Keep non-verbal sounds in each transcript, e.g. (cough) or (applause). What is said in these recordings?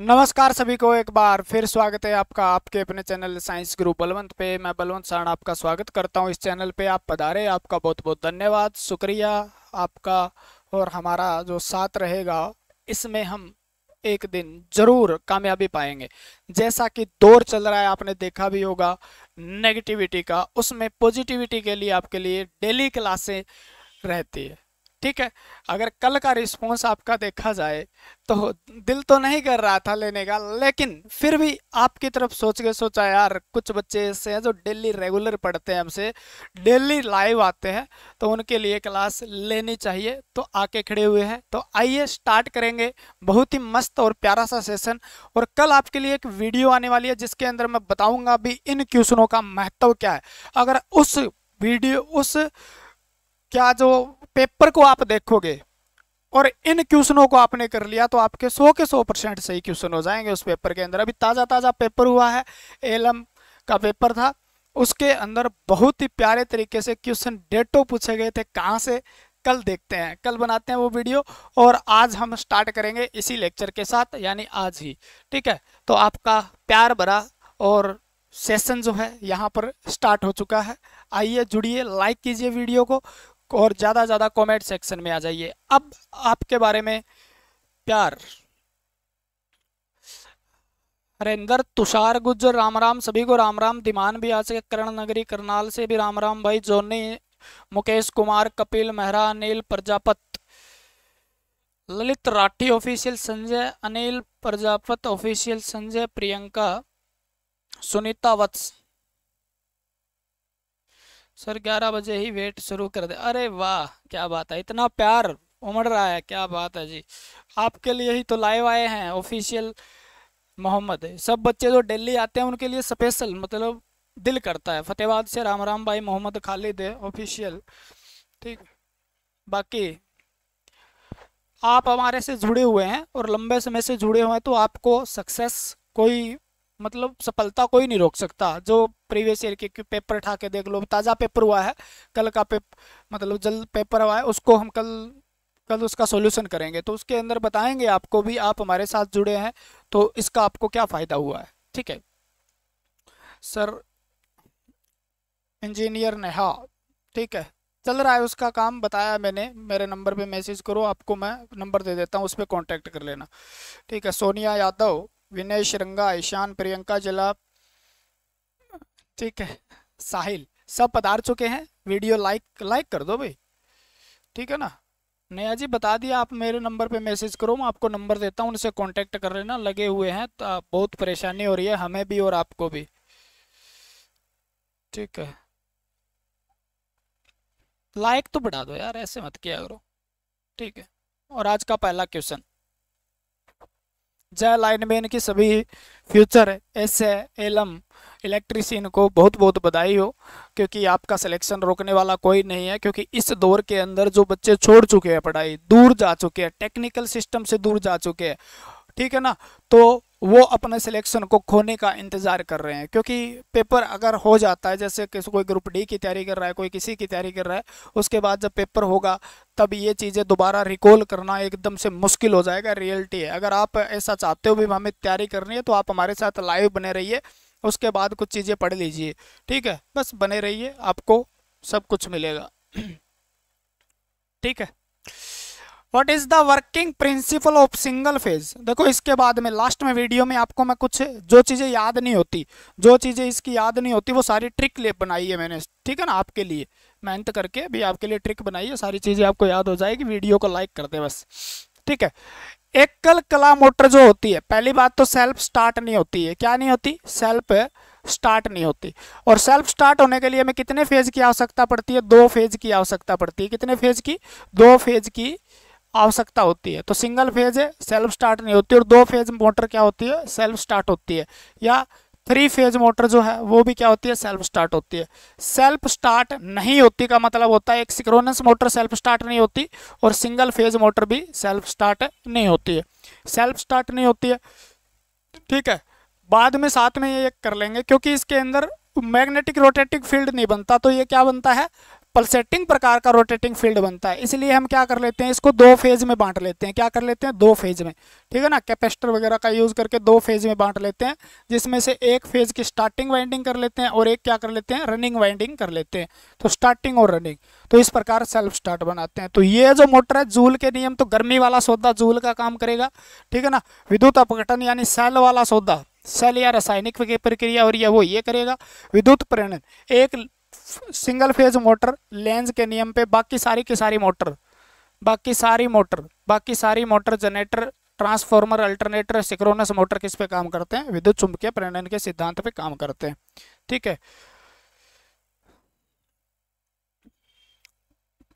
नमस्कार सभी को एक बार फिर स्वागत है आपका आपके अपने चैनल साइंस गुरु बलवंत पे मैं बलवंत सारण आपका स्वागत करता हूँ इस चैनल पे आप पधारे आपका बहुत बहुत धन्यवाद शुक्रिया आपका और हमारा जो साथ रहेगा इसमें हम एक दिन जरूर कामयाबी पाएंगे जैसा कि दौर चल रहा है आपने देखा भी होगा नेगेटिविटी का उसमें पॉजिटिविटी के लिए आपके लिए डेली क्लासें रहती है ठीक है अगर कल का रिस्पॉन्स आपका देखा जाए तो दिल तो नहीं कर रहा था लेने का लेकिन फिर भी आपकी तरफ सोच के सोचा यार कुछ बच्चे ऐसे हैं जो डेली रेगुलर पढ़ते हैं हमसे डेली लाइव आते हैं तो उनके लिए क्लास लेनी चाहिए तो आके खड़े हुए हैं तो आइए स्टार्ट करेंगे बहुत ही मस्त और प्यारा सा सेशन और कल आपके लिए एक वीडियो आने वाली है जिसके अंदर मैं बताऊँगा भी इन क्वेश्चनों का महत्व क्या है अगर उस वीडियो उस क्या जो पेपर को आप देखोगे और इन क्वेश्चनों को आपने कर लिया तो आपके 100 के 100 परसेंट सही क्वेश्चन हो जाएंगे उस पेपर के अंदर अभी ताज़ा ताज़ा पेपर हुआ है एलम का पेपर था उसके अंदर बहुत ही प्यारे तरीके से क्वेश्चन डेटो पूछे गए थे कहाँ से कल देखते हैं कल बनाते हैं वो वीडियो और आज हम स्टार्ट करेंगे इसी लेक्चर के साथ यानी आज ही ठीक है तो आपका प्यार भरा और सेशन जो है यहाँ पर स्टार्ट हो चुका है आइए जुड़िए लाइक कीजिए वीडियो को और ज़्यादा ज़्यादा कमेंट सेक्शन में आ जाइए अब आपके बारे में प्यार हरेंद्र तुषार गुज्जर राम राम सभी को राम राम दिमान भी आज से करण नगरी करनाल से भी राम राम भाई Johnny Mukesh Kumar Kapil Mehra Anil Prajapat Lalit Rathi official Sanjay Anil Prajapat official Sanjay Priyanka Sunita Vats sir ग्यारह बजे ही वेट शुरू कर दे अरे वाह क्या बात है इतना प्यार उमड़ रहा है क्या बात है जी आपके लिए ही तो लाइव आए हैं ऑफिशियल मोहम्मद सब बच्चे जो दिल्ली आते हैं उनके लिए स्पेशल मतलब दिल करता है फतेहबाद से राम राम भाई मोहम्मद खालिद है ऑफिशियल ठीक बाकी आप हमारे से जुड़े हुए हैं और लंबे समय से जुड़े हुए हैं तो आपको सक्सेस कोई मतलब सफलता कोई नहीं रोक सकता जो प्रीवियस ईयर के पेपर उठा के देख लो ताज़ा पेपर हुआ है कल का पेप मतलब जल्द पेपर हुआ है उसको हम कल कल उसका सोल्यूशन करेंगे तो उसके अंदर बताएंगे आपको भी आप हमारे साथ जुड़े हैं तो इसका आपको क्या फ़ायदा हुआ है ठीक है सर इंजीनियर नेहा ठीक है चल रहा है उसका काम बताया मैंने मेरे नंबर पे मैसेज करो आपको मैं नंबर दे देता हूँ उस पर कॉन्टैक्ट कर लेना ठीक है सोनिया यादव विनय श्रृंगा ईशान प्रियंका जला ठीक है साहिल सब पधार चुके हैं वीडियो लाइक लाइक कर दो भाई ठीक है ना नया जी बता दिया आप मेरे नंबर पे मैसेज करो मैं आपको नंबर देता हूँ उनसे कांटेक्ट कर लेना लगे हुए हैं तो बहुत परेशानी हो रही है हमें भी और आपको भी ठीक है लाइक तो बढ़ा दो यार ऐसे मत किया करो ठीक है और आज का पहला क्वेश्चन जय लाइनमैन की सभी फ्यूचर एस एलम इलेक्ट्रीशियन को बहुत बहुत बधाई हो क्योंकि आपका सिलेक्शन रोकने वाला कोई नहीं है क्योंकि इस दौर के अंदर जो बच्चे छोड़ चुके हैं पढ़ाई दूर जा चुके हैं टेक्निकल सिस्टम से दूर जा चुके हैं ठीक है ना तो वो अपने सिलेक्शन को खोने का इंतज़ार कर रहे हैं क्योंकि पेपर अगर हो जाता है जैसे किसी कोई ग्रुप डी की तैयारी कर रहा है कोई किसी की तैयारी कर रहा है उसके बाद जब पेपर होगा तब ये चीज़ें दोबारा रिकॉल करना एकदम से मुश्किल हो जाएगा रियलिटी है अगर आप ऐसा चाहते हो भी हमें तैयारी करनी है तो आप हमारे साथ लाइव बने रहिए उसके बाद कुछ चीज़ें पढ़ लीजिए ठीक है बस बने रहिए आपको सब कुछ मिलेगा (clears throat) ठीक है what is the working principle of single phase देखो इसके बाद में लास्ट में वीडियो में आपको मैं कुछ जो चीज़ें याद नहीं होती जो चीज़ें इसकी याद नहीं होती वो सारी ट्रिक ले बनाई है मैंने ठीक है ना आपके लिए मेहनत करके भी आपके लिए ट्रिक बनाई है सारी चीज़ें आपको याद हो जाएगी वीडियो को लाइक कर दे बस ठीक है एकल कला मोटर जो होती है पहली बात तो सेल्फ स्टार्ट नहीं होती है क्या नहीं होती सेल्फ स्टार्ट नहीं होती और सेल्फ स्टार्ट होने के लिए हमें कितने फेज की आवश्यकता पड़ती है दो फेज की आवश्यकता पड़ती है कितने फेज की दो फेज की आवश्यकता होती है तो सिंगल फेज है सेल्फ स्टार्ट नहीं होती और दो फेज मोटर क्या होती है सेल्फ स्टार्ट होती है या थ्री फेज मोटर जो है वो भी क्या होती है सेल्फ स्टार्ट होती है सेल्फ स्टार्ट नहीं होती का मतलब होता है एक सिक्रोनस मोटर सेल्फ स्टार्ट नहीं होती और सिंगल फेज मोटर भी सेल्फ स्टार्ट नहीं होती है सेल्फ स्टार्ट नहीं होती है ठीक है बाद में साथ में ये कर लेंगे क्योंकि इसके अंदर मैग्नेटिक रोटेटिक फील्ड नहीं बनता तो ये क्या बनता है पल्सेटिंग प्रकार का रोटेटिंग फील्ड बनता है इसलिए हम क्या कर लेते हैं इसको दो फेज में बांट लेते हैं क्या कर लेते हैं दो फेज में ठीक है ना कैपेसिटर वगैरह का यूज़ करके दो फेज में बांट लेते हैं जिसमें से एक फेज की स्टार्टिंग वाइंडिंग कर लेते हैं और एक क्या कर लेते हैं रनिंग वाइंडिंग कर लेते हैं तो स्टार्टिंग और रनिंग तो इस प्रकार सेल्फ स्टार्ट बनाते हैं तो ये जो मोटर है जूल के नियम तो गर्मी वाला सौदा जूल का काम करेगा ठीक है ना विद्युत अपघटन यानी सेल वाला सौदा सेल या रासायनिक प्रक्रिया और यह वो ये करेगा विद्युत प्रेरण एक सिंगल फेज मोटर लेंस के नियम पे बाकी सारी की सारी मोटर बाकी सारी मोटर बाकी सारी motor generator transformer alternator synchronous motor किस पे काम करते हैं विद्युत चुंबकीय प्रेरण के सिद्धांत पे काम करते हैं ठीक है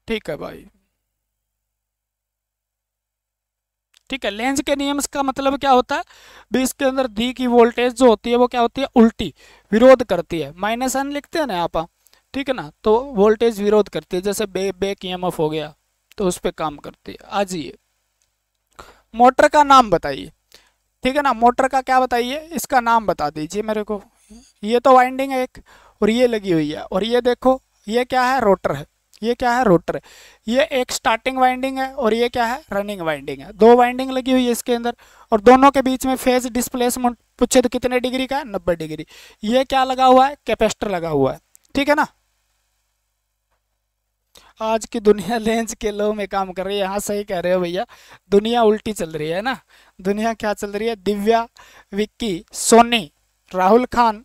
ठीक है भाई ठीक है लेंस के नियम का मतलब क्या होता है बीस के अंदर दी की वोल्टेज जो होती है वो क्या होती है उल्टी विरोध करती है माइनस एन लिखते हैं ना आप ठीक है ना तो वोल्टेज विरोध करती है जैसे बे बैक ई हो गया तो उस पर काम करती है आ जाइए मोटर का नाम बताइए ठीक है ना मोटर का क्या बताइए इसका नाम बता दीजिए मेरे को ये तो वाइंडिंग है एक और ये लगी हुई है और ये देखो ये क्या है रोटर है ये क्या है रोटर है ये एक स्टार्टिंग वाइंडिंग है और ये क्या है रनिंग वाइंडिंग है दो वाइंडिंग लगी हुई है इसके अंदर और दोनों के बीच में फेज डिस्प्लेसमेंट पूछे तो कितने डिग्री का है नब्बे डिग्री ये क्या लगा हुआ है कैपेसिटर लगा हुआ है ठीक है ना आज की दुनिया (laughs) लेंस के लो में काम कर रही है हाँ सही कह रहे हो भैया दुनिया उल्टी चल रही है ना दुनिया क्या चल रही है दिव्या विक्की सोनी राहुल खान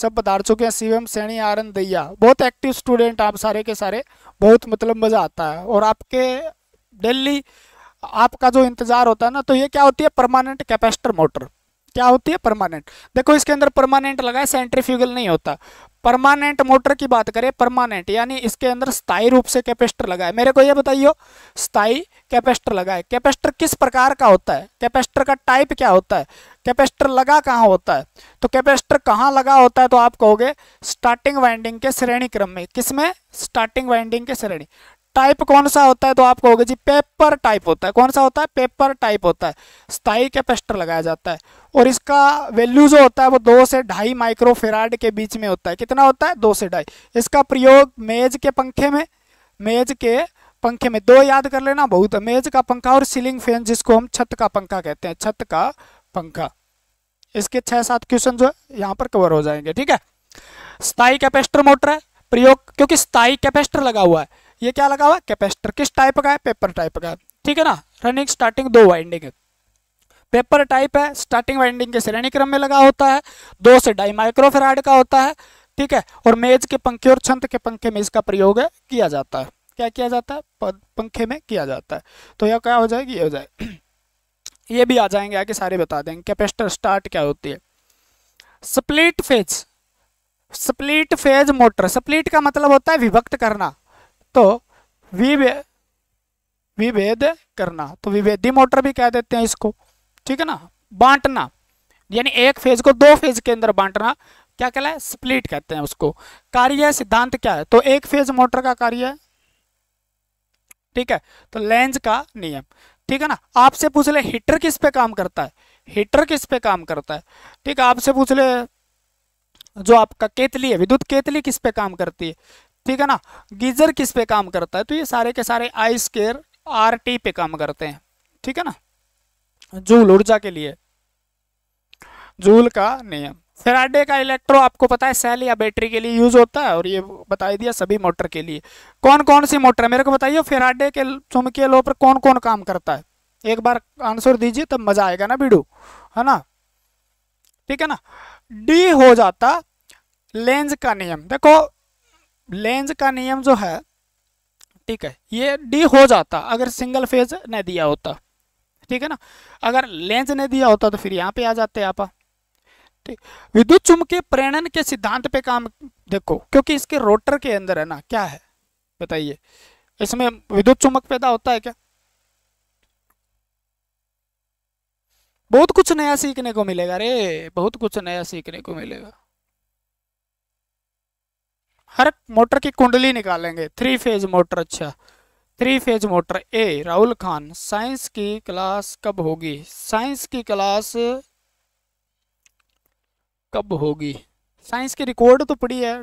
सब बता चुके हैं शिवम सैनी एन दैया बहुत एक्टिव स्टूडेंट आप सारे के सारे बहुत मतलब मज़ा आता है और आपके डेली आपका जो इंतज़ार होता है ना तो ये क्या होती है परमानेंट कैपेसिटर मोटर क्या होती है परमानेंट देखो इसके अंदर परमानेंट लगा है सेंट्रीफ्यूगल नहीं होता परमानेंट मोटर की बात करें परमानेंट यानी इसके अंदर स्थायी रूप से कैपेसिटर लगा है मेरे को ये बताइए स्थाई कैपेसिटर लगा है कैपेसिटर किस प्रकार का होता है कैपेसिटर का टाइप क्या होता है कैपेसिटर लगा कहाँ होता है तो कैपेसिटर कहाँ लगा होता है तो आप कहोगे स्टार्टिंग वाइंडिंग के श्रेणी क्रम में किस में स्टार्टिंग वाइंडिंग के श्रेणी टाइप कौन सा होता है तो आप कहोगे जी पेपर टाइप होता है कौन सा होता है पेपर टाइप होता है स्थाई कैपेसिटर लगाया जाता है और इसका वैल्यू जो होता है वो दो से ढाई माइक्रो फेराड के बीच में होता है कितना होता है दो से ढाई इसका प्रयोग मेज के पंखे में मेज के पंखे में दो याद कर लेना बहुत मेज का पंखा और सीलिंग फैन जिसको हम छत का पंखा कहते हैं छत का पंखा इसके छह सात क्वेश्चन जो है यहाँ पर कवर हो जाएंगे ठीक है स्थाई कैपेसिटर मोटर है प्रयोग क्योंकि स्थाई कैपेसिटर लगा हुआ है ये क्या लगा हुआ कैपेसिटर किस टाइप का है पेपर टाइप का है ठीक है ना रनिंग स्टार्टिंग दो वाइंडिंग है पेपर टाइप है स्टार्टिंग वाइंडिंग के श्रेणी क्रम में लगा होता है दो से ढाई माइक्रोफेराड का होता है ठीक है और मेज के पंखे और छंत के पंखे में इसका प्रयोग किया जाता है क्या किया जाता है पंखे में किया जाता है तो यह क्या हो जाएगी ये हो जाए (clears throat) ये भी आ जाएंगे आगे सारे बता देंगे कैपेसिटर स्टार्ट क्या होती है split phase split phase motor split का मतलब होता है विभक्त करना तो विवे विभेद करना तो विभेदी मोटर भी कह देते हैं इसको ठीक है ना बांटना यानी एक फेज को दो फेज के अंदर बांटना क्या कहला है स्प्लिट कहते हैं उसको कार्य सिद्धांत क्या है तो एक फेज मोटर का कार्य है ठीक है तो लेंज का नियम ठीक है ना आपसे पूछ ले हीटर किस पे काम करता है हीटर किस पे काम करता है ठीक है आपसे पूछ ले जो आपका केतली है विद्युत केतली किस पे काम करती है ठीक है ना गीजर किस पे काम करता है तो ये सारे के सारे आई स्केयर आर टी पे काम करते हैं ठीक है ना जूल ऊर्जा के लिए जूल का नियम फेराडे का इलेक्ट्रो आपको पता है सेल या बैटरी के लिए यूज होता है और ये बता दिया सभी मोटर के लिए कौन कौन सी मोटर है मेरे को बताइए फेराडे के चुंबकीय लो पर कौन कौन काम करता है एक बार आंसर दीजिए तब मजा आएगा ना बीडू है ना ठीक है ना डी हो जाता लेंज का नियम देखो लेंज का नियम जो है ठीक है ये डी हो जाता अगर सिंगल फेज ने दिया होता ठीक है ना अगर लेंज ने दिया होता तो फिर यहाँ पे आ जाते आप ठीक विद्युत चुंबकीय प्रेरण के सिद्धांत पे काम देखो क्योंकि इसके रोटर के अंदर है ना क्या है बताइए इसमें विद्युत चुंबक पैदा होता है क्या बहुत कुछ नया सीखने को मिलेगा रे बहुत कुछ नया सीखने को मिलेगा हर मोटर की कुंडली निकालेंगे थ्री फेज मोटर अच्छा थ्री फेज मोटर ए राहुल खान साइंस की क्लास कब होगी साइंस की क्लास कब होगी साइंस की रिकॉर्ड तो पड़ी है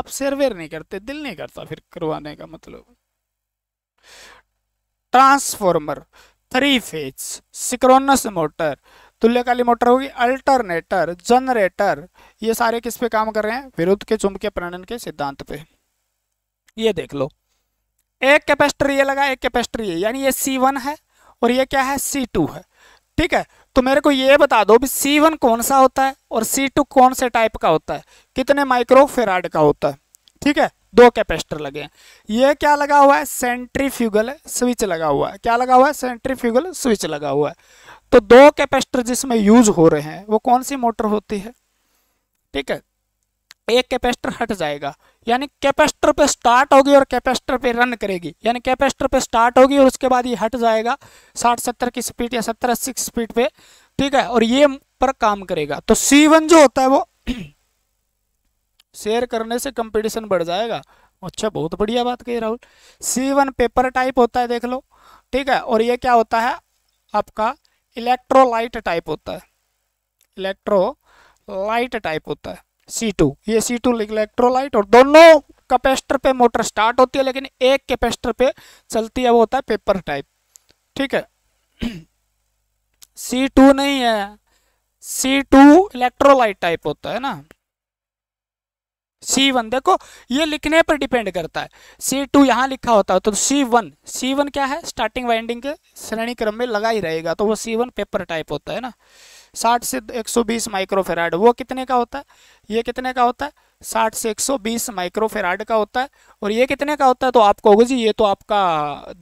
आप सर्वेर नहीं करते दिल नहीं करता फिर करवाने का मतलब transformer three phase synchronous motor तुल्यकाली मोटर होगी अल्टरनेटर जनरेटर ये सारे किस पे काम कर रहे हैं विरुद्ध के चुंबकीय प्रणन के सिद्धांत पे ये देख लो एक कैपेसिटर ये लगा एक कैपेसिटर ये यानी ये सी वन है और ये क्या है सी टू है ठीक है तो मेरे को ये बता दो भी सी वन कौन सा होता है और सी टू कौन से टाइप का होता है कितने माइक्रोफेराड का होता है ठीक है दो कैपेसिटर लगे हैं ये क्या लगा हुआ है सेंट्रीफ्यूगल स्विच लगा हुआ है क्या लगा हुआ है सेंट्रीफ्यूगल स्विच लगा हुआ है तो दो कैपेसिटर जिसमें यूज हो रहे हैं वो कौन सी मोटर होती है ठीक है एक कैपेसिटर हट जाएगा यानी कैपेसिटर पे स्टार्ट होगी और कैपेसिटर पे रन करेगी यानी कैपेसिटर पे स्टार्ट होगी और उसके बाद ये हट जाएगा साठ सत्तर की स्पीड या सत्तर अस्सी की स्पीड पे ठीक है और ये पर काम करेगा तो सी वन जो होता है वो शेयर (clears throat) करने से कंपटीशन बढ़ जाएगा अच्छा बहुत बढ़िया बात कही Rahul C one paper type होता है देख लो ठीक है और ये क्या होता है आपका इलेक्ट्रोलाइट टाइप होता है इलेक्ट्रोलाइट टाइप होता है सी टू ये सी टू इलेक्ट्रोलाइट और दोनों कैपेसिटर पे मोटर स्टार्ट होती है लेकिन एक कैपेसिटर पे चलती है वो होता है पेपर टाइप ठीक है सी (clears throat) टू नहीं है सी टू इलेक्ट्रोलाइट टाइप होता है ना सी वन देखो ये लिखने पर डिपेंड करता है सी टू यहाँ लिखा होता है तो सी वन सी वन क्या है स्टार्टिंग वाइंडिंग के श्रेणी क्रम में लगा ही रहेगा तो वो सी वन पेपर टाइप होता है ना साठ से एक सौ बीस माइक्रोफेराड वो कितने का होता है ये कितने का होता है साठ से एक सौ बीस माइक्रोफेराड का होता है और ये कितने का होता है तो आप कहोगे जी ये तो आपका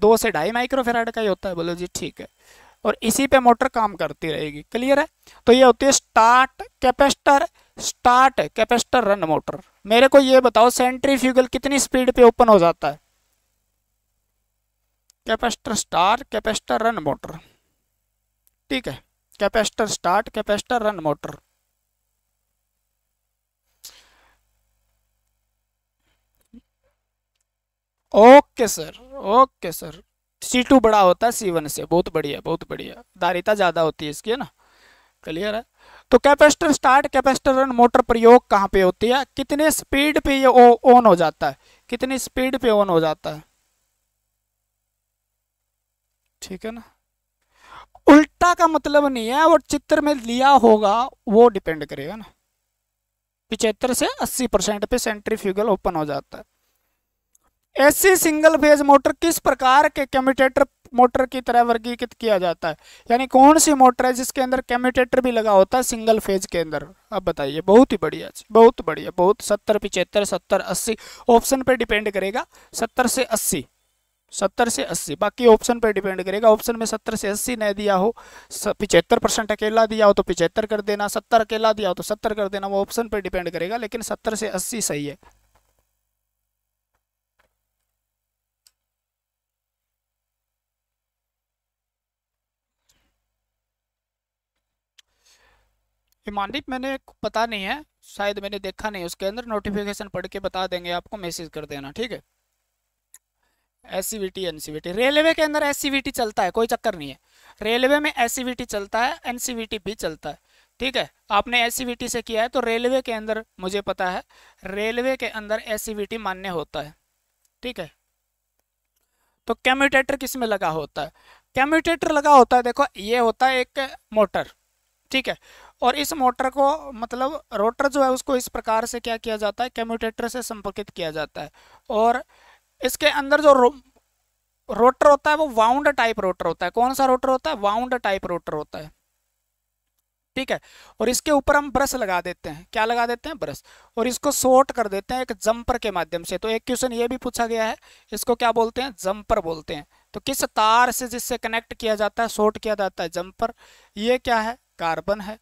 दो से ढाई माइक्रोफेराड का ही होता है बोलो जी ठीक है और इसी पे मोटर काम करती रहेगी क्लियर है तो ये होती है start capacitor start capacitor run motor मेरे को ये बताओ सेंट्रीफ्यूगल कितनी स्पीड पे ओपन हो जाता है capacitor start capacitor run motor ठीक है capacitor start capacitor run motor okay sir okay sir C two बड़ा होता है सी वन से बहुत बढ़िया बहुत बढ़िया दारिता ज़्यादा होती है इसकी है ना क्लियर है तो capacitor start capacitor run motor प्रयोग कहाँ पे होती है कितने स्पीड पे ये ऑन हो जाता है कितनी स्पीड पे ऑन हो जाता है ठीक है ना उल्टा का मतलब नहीं है और चित्र में लिया होगा वो डिपेंड करेगा ना पिछहत्तर से अस्सी परसेंट पे सेंट्रीफ्यूगल ओपन हो जाता है ऐसी सिंगल फेज मोटर किस प्रकार के कम्यूटेटर मोटर की तरह वर्गीकृत किया जाता है यानी कौन सी मोटर है जिसके अंदर कम्यूटेटर भी लगा होता है सिंगल फेज के अंदर अब बताइए बहुत ही बढ़िया बहुत बढ़िया बहुत सत्तर पिचहत्तर सत्तर अस्सी ऑप्शन पर डिपेंड करेगा सत्तर से अस्सी सत्तर से अस्सी बाकी ऑप्शन पर डिपेंड करेगा ऑप्शन में सत्तर से अस्सी नहीं दिया हो पिचहत्तर परसेंट अकेला दिया हो तो पिचहत्तर कर देना सत्तर अकेला दिया हो तो सत्तर कर देना वो ऑप्शन पर डिपेंड करेगा लेकिन सत्तर से अस्सी सही है हिमानदीप मैंने पता नहीं है शायद मैंने देखा नहीं उसके अंदर नोटिफिकेशन पढ़ के बता देंगे आपको मैसेज कर देना ठीक है एस सी रेलवे के अंदर एस चलता है कोई चक्कर नहीं है रेलवे में एस चलता है एनसीवीटी भी चलता है ठीक है आपने एस से किया है तो रेलवे के अंदर मुझे पता है रेलवे के अंदर एस मान्य होता है ठीक है तो कैम्यूटेटर किस में लगा होता है कैम्यूटेटर लगा होता है देखो ये होता है एक मोटर ठीक है और इस मोटर को मतलब रोटर जो है उसको इस प्रकार से क्या किया जाता है कम्यूटेटर से संपर्कित किया जाता है और इसके अंदर जो रो, रोटर होता है वो वाउंड टाइप रोटर होता है कौन सा रोटर होता है वाउंड टाइप रोटर होता है ठीक है और इसके ऊपर हम ब्रश लगा देते हैं क्या लगा देते हैं ब्रश और इसको शॉर्ट कर देते हैं एक जंपर के माध्यम से तो एक क्वेश्चन ये भी पूछा गया है इसको क्या बोलते हैं जंपर बोलते हैं तो किस तार से जिससे कनेक्ट किया जाता है शॉर्ट किया जाता है जंपर ये क्या है कार्बन है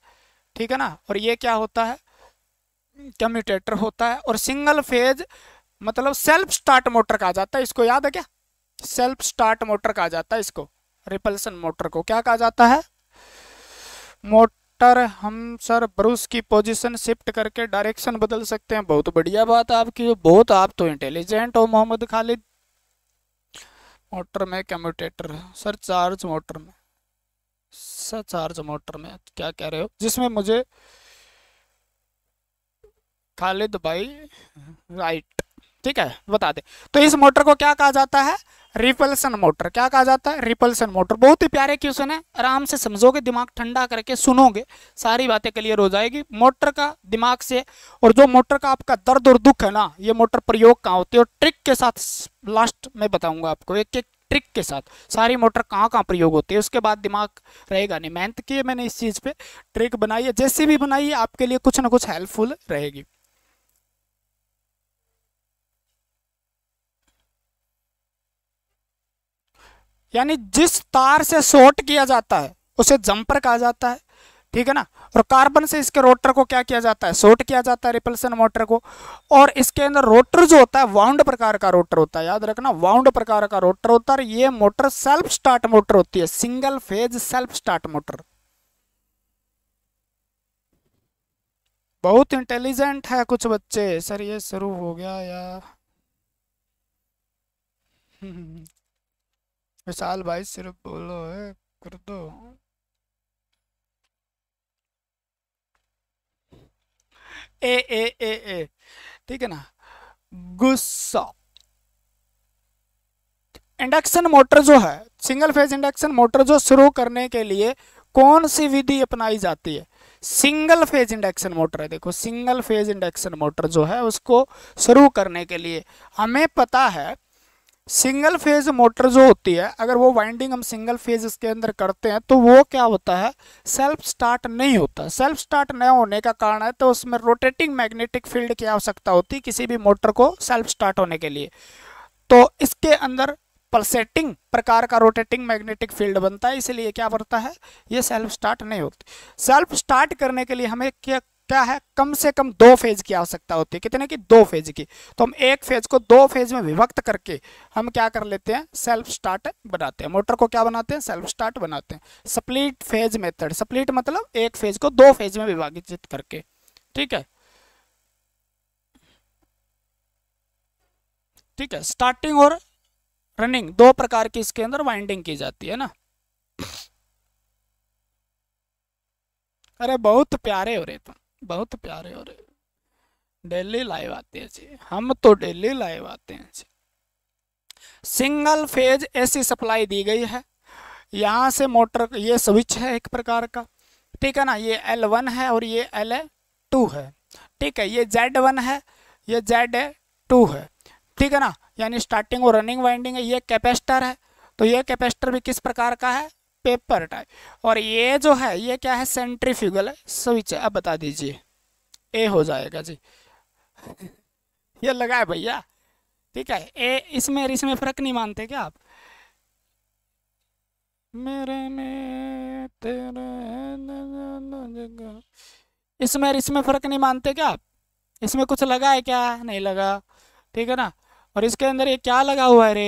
ठीक है ना और ये क्या होता है कम्यूटेटर होता है और सिंगल फेज मतलब सेल्फ स्टार्ट मोटर कहा जाता है इसको याद है क्या सेल्फ स्टार्ट मोटर कहा जाता है इसको रिपल्सन मोटर को क्या कहा जाता है मोटर हम सर ब्रूस की पोजीशन शिफ्ट करके डायरेक्शन बदल सकते हैं बहुत बढ़िया बात है आपकी बहुत आप तो इंटेलिजेंट हो मोहम्मद खालिद मोटर में कम्यूटेटर सर चार्ज मोटर में सा चार्ज मोटर में तो क्या कह रहे हो जिसमें मुझे खालिद भाई राइट ठीक है बता दे तो इस मोटर को क्या कहा जाता है रिपल्सन मोटर क्या कहा जाता है रिपल्सन मोटर बहुत ही प्यारे क्वेश्चन है आराम से समझोगे दिमाग ठंडा करके सुनोगे सारी बातें क्लियर हो जाएगी मोटर का दिमाग से और जो मोटर का आपका दर्द और दुख है ना ये मोटर प्रयोग कहाँ होती है और ट्रिक के साथ लास्ट में बताऊंगा आपको एक एक ट्रिक के साथ सारी मोटर कहाँ कहाँ प्रयोग होती है उसके बाद दिमाग रहेगा नहीं मेहनत की मैंने इस चीज़ पे ट्रिक बनाई है जैसे भी बनाई है आपके लिए कुछ ना कुछ हेल्पफुल रहेगी यानी जिस तार से शॉर्ट किया जाता है उसे जंपर कहा जाता है ठीक है ना और कार्बन से इसके रोटर को क्या किया जाता है शोट किया जाता है रिपल्सन मोटर को और इसके अंदर रोटर जो होता है वाउंड प्रकार का रोटर होता है याद रखना वाउंड प्रकार का रोटर होता है ये मोटर सेल्फ स्टार्ट मोटर होती है single phase self start motor बहुत इंटेलिजेंट है कुछ बच्चे सर ये शुरू हो गया या विशाल (laughs) भाई सिर्फ बोलो है कर दो ए ए ए ए ठीक है ना गुस्सा इंडक्शन मोटर जो है सिंगल फेज इंडक्शन मोटर जो शुरू करने के लिए कौन सी विधि अपनाई जाती है सिंगल फेज इंडक्शन मोटर है देखो सिंगल फेज इंडक्शन मोटर जो है उसको शुरू करने के लिए हमें पता है सिंगल फेज मोटर जो होती है अगर वो वाइंडिंग हम सिंगल फेज इसके अंदर करते हैं तो वो क्या होता है सेल्फ स्टार्ट नहीं होता सेल्फ स्टार्ट न होने का कारण है तो उसमें रोटेटिंग मैग्नेटिक फील्ड की आवश्यकता होती है किसी भी मोटर को सेल्फ स्टार्ट होने के लिए तो इसके अंदर पल्सेटिंग प्रकार का रोटेटिंग मैग्नेटिक फील्ड बनता है इसलिए क्या बनता है ये सेल्फ स्टार्ट नहीं होती सेल्फ स्टार्ट करने के लिए हमें क्या क्या है कम से कम दो फेज की आवश्यकता होती है कितने की दो फेज की तो हम एक फेज को दो फेज में विभक्त करके हम क्या कर लेते हैं सेल्फ स्टार्ट बनाते हैं मोटर को क्या बनाते हैं सेल्फ स्टार्ट बनाते हैं सप्लीट फेज मेथड सप्लीट मतलब एक फेज को दो फेज में विभाजित करके ठीक है ठीक है स्टार्टिंग और रनिंग दो प्रकार की इसके अंदर वाइंडिंग की जाती है ना अरे बहुत प्यारे हो रहे तुम बहुत प्यारे हो रहे डेली लाइव आते हैं जी हम तो डेली लाइव आते हैं जी सिंगल फेज एसी सप्लाई दी गई है यहाँ से मोटर ये स्विच है एक प्रकार का ठीक है ना ये एल वन है और ये एल टू है ठीक है ये जेड वन है ये जेड टू है ठीक है ना यानी स्टार्टिंग और रनिंग वाइंडिंग है ये कैपेसिटर है तो ये कैपेसिटर भी किस प्रकार का है पेपर टाइप और ये जो है ये क्या है सेंट्रीफ्यूगल है स्विच है अब बता दीजिए ए हो जाएगा जी ये लगा है भैया ठीक है ए इसमें इसमें फर्क नहीं मानते क्या आप मेरे में तेरे इसमें इसमें फर्क नहीं मानते क्या आप इसमें कुछ लगा है क्या नहीं लगा ठीक है ना और इसके अंदर ये क्या लगा हुआ है रे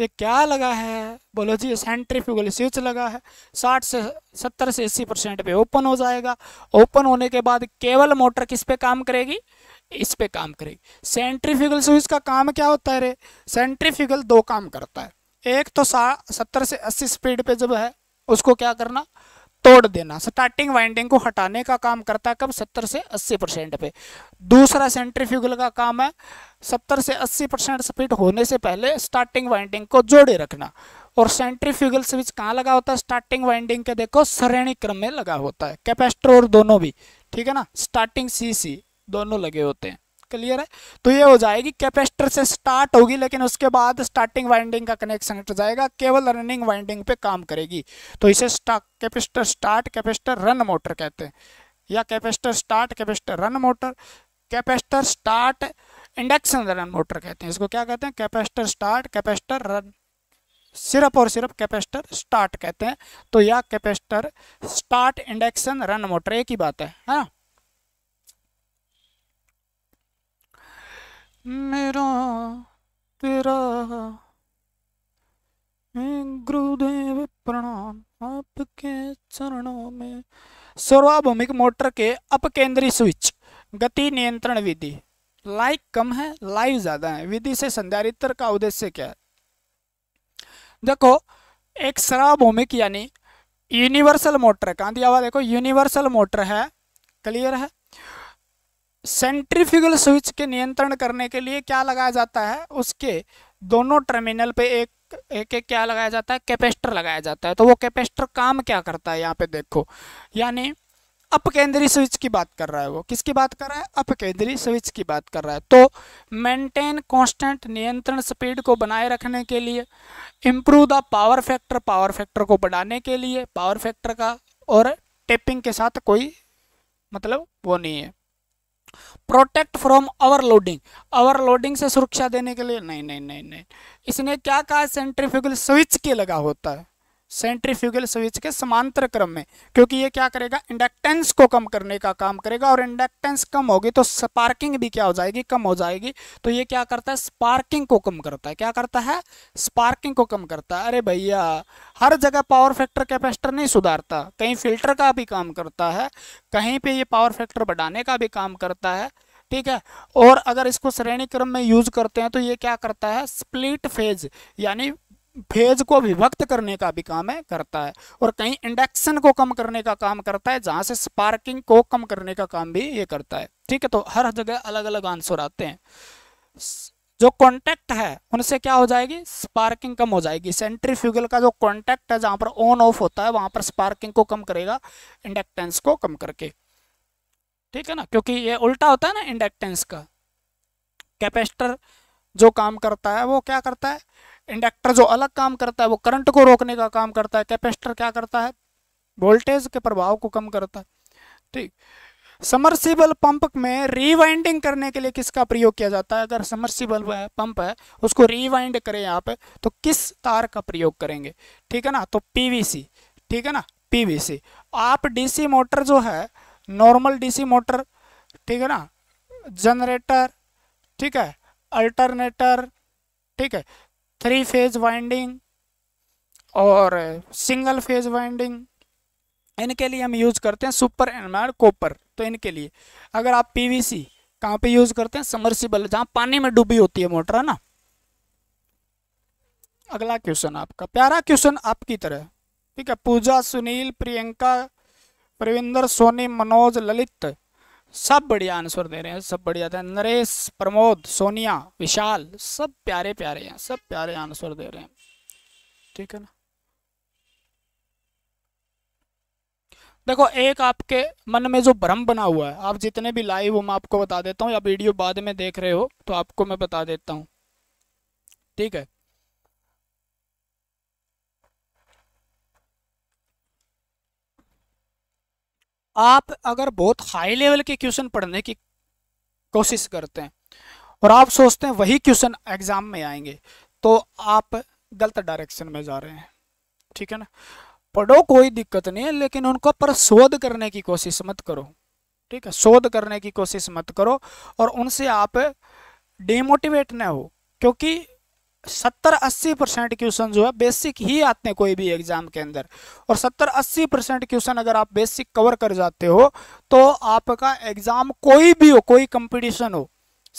ये क्या लगा है बोलो जी सेंट्रीफ्यूगल स्विच लगा है 60 से 70 से 80 परसेंट पे ओपन हो जाएगा ओपन होने के बाद केवल मोटर किस पे काम करेगी इस पे काम करेगी सेंट्रीफ्यूगल स्विच का काम क्या होता है रे सेंट्रीफ्यूगल दो काम करता है एक तो सा सत्तर से अस्सी स्पीड पे जब है उसको क्या करना तोड़ देना स्टार्टिंग वाइंडिंग को हटाने का काम करता है कब सत्तर से अस्सी परसेंट पे दूसरा सेंट्रीफ्यूगल का काम है सत्तर से अस्सी परसेंट स्पीड होने से पहले स्टार्टिंग वाइंडिंग को जोड़े रखना और सेंट्रीफ्यूगल स्विच कहाँ लगा होता है स्टार्टिंग वाइंडिंग के देखो श्रेणी क्रम में लगा होता है कैपेस्ट्रो और दोनों भी ठीक है ना स्टार्टिंग सी सी दोनों लगे होते हैं क्लियर है तो ये हो जाएगी कैपेसिटर से स्टार्ट होगी लेकिन उसके बाद स्टार्टिंग वाइंडिंग का कनेक्शन हट जाएगा केवल रनिंग वाइंडिंग पे काम करेगी तो इसे capacitor start capacitor run motor कहते हैं या capacitor start capacitor run motor capacitor start induction run motor कहते हैं इसको क्या कहते हैं कैपेसिटर स्टार्ट कैपेसिटर रन सिर्फ और सिर्फ कैपेसिटर स्टार्ट कहते हैं तो या capacitor start induction run motor एक ही बात है ना मेरा तेरा गुरुदेव प्रणाम आपके चरणों में सर्वाभौमिक मोटर के अपकेंद्रीय स्विच गति नियंत्रण विधि लाइक कम है लाइव ज्यादा है विधि से संधारित्र का उद्देश्य क्या है देखो एक सर्वाभूमिक यानी यूनिवर्सल मोटर कहाँ दिया हुआ देखो यूनिवर्सल मोटर है क्लियर है सेंट्रीफ्यूगल स्विच के नियंत्रण करने के लिए क्या लगाया जाता है उसके दोनों टर्मिनल पे एक एक एक क्या लगाया जाता है कैपेसिटर लगाया जाता है तो वो कैपेसिटर काम क्या करता है यहाँ पे देखो यानी केंद्रीय स्विच की बात कर रहा है वो किसकी बात कर रहा है केंद्रीय स्विच की बात कर रहा है तो मेंटेन कांस्टेंट नियंत्रण स्पीड को बनाए रखने के लिए improve the power factor power factor को बढ़ाने के लिए पावर फैक्टर का और टेपिंग के साथ कोई मतलब वो नहीं है प्रोटेक्ट फ्रॉम ओवरलोडिंग ओवरलोडिंग से सुरक्षा देने के लिए नहीं नहीं नहीं नहीं इसने क्या कहा सेंट्रीफ्यूगल स्विच के लगा होता है सेंट्रीफ्यूगल स्विच के समांतर क्रम में क्योंकि ये क्या करेगा इंडक्टेंस को कम करने का काम करेगा और इंडक्टेंस कम होगी तो स्पार्किंग भी क्या हो जाएगी कम हो जाएगी तो ये क्या करता है स्पार्किंग को कम करता है क्या करता है स्पार्किंग को कम करता है अरे भैया हर जगह पावर फैक्टर कैपेसिटर नहीं सुधारता कहीं फिल्टर का भी काम करता है कहीं पर ये पावर फैक्टर बढ़ाने का भी काम करता है ठीक है और अगर इसको श्रेणी क्रम में यूज करते हैं तो ये क्या करता है स्प्लिट फेज यानी फेज को विभक्त करने का भी काम है करता है और कहीं इंडक्शन को कम करने का काम करता है जहां से स्पार्किंग को कम करने का काम भी ये करता है ठीक है तो हर जगह अलग अलग आंसर आते हैं जो कॉन्टैक्ट है उनसे क्या हो जाएगी स्पार्किंग कम हो जाएगी सेंट्रीफ्यूगल का जो कॉन्टैक्ट है जहां पर ऑन ऑफ होता है वहां पर स्पार्किंग को कम करेगा इंडक्टेंस को कम करके ठीक है ना क्योंकि ये उल्टा होता है ना इंडक्टेंस का कैपेसिटर जो काम करता है वो क्या करता है इंडक्टर जो अलग काम करता है वो करंट को रोकने का काम करता है कैपेसिटर क्या करता है वोल्टेज के प्रभाव को कम करता है ठीक समरसिबल पंप में रीवाइंडिंग करने के लिए किसका प्रयोग किया जाता है अगर समरसिबल पंप है उसको रीवाइंड करें यहाँ पे तो किस तार का प्रयोग करेंगे ठीक है ना तो पीवीसी ठीक है ना पीवीसी आप डीसी मोटर जो है नॉर्मल डीसी मोटर ठीक है ना जनरेटर ठीक है अल्टरनेटर ठीक है थ्री फेज वाइंडिंग और सिंगल फेज वाइंडिंग इनके लिए हम यूज़ करते हैं सुपर एनमार कॉपर तो इनके लिए अगर आप पीवीसी कहाँ पे यूज़ करते हैं समरसिबल जहाँ पानी में डूबी होती है मोटर है ना अगला क्वेश्चन आपका प्यारा क्वेश्चन आपकी तरह ठीक है पूजा सुनील प्रियंका परविंदर सोनी मनोज ललित सब बढ़िया आंसर दे रहे हैं सब बढ़िया था नरेश प्रमोद सोनिया विशाल सब प्यारे प्यारे हैं सब प्यारे आंसर दे रहे हैं ठीक है ना देखो एक आपके मन में जो भ्रम बना हुआ है आप जितने भी लाइव हो मैं आपको बता देता हूँ या वीडियो बाद में देख रहे हो तो आपको मैं बता देता हूँ ठीक है आप अगर बहुत हाई लेवल के क्वेश्चन पढ़ने की कोशिश करते हैं और आप सोचते हैं वही क्वेश्चन एग्ज़ाम में आएंगे तो आप गलत डायरेक्शन में जा रहे हैं ठीक है ना पढ़ो कोई दिक्कत नहीं है लेकिन उनको पर शोध करने की कोशिश मत करो ठीक है शोध करने की कोशिश मत करो और उनसे आप डिमोटिवेट ना हो क्योंकि सत्तर अस्सी परसेंट क्वेश्चन जो है बेसिक ही आते हैं कोई भी एग्जाम के अंदर और सत्तर अस्सी परसेंट क्वेश्चन अगर आप बेसिक कवर कर जाते हो तो आपका एग्जाम कोई भी हो कोई कंपटीशन हो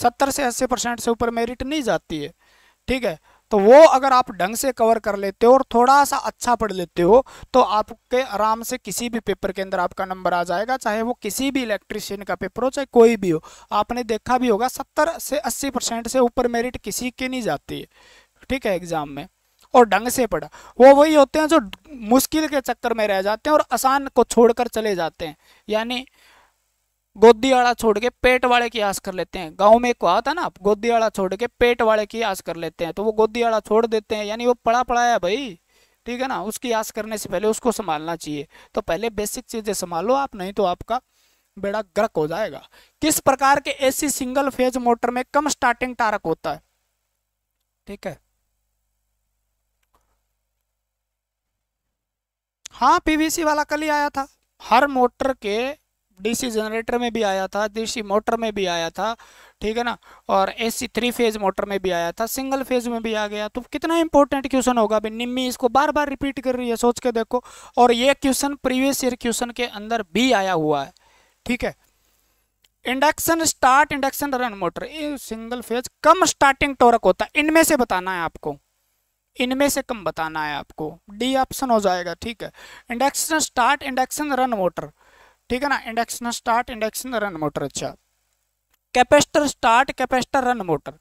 सत्तर से अस्सी परसेंट से ऊपर मेरिट नहीं जाती है ठीक है तो वो अगर आप ढंग से कवर कर लेते हो और थोड़ा सा अच्छा पढ़ लेते हो तो आपके आराम से किसी भी पेपर के अंदर आपका नंबर आ जाएगा चाहे वो किसी भी इलेक्ट्रिशियन का पेपर हो चाहे कोई भी हो आपने देखा भी होगा सत्तर से अस्सी परसेंट से ऊपर मेरिट किसी के नहीं जाती है ठीक है एग्ज़ाम में और ढंग से पढ़ा वो वही होते हैं जो मुश्किल के चक्कर में रह जाते हैं और आसान को छोड़ चले जाते हैं यानी गोदी वाला छोड़ के पेट वाले की आस कर लेते हैं गांव में कहा था ना गोदी वाला छोड़ के पेट वाले की आस कर लेते हैं तो वो गोदी वाला छोड़ देते हैं यानी वो पड़ा पड़ा है भाई ठीक है ना उसकी आस करने से पहले उसको संभालना चाहिए तो पहले बेसिक चीज़ें संभालो आप नहीं तो आपका बेड़ा गर्क हो जाएगा किस प्रकार के एसी सिंगल फेज मोटर में कम स्टार्टिंग टारक होता है ठीक है हाँ पीवीसी वाला कल ही आया था हर मोटर के डीसी जनरेटर में भी आया था डीसी मोटर में भी आया था ठीक है ना और एसी थ्री फेज मोटर में भी आया था सिंगल फेज में भी आ गया तो कितना इंपॉर्टेंट क्वेश्चन होगा भाई निम्मी इसको बार बार रिपीट कर रही है सोच के देखो और ये क्वेश्चन प्रीवियस ईयर क्वेश्चन के अंदर भी आया हुआ है ठीक है induction start induction run motor ये सिंगल फेज कम स्टार्टिंग टोरक होता है इनमें से बताना है आपको इनमें से कम बताना है आपको डी ऑप्शन हो जाएगा ठीक है induction start induction run motor ठीक है ना induction start induction run motor अच्छा capacitor start capacitor run motor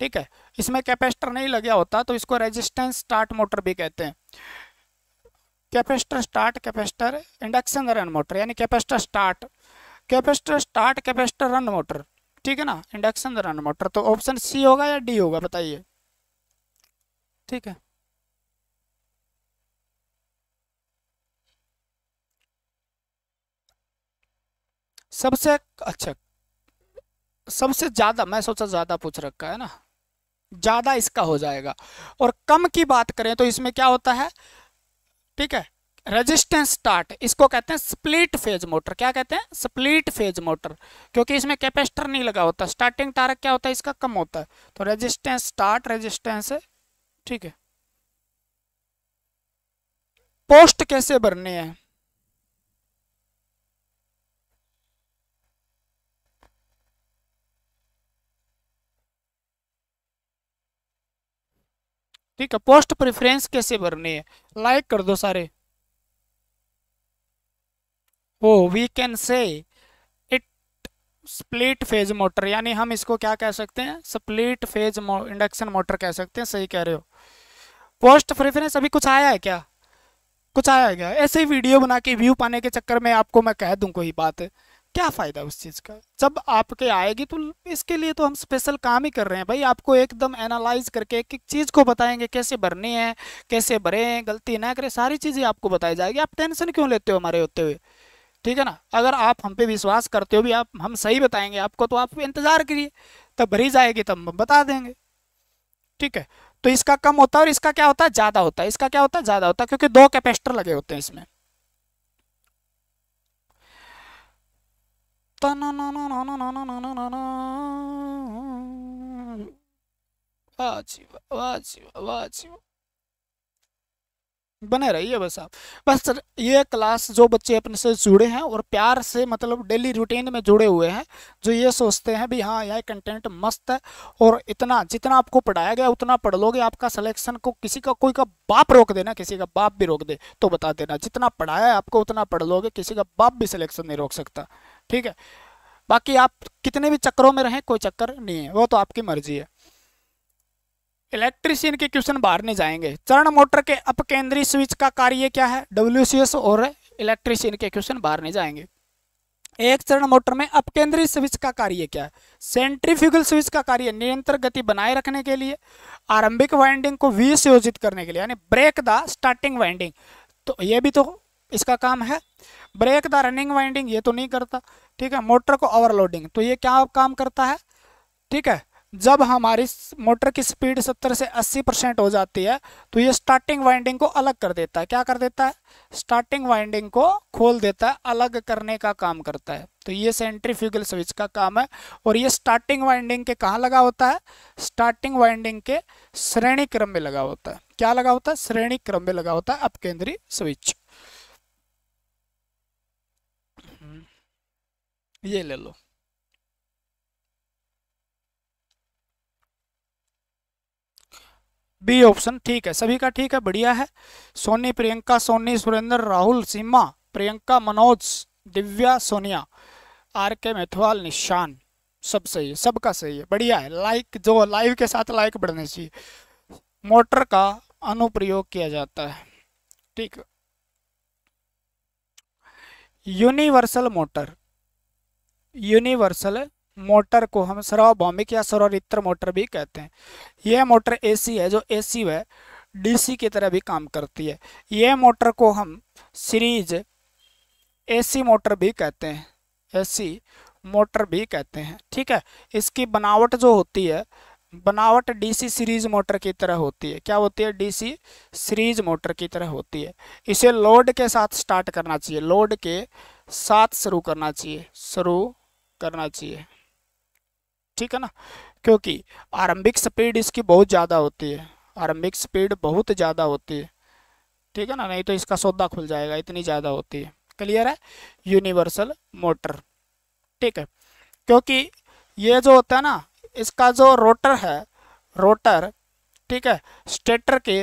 ठीक है इसमें कैपेसिटर नहीं लगा होता तो इसको रेजिस्टेंस स्टार्ट मोटर भी कहते हैं capacitor start capacitor induction run motor यानी capacitor start capacitor start capacitor run motor ठीक है ना इंडक्शन रन मोटर तो ऑप्शन सी होगा या डी होगा बताइए ठीक है सबसे अच्छा सबसे ज़्यादा मैं सोचा ज़्यादा पूछ रखा है ना ज़्यादा इसका हो जाएगा और कम की बात करें तो इसमें क्या होता है ठीक है रेजिस्टेंस स्टार्ट इसको कहते हैं स्प्लिट फेज मोटर क्या कहते हैं स्प्लिट फेज मोटर क्योंकि इसमें कैपेसिटर नहीं लगा होता स्टार्टिंग टारक क्या होता है इसका कम होता है तो रेजिस्टेंस स्टार्ट रेजिस्टेंस ठीक है पोस्ट कैसे भरने हैं ठीक है पोस्ट प्रेफरेंस कैसे भरनी है लाइक कर दो सारे oh we can say it split phase motor यानी हम इसको क्या कह सकते हैं स्प्लिट फेज इंडक्शन मोटर कह सकते हैं सही कह रहे हो पोस्ट प्रेफरेंस अभी कुछ आया है क्या कुछ आया है क्या ऐसे ही वीडियो बना के व्यू पाने के चक्कर में आपको मैं कह दूं कोई बात है क्या फ़ायदा उस चीज़ का जब आपके आएगी तो इसके लिए तो हम स्पेशल काम ही कर रहे हैं भाई आपको एकदम एनालाइज करके एक एक चीज़ को बताएंगे कैसे भरनी है कैसे हैं गलती ना करें सारी चीज़ें आपको बताई जाएगी आप टेंशन क्यों लेते हो हमारे होते हुए ठीक है ना अगर आप हम पे विश्वास करते हो भी आप हम सही बताएंगे आपको तो आप इंतज़ार करिए तब भरी जाएगी तब हम बता देंगे ठीक है तो इसका कम होता है और इसका क्या होता है ज़्यादा होता है इसका क्या होता है ज़्यादा होता है क्योंकि दो कैपेसिटर लगे होते हैं इसमें बने रहिए बस आप बस ये क्लास जो बच्चे अपने से जुड़े हैं और प्यार से मतलब डेली रूटीन में जुड़े हुए हैं जो ये सोचते हैं भी हाँ यह कंटेंट मस्त है और इतना जितना आपको पढ़ाया गया उतना पढ़ लोगे आपका सिलेक्शन को किसी का कोई का बाप रोक देना किसी का बाप भी रोक दे तो बता देना जितना पढ़ाया है आपको उतना पढ़ लोगे किसी का बाप भी सिलेक्शन नहीं रोक सकता ठीक है बाकी आप कितने भी चक्करों में रहें कोई चक्कर नहीं है वो तो आपकी मर्जी है इलेक्ट्रिशियन के क्वेश्चन बाहर नहीं जाएंगे चरण मोटर के अपकेंद्रीय स्विच का कार्य क्या है डब्ल्यू और इलेक्ट्रिशियन के क्वेश्चन बाहर नहीं जाएंगे एक चरण मोटर में अपकेंद्रीय स्विच का कार्य क्या है सेंट्रीफ्यूगल स्विच का कार्य नियंत्रण गति बनाए रखने के लिए आरंभिक वाइंडिंग को विसयोजित करने के लिए यानी ब्रेक द स्टार्टिंग वाइंडिंग तो ये भी तो इसका काम है ब्रेक द रनिंग वाइंडिंग ये तो नहीं करता ठीक है मोटर को ओवरलोडिंग तो ये क्या काम करता है ठीक है जब हमारी मोटर की स्पीड 70 से 80 परसेंट हो जाती है तो ये स्टार्टिंग वाइंडिंग को अलग कर देता है क्या कर देता है स्टार्टिंग वाइंडिंग को खोल देता है अलग करने का काम करता है तो ये सेंट्रीफ्यूगल स्विच का काम है और ये स्टार्टिंग वाइंडिंग के कहाँ लगा होता है स्टार्टिंग वाइंडिंग के श्रेणी क्रम में लगा होता है क्या लगा होता है श्रेणी क्रम में लगा होता है अपकेंद्रीय स्विच ये ले लो बी ऑप्शन ठीक है सभी का ठीक है बढ़िया है सोनी प्रियंका सोनी सुरेंद्र राहुल सीमा प्रियंका मनोज दिव्या सोनिया आर के मेथवाल निशान सब सही है सबका सही है बढ़िया है लाइक जो लाइव के साथ लाइक बढ़ने चाहिए मोटर का अनुप्रयोग किया जाता है ठीक यूनिवर्सल मोटर यूनिवर्सल मोटर को हम सर्वभौमिक या सर्वरित्र मोटर भी कहते हैं यह मोटर एसी है जो एसी व डीसी की तरह भी काम करती है यह मोटर को हम सीरीज एसी मोटर भी कहते हैं एसी मोटर भी कहते हैं ठीक है इसकी बनावट जो होती है बनावट डीसी सीरीज मोटर की तरह होती है क्या होती है डीसी सीरीज मोटर की तरह होती है इसे लोड के साथ स्टार्ट करना चाहिए लोड के साथ शुरू करना चाहिए शुरू करना चाहिए ठीक है ना क्योंकि आरंभिक स्पीड इसकी बहुत ज़्यादा होती है आरंभिक स्पीड बहुत ज़्यादा होती है ठीक है ना नहीं तो इसका सौदा खुल जाएगा इतनी ज़्यादा होती है क्लियर है यूनिवर्सल मोटर ठीक है क्योंकि ये जो होता है ना इसका जो रोटर है रोटर ठीक है स्टेटर के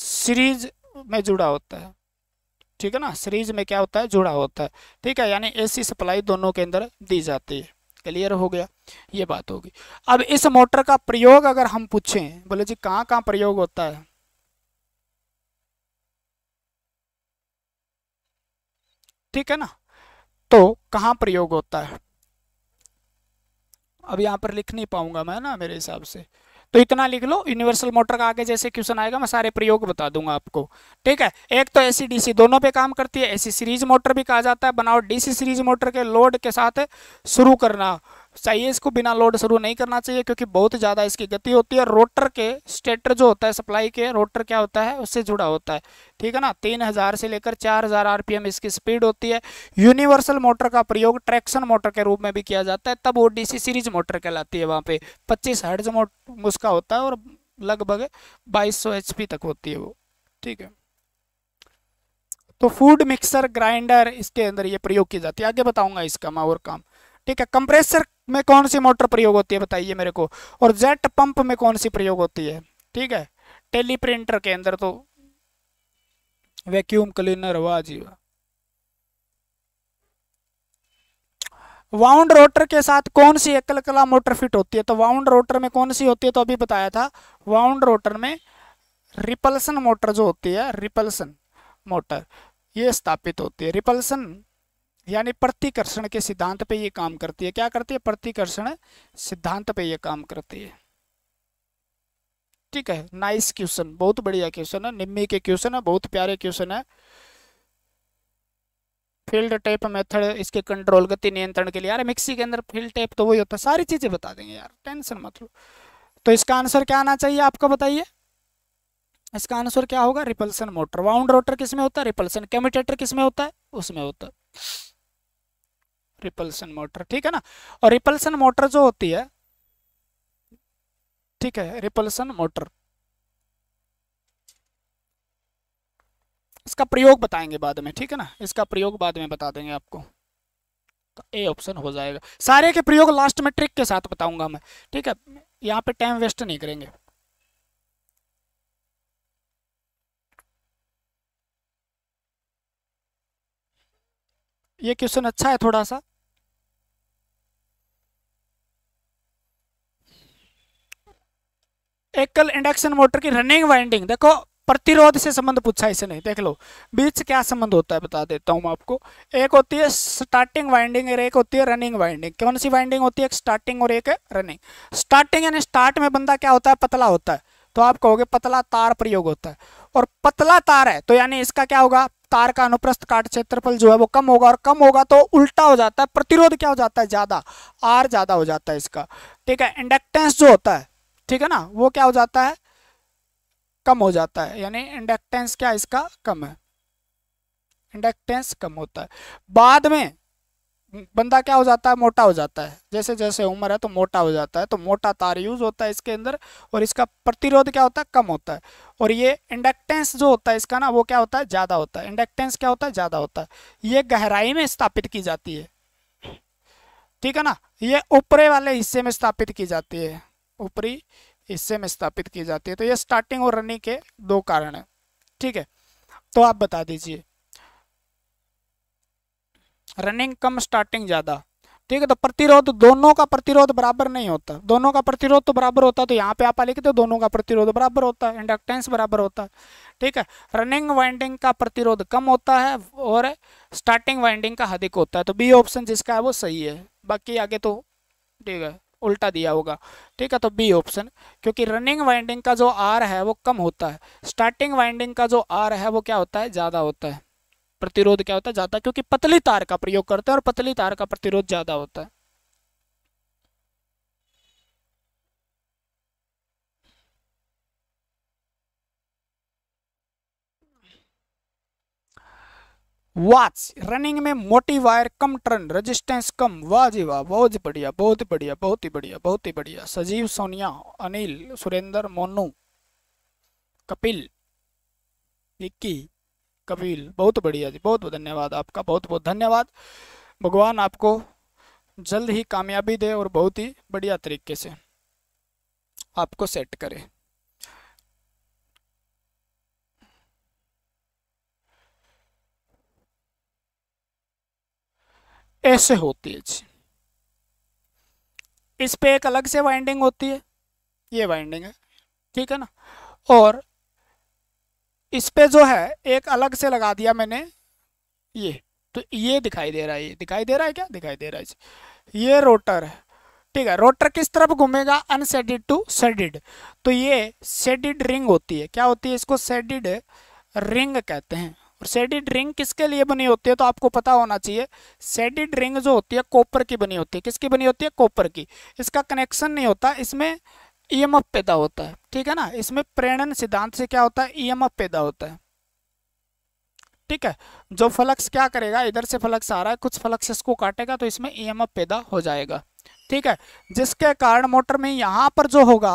सीरीज में जुड़ा होता है ठीक है ना सीरीज में क्या होता है जुड़ा होता है ठीक है यानी एसी सप्लाई दोनों के अंदर दी जाती है क्लियर हो गया ये बात होगी अब इस मोटर का प्रयोग अगर हम पूछें बोले जी कहाँ कहाँ प्रयोग होता है ठीक है ना तो कहाँ प्रयोग होता है अब यहाँ पर लिख नहीं पाऊंगा मैं ना मेरे हिसाब से तो इतना लिख लो यूनिवर्सल मोटर का आगे जैसे क्वेश्चन आएगा मैं सारे प्रयोग बता दूंगा आपको ठीक है एक तो एसी डीसी दोनों पे काम करती है एसी सीरीज मोटर भी कहा जाता है बनाओ डीसी सीरीज मोटर के लोड के साथ शुरू करना चाहिए इसको बिना लोड शुरू नहीं करना चाहिए क्योंकि बहुत ज़्यादा इसकी गति होती है रोटर के स्टेटर जो होता है सप्लाई के रोटर क्या होता है उससे जुड़ा होता है ठीक है ना तीन हज़ार से लेकर चार हज़ार आरपीएम इसकी स्पीड होती है यूनिवर्सल मोटर का प्रयोग ट्रैक्शन मोटर के रूप में भी किया जाता है तब वो सी सीरीज मोटर कहलाती है वहाँ पे पच्चीस हर्ज मोटर उसका होता है और लगभग बाईस सौ तक होती है वो ठीक है तो फूड मिक्सर ग्राइंडर इसके अंदर ये प्रयोग की जाती है आगे बताऊंगा इसका मैं और काम ठीक है कंप्रेसर में कौन सी मोटर प्रयोग होती है बताइए मेरे को और जेट पंप में कौन सी प्रयोग होती है ठीक है टेली प्रिंटर के अंदर तो वैक्यूम क्लीनर वाह जी वाउंड रोटर के साथ कौन सी एकल कला मोटर फिट होती है तो वाउंड रोटर में कौन सी होती है तो अभी बताया था वाउंड रोटर में रिपल्सन मोटर जो होती है रिपल्सन मोटर ये स्थापित होती है रिपल्सन यानी प्रतिकर्षण के सिद्धांत पे ये काम करती है क्या करती है प्रतिकर्षण सिद्धांत पे ये काम करती है ठीक है नाइस क्वेश्चन बहुत बढ़िया क्वेश्चन है निम्मी के क्वेश्चन है बहुत प्यारे क्वेश्चन है फील्ड टेप मेथड इसके कंट्रोल गति नियंत्रण के लिए यार मिक्सी के अंदर फील्ड टेप तो वही होता है सारी चीजें बता देंगे यार टेंशन मत लो तो इसका आंसर क्या आना चाहिए आपको बताइए इसका आंसर क्या होगा रिपल्सन मोटर वाउंड रोटर किसमें होता है रिपल्सन कम्यूटेटर किसमें होता है उसमें होता है रिपल्सन मोटर ठीक है ना और रिपल्सन मोटर जो होती है ठीक है रिपल्सन मोटर इसका प्रयोग बताएंगे बाद में ठीक है ना इसका प्रयोग बाद में बता देंगे आपको ए तो ऑप्शन हो जाएगा सारे के प्रयोग लास्ट में ट्रिक के साथ बताऊंगा मैं ठीक है यहाँ पे टाइम वेस्ट नहीं करेंगे ये क्वेश्चन अच्छा है थोड़ा सा एकल इंडक्शन मोटर की रनिंग वाइंडिंग देखो प्रतिरोध से संबंध पूछा इसे नहीं देख लो बीच क्या संबंध होता है बता देता हूँ आपको एक होती है स्टार्टिंग वाइंडिंग और एक होती है रनिंग वाइंडिंग कौन सी वाइंडिंग होती है एक स्टार्टिंग और एक रनिंग स्टार्टिंग यानी स्टार्ट में बंदा क्या होता है पतला होता है तो आप कहोगे पतला तार प्रयोग होता है और पतला तार है तो यानी इसका क्या होगा तार का अनुप्रस्थ काट क्षेत्रफल जो है वो कम होगा और कम होगा तो उल्टा हो जाता है प्रतिरोध क्या हो जाता है ज़्यादा आर ज़्यादा हो जाता है इसका ठीक है इंडक्टेंस जो होता है ठीक है ना वो क्या हो जाता है कम हो जाता है यानी इंडक्टेंस क्या इसका कम है इंडक्टेंस कम होता है बाद में बंदा क्या हो जाता है मोटा हो जाता है जैसे जैसे उम्र है तो मोटा हो जाता है तो मोटा तार यूज होता है इसके अंदर और इसका प्रतिरोध क्या होता है कम होता है और ये इंडक्टेंस जो होता है इसका ना वो क्या होता है ज़्यादा होता है इंडक्टेंस क्या होता है ज़्यादा होता है ये गहराई में स्थापित की जाती है ठीक है ना ये ऊपरे वाले हिस्से में स्थापित की जाती है ऊपरी हिस्से में स्थापित की जाती है तो ये स्टार्टिंग और रनिंग के दो कारण हैं ठीक है तो आप बता दीजिए रनिंग कम स्टार्टिंग ज़्यादा ठीक है तो प्रतिरोध दोनों का प्रतिरोध बराबर नहीं होता दोनों का प्रतिरोध तो बराबर होता है तो यहाँ पे आप लिखते हो दोनों का प्रतिरोध बराबर होता है इंडक्टेंस बराबर होता है ठीक है रनिंग वाइंडिंग का प्रतिरोध कम होता है और स्टार्टिंग वाइंडिंग का अधिक होता है तो बी ऑप्शन जिसका है वो सही है बाकी आगे तो ठीक है उल्टा दिया होगा ठीक है तो बी ऑप्शन क्योंकि रनिंग वाइंडिंग का जो आर है वो कम होता है स्टार्टिंग वाइंडिंग का जो आर है वो क्या होता है ज़्यादा होता है प्रतिरोध क्या होता है ज़्यादा क्योंकि पतली तार का प्रयोग करते हैं और पतली तार का प्रतिरोध ज़्यादा होता है वाच रनिंग में मोटी वायर कम टर्न रेजिस्टेंस कम वाह बहुत ही बढ़िया बहुत ही बढ़िया बहुत ही बढ़िया बहुत ही बढ़िया सजीव सोनिया अनिल सुरेंद्र मोनू कपिल विक्की कपिल बहुत बढ़िया जी बहुत बहुत धन्यवाद आपका बहुत बहुत धन्यवाद भगवान आपको जल्द ही कामयाबी दे और बहुत ही बढ़िया तरीके से आपको सेट करे ऐसे होती है जी इस पे एक अलग से वाइंडिंग होती है ये वाइंडिंग है ठीक है ना और इस पे जो है एक अलग से लगा दिया मैंने ये तो ये दिखाई दे रहा है ये दिखाई दे रहा है क्या दिखाई दे रहा है ये रोटर है ठीक है रोटर किस तरफ घूमेगा अनसेडिड टू सेडिड तो ये सेडिड रिंग होती है क्या होती है इसको सेडिड रिंग कहते हैं और सेडी रिंग किसके लिए बनी होती है तो आपको पता होना चाहिए सेडी रिंग जो होती है कॉपर की बनी होती है किसकी बनी होती है कॉपर की इसका कनेक्शन नहीं होता इसमें ई पैदा होता है ठीक है ना इसमें प्रेरणन सिद्धांत से क्या होता है ई पैदा होता है ठीक है जो फ्लक्स क्या करेगा इधर से फलक्स आ रहा है कुछ फ्लक्स इसको काटेगा तो इसमें ई पैदा हो जाएगा ठीक है जिसके कारण मोटर में यहाँ पर जो होगा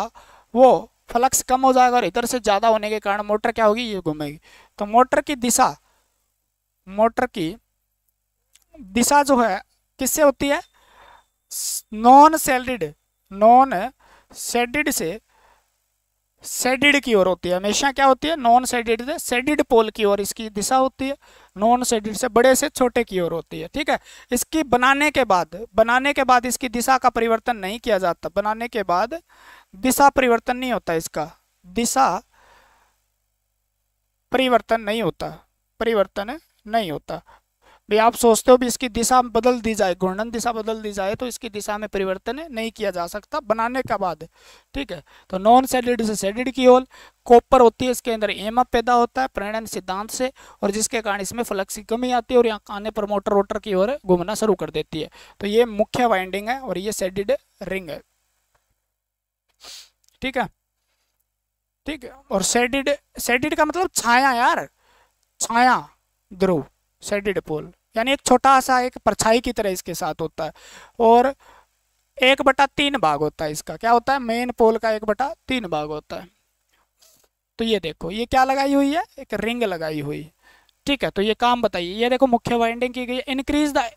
वो फ्लक्स कम हो जाएगा और इधर से ज़्यादा होने के कारण मोटर क्या होगी ये घूमेगी तो मोटर की दिशा मोटर की दिशा जो है किससे होती है नॉन सेल्डिड नॉन सेडिड से सेडिड की ओर होती है हमेशा क्या होती है नॉन सेडिड से सेडिड पोल की ओर इसकी दिशा होती है नॉन सेडिड से बड़े से छोटे की ओर होती है ठीक है इसकी बनाने के बाद बनाने के बाद इसकी दिशा का परिवर्तन नहीं किया जाता बनाने के बाद दिशा परिवर्तन नहीं होता इसका दिशा परिवर्तन नहीं होता परिवर्तन नहीं होता भाई आप सोचते हो भी इसकी दिशा बदल दी जाए घूर्णन दिशा बदल दी जाए तो इसकी दिशा में परिवर्तन नहीं किया जा सकता बनाने का बाद ठीक है तो नॉन सेडिड से सेडिड की ओल कॉपर होती है इसके अंदर एमा पैदा होता है प्रणयन सिद्धांत से और जिसके कारण इसमें फ्लक्स की कमी आती है और यहाँ आने पर मोटर वोटर की ओर घूमना शुरू कर देती है तो ये मुख्य वाइंडिंग है और ये सेडिड रिंग है ठीक है ठीक है और सेडिड सेडिड का मतलब छाया यार छाया ध्रुव सेडिड पोल यानी एक छोटा सा एक परछाई की तरह इसके साथ होता है और एक बटा तीन भाग होता है इसका क्या होता है मेन पोल का एक बटा तीन भाग होता है तो ये देखो ये क्या लगाई हुई है एक रिंग लगाई हुई ठीक है तो ये काम बताइए ये देखो मुख्य वाइंडिंग की गई इंक्रीज द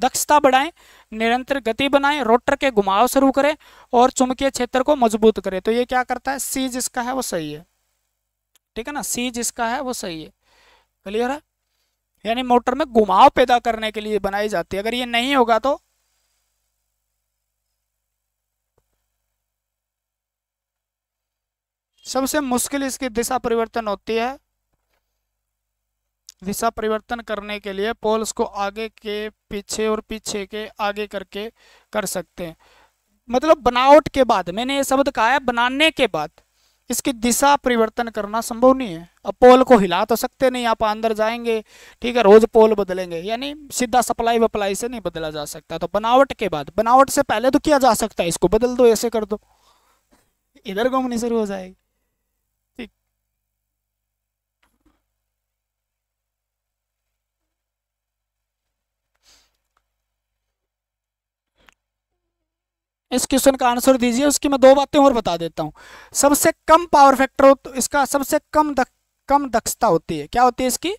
दक्षता बढ़ाएं निरंतर गति बनाएं रोटर के घुमाव शुरू करें और चुंबकीय क्षेत्र को मजबूत करें तो ये क्या करता है सी जिसका है वो सही है ठीक है ना सी जिसका है वो सही है क्लियर है यानी मोटर में घुमाव पैदा करने के लिए बनाई जाती है अगर ये नहीं होगा तो सबसे मुश्किल इसकी दिशा परिवर्तन होती है दिशा परिवर्तन करने के लिए पोल्स को आगे के पीछे और पीछे के आगे करके कर सकते हैं मतलब बनावट के बाद मैंने ये शब्द कहा है बनाने के बाद इसकी दिशा परिवर्तन करना संभव नहीं है अब पोल को हिला तो सकते नहीं आप अंदर जाएंगे ठीक है रोज पोल बदलेंगे यानी सीधा सप्लाई वप्लाई से नहीं बदला जा सकता तो बनावट के बाद बनावट से पहले तो किया जा सकता है इसको बदल दो ऐसे कर दो इधर घूमनी शुरू हो जाएगी इस क्वेश्चन का आंसर दीजिए उसकी मैं दो बातें और बता देता हूँ सबसे कम पावर फैक्टर हो तो इसका सबसे कम दक, कम दक्षता होती है क्या होती है इसकी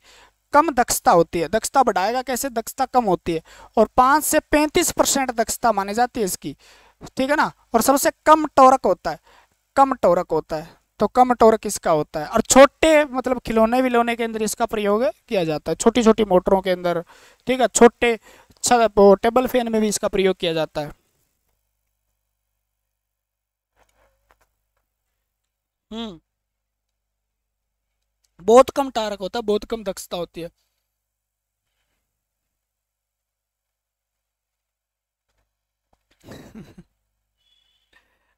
कम दक्षता होती है दक्षता बढ़ाएगा कैसे दक्षता कम होती है और पाँच से पैंतीस परसेंट दक्षता मानी जाती है इसकी ठीक है ना और सबसे कम टोरक होता है कम टोरक होता है तो कम टोरक इसका होता है और छोटे मतलब खिलौने विलौने के अंदर इसका प्रयोग किया जाता है छोटी छोटी मोटरों के अंदर ठीक है छोटे अच्छा टेबल फैन में भी इसका प्रयोग किया जाता है हम्म बहुत कम टारक होता है बहुत कम दक्षता होती है (laughs)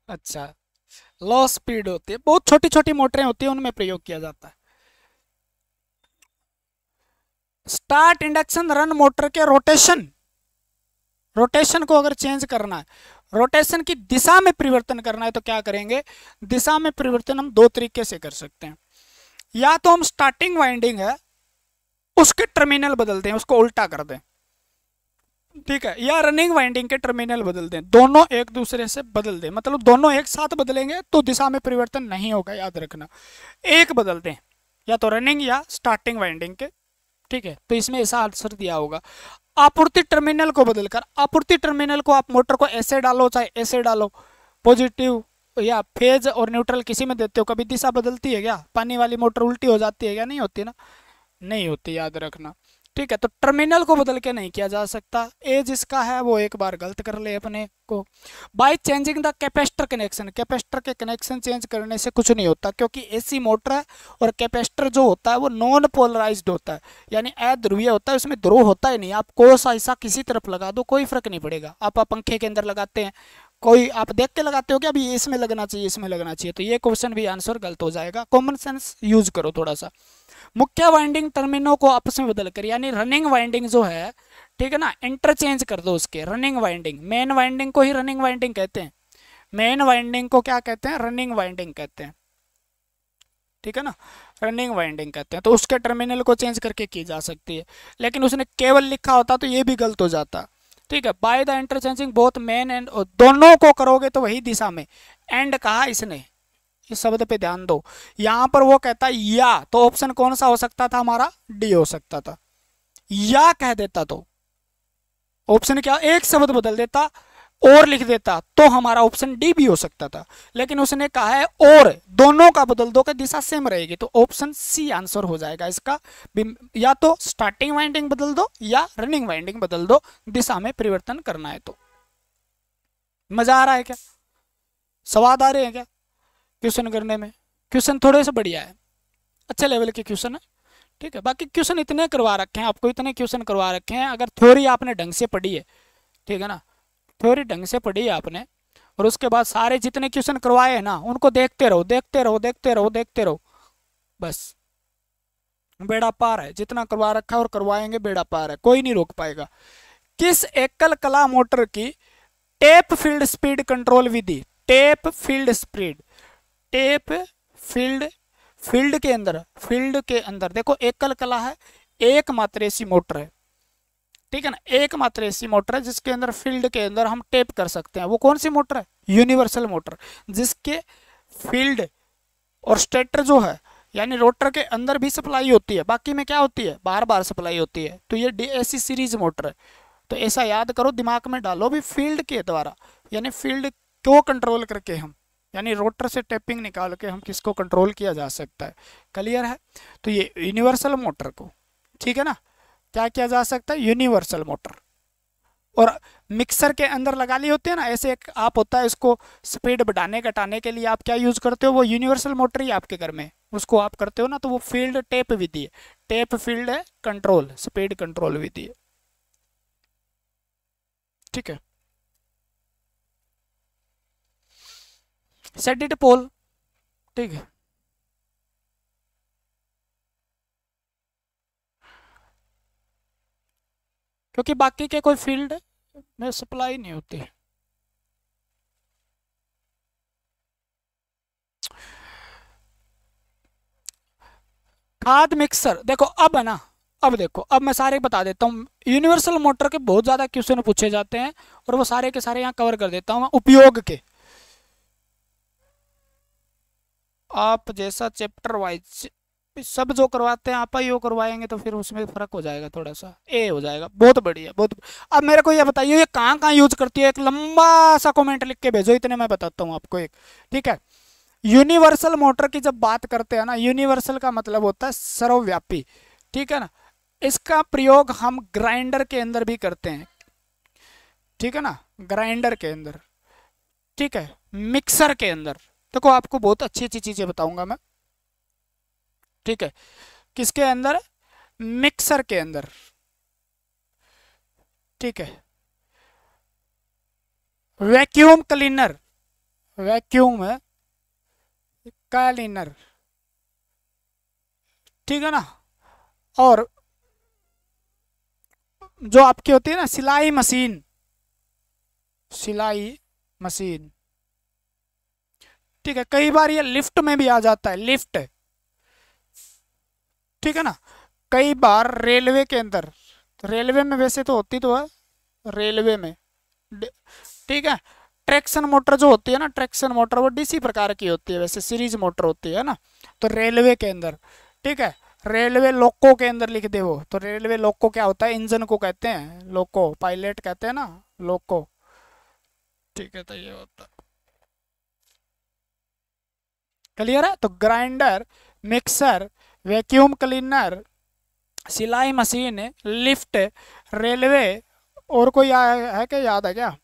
अच्छा लो स्पीड होती है बहुत छोटी छोटी मोटरें होती है उनमें प्रयोग किया जाता है स्टार्ट इंडक्शन रन मोटर के रोटेशन रोटेशन को अगर चेंज करना है रोटेशन की दिशा में परिवर्तन करना है तो क्या करेंगे दिशा में परिवर्तन हम दो तरीके से कर सकते हैं या तो हम स्टार्टिंग वाइंडिंग है उसके टर्मिनल बदल दें उसको उल्टा कर दें ठीक है या रनिंग वाइंडिंग के टर्मिनल बदल दें दोनों एक दूसरे से बदल दें मतलब दोनों एक साथ बदलेंगे तो दिशा में परिवर्तन नहीं होगा याद रखना एक बदल दें या तो रनिंग या स्टार्टिंग वाइंडिंग के ठीक है तो इसमें ऐसा आंसर दिया होगा आपूर्ति टर्मिनल को बदलकर आपूर्ति टर्मिनल को आप मोटर को ऐसे डालो चाहे ऐसे डालो पॉजिटिव या फेज और न्यूट्रल किसी में देते हो कभी दिशा बदलती है क्या पानी वाली मोटर उल्टी हो जाती है क्या नहीं होती ना नहीं होती याद रखना ठीक है तो टर्मिनल को बदल के नहीं किया जा सकता ए जिसका है वो एक बार गलत कर ले अपने को by changing the capacitor connection capacitor के कनेक्शन चेंज करने से कुछ नहीं होता क्योंकि एसी मोटर है और कैपेस्टर जो होता है वो नॉन पोलराइज्ड होता है यानी ध्रुवीय होता है उसमें ध्रुव होता ही नहीं आप कोस ऐसा किसी तरफ लगा दो कोई फर्क नहीं पड़ेगा आप पंखे के अंदर लगाते हैं कोई आप देख के लगाते हो कि अभी इसमें लगना चाहिए इसमें लगना चाहिए तो ये क्वेश्चन भी आंसर गलत हो जाएगा कॉमन सेंस यूज करो थोड़ा सा मुख्य वाइंडिंग टर्मिनों को आपस में बदल कर यानी रनिंग वाइंडिंग जो है ठीक है ना इंटरचेंज कर दो उसके रनिंग वाइंडिंग मेन वाइंडिंग को ही रनिंग वाइंडिंग कहते हैं मेन वाइंडिंग को क्या कहते हैं रनिंग वाइंडिंग कहते हैं ठीक है ना रनिंग वाइंडिंग कहते हैं तो उसके टर्मिनल को चेंज करके की जा सकती है लेकिन उसने केवल लिखा होता तो ये भी गलत हो जाता ठीक है by the interchanging both main and दोनों को करोगे तो वही दिशा में एंड कहा इसने इस शब्द पे ध्यान दो यहां पर वो कहता या तो ऑप्शन कौन सा हो सकता था हमारा डी हो सकता था या कह देता तो ऑप्शन क्या एक शब्द बदल देता और लिख देता तो हमारा ऑप्शन डी भी हो सकता था लेकिन उसने कहा है और दोनों का बदल दो के दिशा सेम रहेगी तो ऑप्शन सी आंसर हो जाएगा इसका या तो स्टार्टिंग वाइंडिंग बदल दो या रनिंग वाइंडिंग बदल दो दिशा में परिवर्तन करना है तो मजा आ रहा है क्या सवाद आ रहे हैं क्या क्वेश्चन करने में क्वेश्चन थोड़े से बढ़िया है अच्छे लेवल के क्वेश्चन है ठीक है बाकी क्वेश्चन इतने करवा रखे हैं आपको इतने क्वेश्चन करवा रखे हैं अगर थ्योरी आपने ढंग से पढ़ी है ठीक है ना थ्योरी ढंग से पढ़ी है आपने और उसके बाद सारे जितने क्वेश्चन करवाए हैं ना उनको देखते रहो देखते रहो देखते रहो देखते रहो बस बेड़ा पार है जितना करवा रखा है और करवाएंगे बेड़ा पार है कोई नहीं रोक पाएगा किस एकल कला मोटर की टेप फील्ड स्पीड कंट्रोल विधि tap field speed tap field field के अंदर फील्ड के अंदर देखो एकल कला है एक मात्र ऐसी मोटर है ठीक है ना एक मात्र ऐसी मोटर है जिसके अंदर फील्ड के अंदर हम टेप कर सकते हैं वो कौन सी मोटर है यूनिवर्सल मोटर जिसके फील्ड और स्टेटर जो है यानी रोटर के अंदर भी सप्लाई होती है बाकी में क्या होती है बार बार सप्लाई होती है तो ये डी सीरीज मोटर है तो ऐसा याद करो दिमाग में डालो भी फील्ड के द्वारा यानी फील्ड को कंट्रोल करके हम यानी रोटर से टैपिंग निकाल के हम किसको कंट्रोल किया जा सकता है क्लियर है तो ये यूनिवर्सल मोटर को ठीक है ना क्या किया जा सकता है यूनिवर्सल मोटर और मिक्सर के अंदर लगा ली होती है ना ऐसे एक आप होता है इसको स्पीड बढ़ाने घटाने के लिए आप क्या यूज़ करते हो वो यूनिवर्सल मोटर ही आपके घर में उसको आप करते हो ना तो वो फील्ड टेप विधि है टेप फील्ड है कंट्रोल स्पीड कंट्रोल विधि है ठीक है सेट इट पोल ठीक है क्योंकि बाकी के कोई फील्ड में सप्लाई नहीं होती खाद मिक्सर देखो अब है ना अब देखो अब मैं सारे बता देता हूँ यूनिवर्सल मोटर के बहुत ज़्यादा क्वेश्चन पूछे जाते हैं और वो सारे के सारे यहाँ कवर कर देता हूँ उपयोग के आप जैसा चैप्टर वाइज सब जो करवाते हैं आप ही वो करवाएंगे तो फिर उसमें फर्क हो जाएगा थोड़ा सा ए हो जाएगा बहुत बढ़िया बहुत अब मेरे को ये बताइए ये कहाँ कहाँ यूज करती है एक लंबा सा कमेंट लिख के भेजो इतने मैं बताता हूँ आपको एक ठीक है यूनिवर्सल मोटर की जब बात करते हैं ना यूनिवर्सल का मतलब होता है सर्वव्यापी ठीक है ना इसका प्रयोग हम ग्राइंडर के अंदर भी करते हैं ठीक है ना ग्राइंडर के अंदर ठीक है मिक्सर के अंदर देखो आपको बहुत अच्छी अच्छी चीज़ें बताऊंगा मैं ठीक है किसके अंदर मिक्सर के अंदर ठीक है वैक्यूम क्लीनर वैक्यूम है क्लीनर ठीक है ना और जो आपकी होती है ना सिलाई मशीन सिलाई मशीन ठीक है कई बार ये लिफ्ट में भी आ जाता है लिफ्ट ठीक है ना कई बार रेलवे के अंदर रेलवे में वैसे तो होती तो है रेलवे में ठीक है ट्रैक्शन मोटर जो होती है ना ट्रैक्शन मोटर वो डीसी प्रकार की होती है वैसे सीरीज मोटर होती है ना तो रेलवे के अंदर ठीक है रेलवे लोको के अंदर लिख दे वो तो रेलवे लोको क्या होता है इंजन को कहते हैं लोको पायलट कहते हैं ना लोको ठीक है तो ये होता है क्लियर है तो ग्राइंडर मिक्सर वैक्यूम क्लीनर सिलाई मशीन लिफ्ट रेलवे और कोई है क्या याद है क्या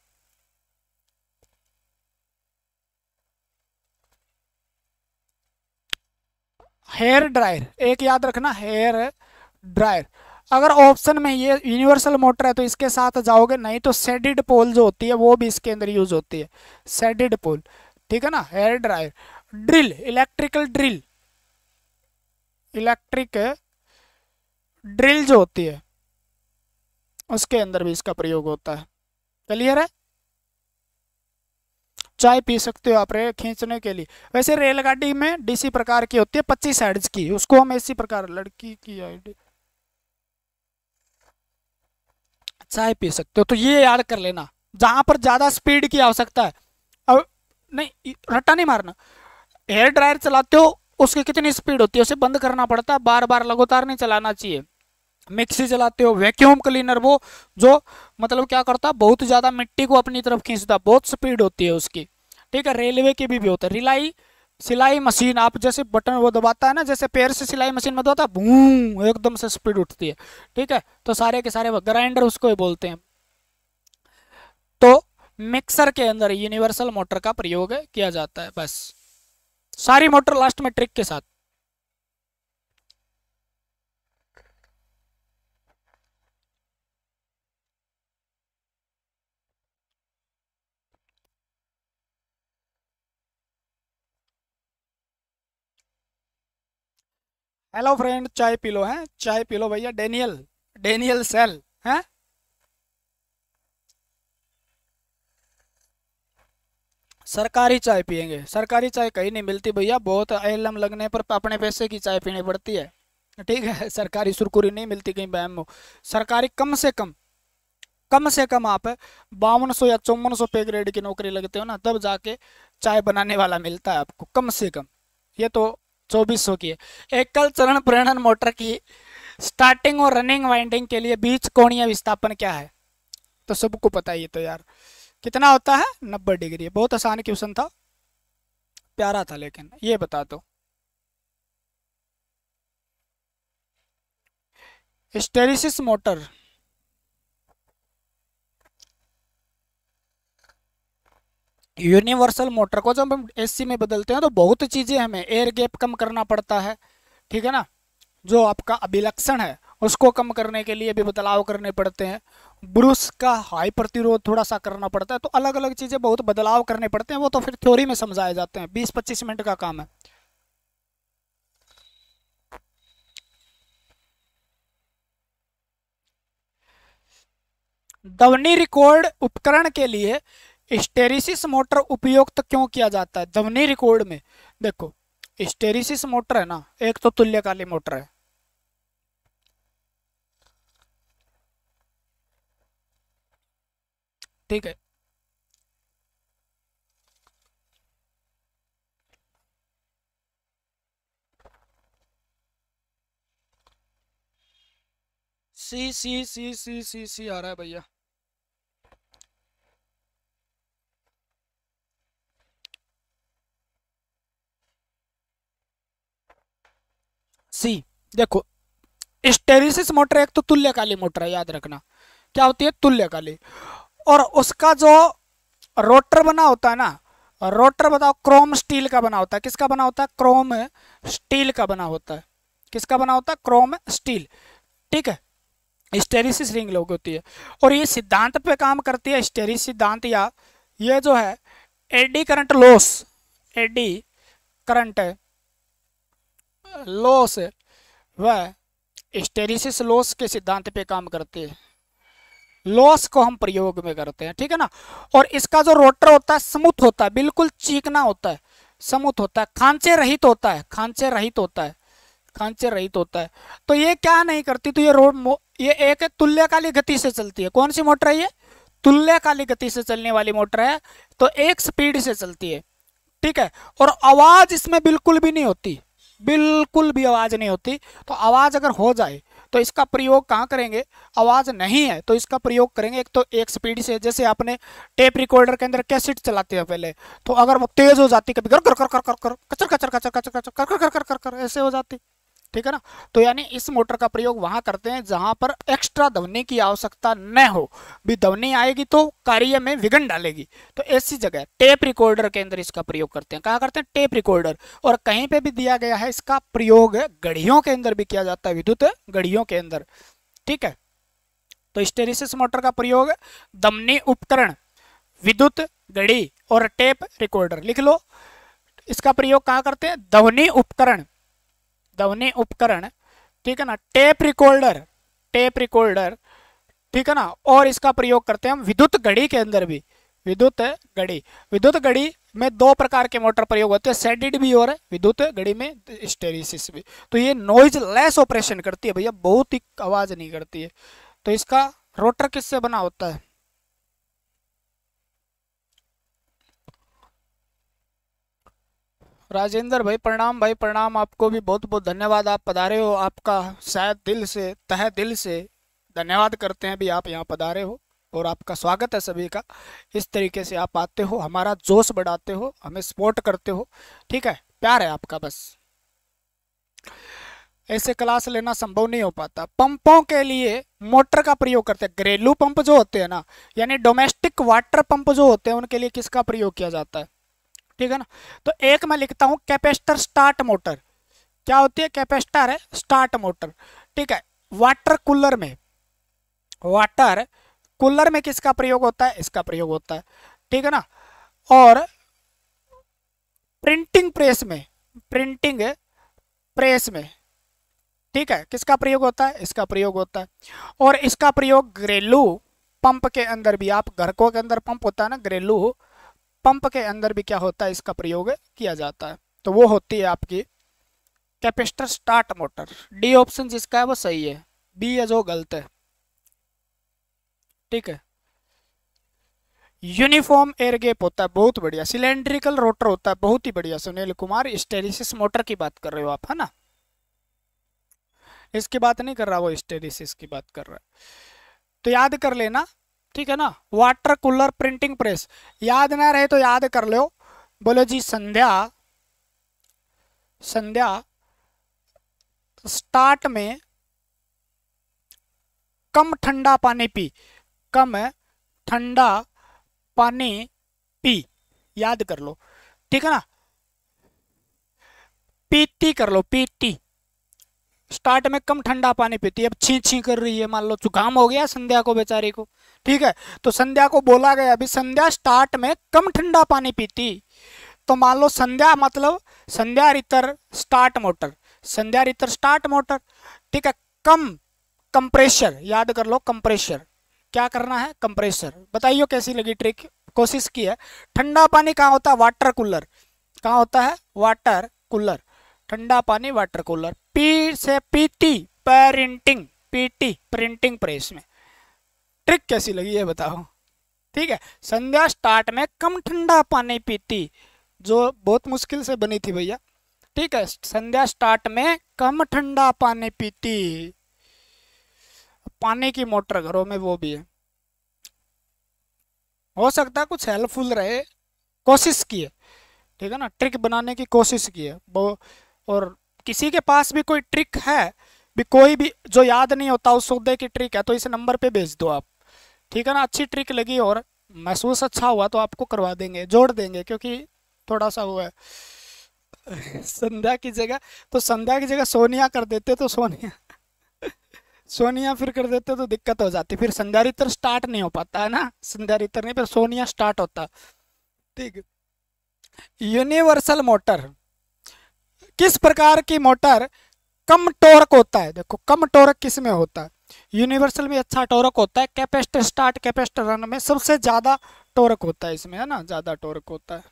हेयर ड्रायर एक याद रखना हेयर ड्रायर अगर ऑप्शन में ये यूनिवर्सल मोटर है तो इसके साथ जाओगे नहीं तो सेडिड पोल जो होती है वो भी इसके अंदर यूज होती है सेडिड पोल ठीक है ना hair dryer drill electrical drill electric drill जो होती है उसके अंदर भी इसका प्रयोग होता है क्लियर है चाय पी सकते हो आप रे खींचने के लिए वैसे रेलगाड़ी में डीसी प्रकार की होती है पच्चीस हेड्स की उसको हम इसी प्रकार लड़की की आईडी चाय पी सकते हो तो ये याद कर लेना जहां पर ज्यादा स्पीड की आवश्यकता है अब नहीं रट्टा नहीं मारना हेयर ड्रायर चलाते हो उसकी कितनी स्पीड होती है उसे बंद करना पड़ता है बार बार लगातार नहीं चलाना चाहिए मिक्सी चलाते हो वैक्यूम क्लीनर वो जो मतलब क्या करता है बहुत ज़्यादा मिट्टी को अपनी तरफ खींचता बहुत स्पीड होती है उसकी ठीक है रेलवे की भी, भी होता है रिलाई सिलाई मशीन आप जैसे बटन वो दबाता है ना जैसे पैर से सिलाई मशीन में दबाता भूम एकदम से स्पीड उठती है ठीक है तो सारे के सारे ग्राइंडर उसको ही बोलते हैं तो मिक्सर के अंदर यूनिवर्सल मोटर का प्रयोग किया जाता है बस सारी मोटर लास्ट में ट्रिक के साथ हेलो फ्रेंड चाय पी लो है चाय पी लो भैया डेनियल डेनियल सेल है सरकारी चाय पियेंगे सरकारी चाय कहीं नहीं मिलती भैया बहुत एलम लगने पर अपने पैसे की चाय पीनी पड़ती है ठीक है (laughs) सरकारी सुरकुरी नहीं मिलती कहीं बैम हो सरकारी कम से कम कम से कम आप बावन सौ या चौवन सौ पे ग्रेड की नौकरी लगते हो ना तब जाके चाय बनाने वाला मिलता है आपको कम से कम ये तो चौबीस सौ की है एकल चरण प्रेरण मोटर की स्टार्टिंग और रनिंग वाइंडिंग के लिए बीच कोणीय विस्थापन क्या है तो सबको पता ही तो यार कितना होता है नब्बे डिग्री बहुत आसान क्वेश्चन था प्यारा था लेकिन ये बता दो स्टेरिसिस मोटर यूनिवर्सल मोटर को जब हम एसी में बदलते हैं तो बहुत चीज़ें हमें एयर गैप कम करना पड़ता है ठीक है ना जो आपका अभिलक्षण है उसको कम करने के लिए भी बदलाव करने पड़ते हैं ब्रूस का हाई प्रतिरोध थोड़ा सा करना पड़ता है तो अलग अलग चीज़ें बहुत बदलाव करने पड़ते हैं वो तो फिर थ्योरी में समझाए जाते हैं बीस पच्चीस मिनट का काम है दवनी रिकॉर्ड उपकरण के लिए स्टेरिसिस मोटर उपयुक्त तो क्यों किया जाता है दवनी रिकॉर्ड में देखो स्टेरिसिस मोटर है ना एक तो तुल्यकाली मोटर है ठीक है सी सी सी सी सी सी आ रहा है भैया सी देखो स्टेरिसिस मोटर एक तो तुल्यकाली मोटर है याद रखना क्या होती है तुल्यकाली और उसका जो रोटर बना होता है ना रोटर बताओ क्रोम स्टील का बना होता है किसका बना होता है क्रोम स्टील का बना होता है किसका बना होता है क्रोम स्टील ठीक है स्टेरिसिस रिंग लोग होती है और ये सिद्धांत पे काम करती है स्टेरिस सिद्धांत या ये जो है eddy current loss eddy current loss व स्टेरिसिस लॉस के सिद्धांत पे काम करती है लॉस को हम प्रयोग में करते हैं ठीक है ना और इसका जो रोटर होता है स्मूथ होता है बिल्कुल चीकना होता है स्मूथ होता है खांचे रहित होता है खांचे रहित होता है खांचे रहित होता है तो ये क्या नहीं करती तो ये रोड ये एक तुल्यकाली गति से चलती है कौन सी मोटर है ये तुल्यकाली गति से चलने वाली मोटर है तो एक स्पीड से चलती है ठीक है और आवाज़ इसमें बिल्कुल भी नहीं होती बिल्कुल भी आवाज़ नहीं होती तो आवाज़ अगर हो जाए तो इसका प्रयोग कहाँ करेंगे आवाज़ नहीं है तो इसका प्रयोग करेंगे एक तो एक स्पीड से जैसे आपने टेप रिकॉर्डर के अंदर कैसेट चलाते हैं पहले तो अगर वो तेज़ हो जाती कभी कर कर कर कर कर कर कचर कचर कचर कचर कचर कर कर कर कर कर ऐसे हो जाती ठीक है ना तो यानी इस मोटर का प्रयोग वहां करते हैं जहां पर एक्स्ट्रा दवनी की आवश्यकता न हो भी दवनी आएगी तो कार्य में विघन डालेगी तो ऐसी जगह टेप रिकॉर्डर के अंदर इसका प्रयोग करते हैं कहा करते हैं टेप रिकॉर्डर और कहीं पे भी दिया गया है इसका प्रयोग गढ़ियों के अंदर भी किया जाता है विद्युत गढ़ियों के अंदर ठीक है तो स्टेरिस मोटर का प्रयोग दमनी उपकरण विद्युत गढ़ी और टेप रिकॉर्डर लिख लो इसका प्रयोग कहा करते हैं दवनी उपकरण ध्वनि उपकरण ठीक है ना टेप रिकॉर्डर टेप रिकॉर्डर ठीक है ना और इसका प्रयोग करते हैं हम विद्युत घड़ी के अंदर भी विद्युत घड़ी विद्युत घड़ी में दो प्रकार के मोटर प्रयोग होते हैं सेडिड भी और विद्युत घड़ी में स्टेरिसिस भी तो ये नॉइज लेस ऑपरेशन करती है भैया बहुत ही आवाज़ नहीं करती है तो इसका रोटर किससे बना होता है राजेंद्र भाई प्रणाम भाई प्रणाम आपको भी बहुत बहुत धन्यवाद आप पधारे हो आपका शायद दिल से तह दिल से धन्यवाद करते हैं भी आप यहाँ पधारे हो और आपका स्वागत है सभी का इस तरीके से आप आते हो हमारा जोश बढ़ाते हो हमें सपोर्ट करते हो ठीक है प्यार है आपका बस ऐसे क्लास लेना संभव नहीं हो पाता पंपों के लिए मोटर का प्रयोग करते हैं घरेलू पंप जो होते हैं ना यानी डोमेस्टिक वाटर पंप जो होते हैं उनके लिए किसका प्रयोग किया जाता है ठीक है ना तो एक मैं लिखता हूँ कैपेस्टर स्टार्ट मोटर क्या होती है कैपेस्टर है स्टार्ट मोटर ठीक है वाटर कूलर में वाटर कूलर में किसका प्रयोग होता है इसका प्रयोग होता है ठीक है ना और प्रिंटिंग प्रेस में प्रिंटिंग प्रेस में ठीक है किसका प्रयोग होता है इसका प्रयोग होता है और इसका प्रयोग घरेलू पंप के अंदर भी आप घर को के अंदर पंप होता है ना घरेलू पंप के अंदर भी क्या होता है इसका प्रयोग किया जाता है तो वो होती है आपकी capacitor start motor D option जिसका है वो सही है बी है जो गलत है ठीक है यूनिफॉर्म एयर गैप होता है बहुत बढ़िया सिलेंड्रिकल रोटर होता है बहुत ही बढ़िया सुनील कुमार स्टेरिसिस मोटर की बात कर रहे हो आप है ना इसकी बात नहीं कर रहा वो स्टेरिसिस की बात कर रहा है तो याद कर लेना ठीक है ना वाटर कूलर प्रिंटिंग प्रेस याद ना रहे तो याद कर लो बोलो जी संध्या संध्या स्टार्ट में कम ठंडा पानी पी कम ठंडा पानी पी याद कर लो ठीक है ना पीती कर लो पीती स्टार्ट में कम ठंडा पानी पीती अब छी छी कर रही है मान लो जुकाम हो गया संध्या को बेचारी को ठीक है तो संध्या को बोला गया अभी संध्या स्टार्ट में कम ठंडा पानी पीती तो मान लो संध्या मतलब संध्या रितर स्टार्ट मोटर संध्या रितर स्टार्ट मोटर ठीक है कम कंप्रेशर याद कर लो कंप्रेशर क्या करना है कंप्रेशर बताइयो कैसी लगी ट्रिक कोशिश की है ठंडा पानी कहाँ होता है वाटर कूलर कहाँ होता है वाटर कूलर ठंडा पानी वाटर कूलर पी से PT printing PT printing press में ट्रिक कैसी लगी है बताओ ठीक है संध्या स्टार्ट में कम ठंडा पानी पीती जो बहुत मुश्किल से बनी थी भैया ठीक है संध्या स्टार्ट में कम ठंडा पानी पीती पानी की मोटर घरों में वो भी है हो सकता कुछ हेल्पफुल रहे कोशिश की है ठीक है ना ट्रिक बनाने की कोशिश की है वो और किसी के पास भी कोई ट्रिक है भी कोई भी जो याद नहीं होता उस सौदे की ट्रिक है तो इस नंबर पे भेज दो आप ठीक है ना अच्छी ट्रिक लगी और महसूस अच्छा हुआ तो आपको करवा देंगे जोड़ देंगे क्योंकि थोड़ा सा हुआ है (laughs) संध्या की जगह तो संध्या की जगह सोनिया कर देते तो सोनिया (laughs) सोनिया फिर कर देते तो दिक्कत हो जाती फिर संध्या रितर स्टार्ट नहीं हो पाता है ना संध्या रितर नहीं फिर सोनिया स्टार्ट होता ठीक यूनिवर्सल मोटर किस प्रकार की मोटर कम टॉर्क होता है देखो कम टॉर्क किस में होता है यूनिवर्सल में अच्छा टॉर्क होता है कैपेसिटर स्टार्ट कैपेसिटर रन में सबसे ज़्यादा टॉर्क होता है इसमें है ना ज़्यादा टॉर्क होता है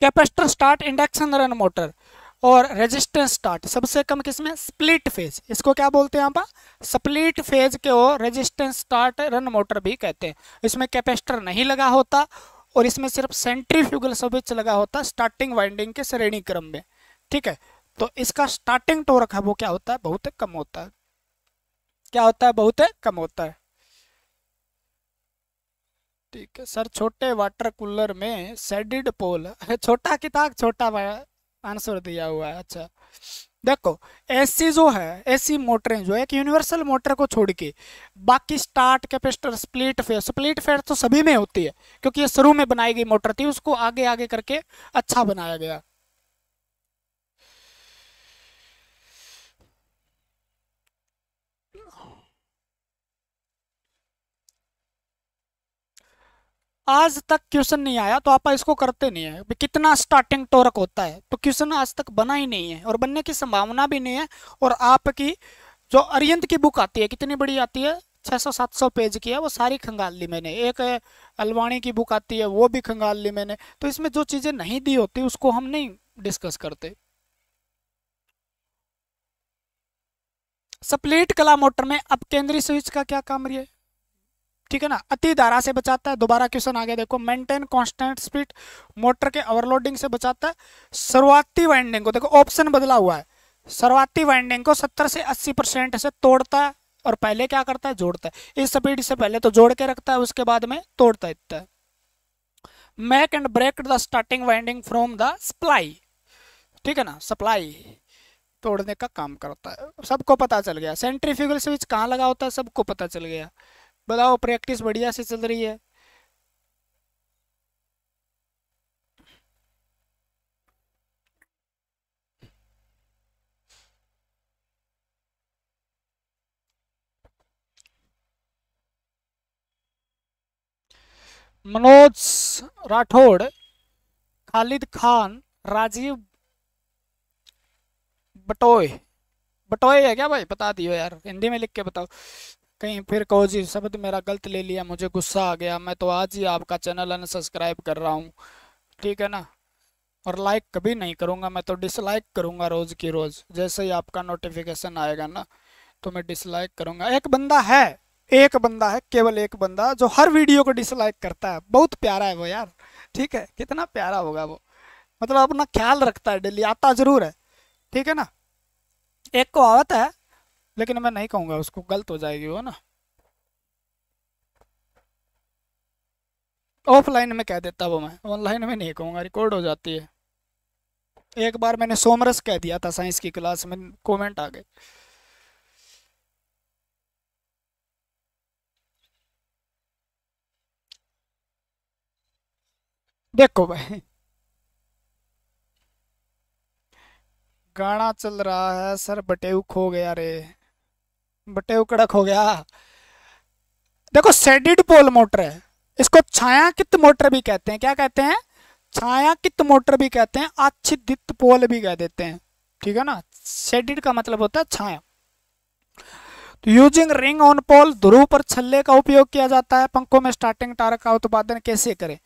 capacitor start induction run motor और रेजिस्टेंस स्टार्ट सबसे कम किसमें स्प्लिट फेज इसको क्या बोलते हैं आप स्प्लिट फेज के और रेजिस्टेंस स्टार्ट रन मोटर भी कहते हैं इसमें कैपेसिटर नहीं लगा होता और इसमें सिर्फ सेंट्रीफ्यूगल स्विच लगा होता स्टार्टिंग वाइंडिंग के श्रेणी क्रम में ठीक है तो इसका स्टार्टिंग टोरक है वो क्या होता है बहुत कम होता है क्या होता है बहुत कम होता है ठीक है सर छोटे वाटर कूलर में सेडिड पोल छोटा किताब तो छोटा आंसर दिया हुआ है अच्छा देखो एसी जो है एसी मोटरें जो है एक यूनिवर्सल मोटर को छोड़ के बाकी start capacitor split phase split phase तो सभी में होती है क्योंकि ये शुरू में बनाई गई मोटर थी उसको आगे आगे करके अच्छा बनाया गया आज तक क्वेश्चन नहीं आया तो आप इसको करते नहीं है कितना स्टार्टिंग टोरक होता है तो क्वेश्चन आज तक बना ही नहीं है और बनने की संभावना भी नहीं है और आपकी जो अरियंत की बुक आती है कितनी बड़ी आती है 600-700 पेज की है वो सारी खंगाल ली मैंने एक अलवाणी की बुक आती है वो भी खंगाल ली मैंने तो इसमें जो चीज़ें नहीं दी होती उसको हम नहीं डिस्कस करते सप्लेट कला मोटर में अब केंद्रीय स्विच का क्या काम रही है ठीक है ना अति धारा से बचाता है दोबारा क्वेश्चन आ गया देखो मेंटेन कांस्टेंट स्पीड मोटर के ओवरलोडिंग से बचाता है शुरुआती वाइंडिंग को देखो ऑप्शन बदला हुआ है शुरुआती वाइंडिंग को 70 से 80 परसेंट से तोड़ता है और पहले क्या करता है जोड़ता है इस स्पीड से पहले तो जोड़ के रखता है उसके बाद में तोड़ता इतना है make and break the starting winding from the supply ठीक है ना सप्लाई तोड़ने का काम करता है सबको पता चल गया सेंट्रीफ्यूगल स्विच कहाँ लगा होता है सबको पता चल गया बताओ प्रैक्टिस बढ़िया से चल रही है मनोज राठौड़ खालिद खान राजीव बटोय बटोय है क्या भाई बता दियो यार हिंदी में लिख के बताओ कहीं फिर कहो जी शब्द तो मेरा गलत ले लिया मुझे गुस्सा आ गया मैं तो आज ही आपका चैनल अनसब्सक्राइब कर रहा हूँ ठीक है ना और लाइक कभी नहीं करूँगा मैं तो डिसलाइक करूँगा रोज़ की रोज़ जैसे ही आपका नोटिफिकेशन आएगा ना तो मैं डिसलाइक करूँगा एक बंदा है एक बंदा है केवल एक बंदा जो हर वीडियो को डिसलाइक करता है बहुत प्यारा है वो यार ठीक है कितना प्यारा होगा वो मतलब अपना ख्याल रखता है डेली आता जरूर है ठीक है ना एक को आवत है लेकिन मैं नहीं कहूँगा उसको गलत हो जाएगी वो ना ऑफलाइन में कह देता वो मैं ऑनलाइन में नहीं कहूँगा रिकॉर्ड हो जाती है एक बार मैंने सोमरस कह दिया था साइंस की क्लास में कमेंट आ गए देखो भाई गाना चल रहा है सर बटेऊ खो गया रे बटे वो कड़क हो गया देखो सेडिड पोल मोटर है इसको कित मोटर भी कहते हैं क्या कहते हैं कित मोटर भी कहते हैं आच्छित पोल भी कह देते हैं ठीक है ना सेडिड का मतलब होता है छाया तो यूजिंग रिंग ऑन पोल ध्रुव पर छल्ले का उपयोग किया जाता है पंखों में स्टार्टिंग टारक का उत्पादन कैसे करें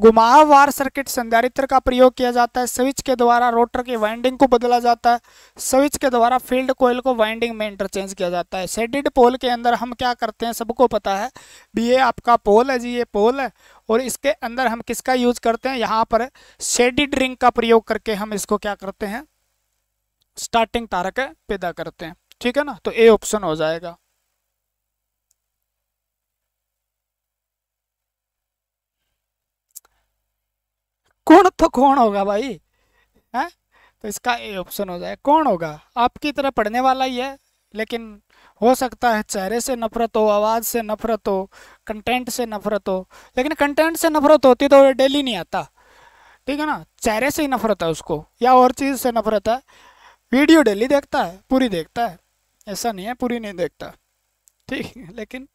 घुमावार सर्किट संधारित्र का प्रयोग किया जाता है स्विच के द्वारा रोटर की वाइंडिंग को बदला जाता है स्विच के द्वारा फील्ड कोयल को वाइंडिंग में इंटरचेंज किया जाता है सेडिड पोल के अंदर हम क्या करते हैं सबको पता है भी ये आपका पोल है जी ये पोल है और इसके अंदर हम किसका यूज करते हैं यहाँ पर शेडिड रिंग का प्रयोग करके हम इसको क्या करते हैं स्टार्टिंग तारक पैदा करते हैं ठीक है ना तो ए ऑप्शन हो जाएगा कौन तो कौन होगा भाई है तो इसका ए ऑप्शन हो जाए कौन होगा आपकी तरह पढ़ने वाला ही है लेकिन हो सकता है चेहरे से नफरत हो आवाज़ से नफरत हो कंटेंट से नफरत हो लेकिन कंटेंट से नफरत होती तो डेली नहीं आता ठीक है ना चेहरे से ही नफरत है उसको या और चीज़ से नफरत है वीडियो डेली देखता है पूरी देखता है ऐसा नहीं है पूरी नहीं देखता ठीक लेकिन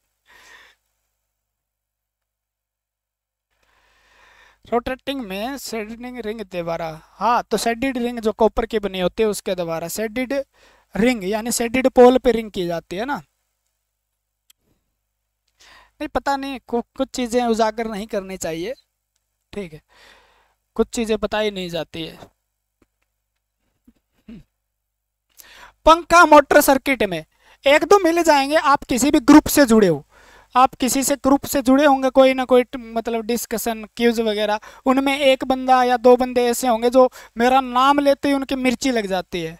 रोटेटिंग में सेडिंग रिंग द्वारा हाँ तो सेडिड रिंग जो कॉपर की बनी होती है उसके द्वारा सेडिड रिंग यानी सेडिड पोल पे रिंग की जाती है ना नहीं पता नहीं कु, कुछ चीज़ें उजागर नहीं करनी चाहिए ठीक है कुछ चीज़ें बताई नहीं जाती है हम्म। पंखा मोटर सर्किट में एक दो मिल जाएंगे आप किसी भी ग्रुप से जुड़े हो आप किसी से ग्रुप से जुड़े होंगे कोई ना कोई मतलब डिस्कशन क्यूज वगैरह उनमें एक बंदा या दो बंदे ऐसे होंगे जो मेरा नाम लेते ही उनकी मिर्ची लग जाती है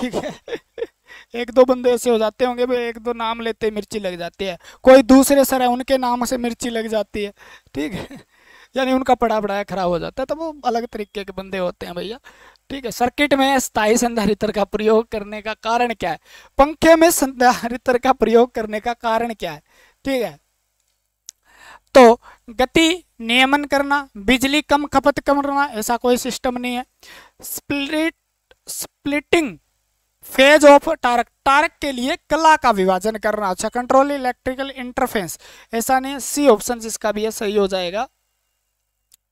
ठीक है (laughs) एक दो बंदे ऐसे हो जाते होंगे भाई एक दो नाम लेते मिर्ची लग जाती है कोई दूसरे सर है उनके नाम से मिर्ची लग जाती है ठीक है (laughs) यानी उनका पढ़ा पढ़ाया खराब हो जाता है तो वो अलग तरीके के बंदे होते हैं भैया ठीक है सर्किट में स्थायी संधारित्र का प्रयोग करने का कारण क्या है पंखे में संधारित्र का प्रयोग करने का कारण क्या है ठीक है तो गति नियमन करना बिजली कम खपत करना ऐसा कोई सिस्टम नहीं है split splitting phase of torque torque के लिए कला का विभाजन करना अच्छा कंट्रोल इलेक्ट्रिकल इंटरफेस ऐसा नहीं सी ऑप्शन जिसका भी है सही हो जाएगा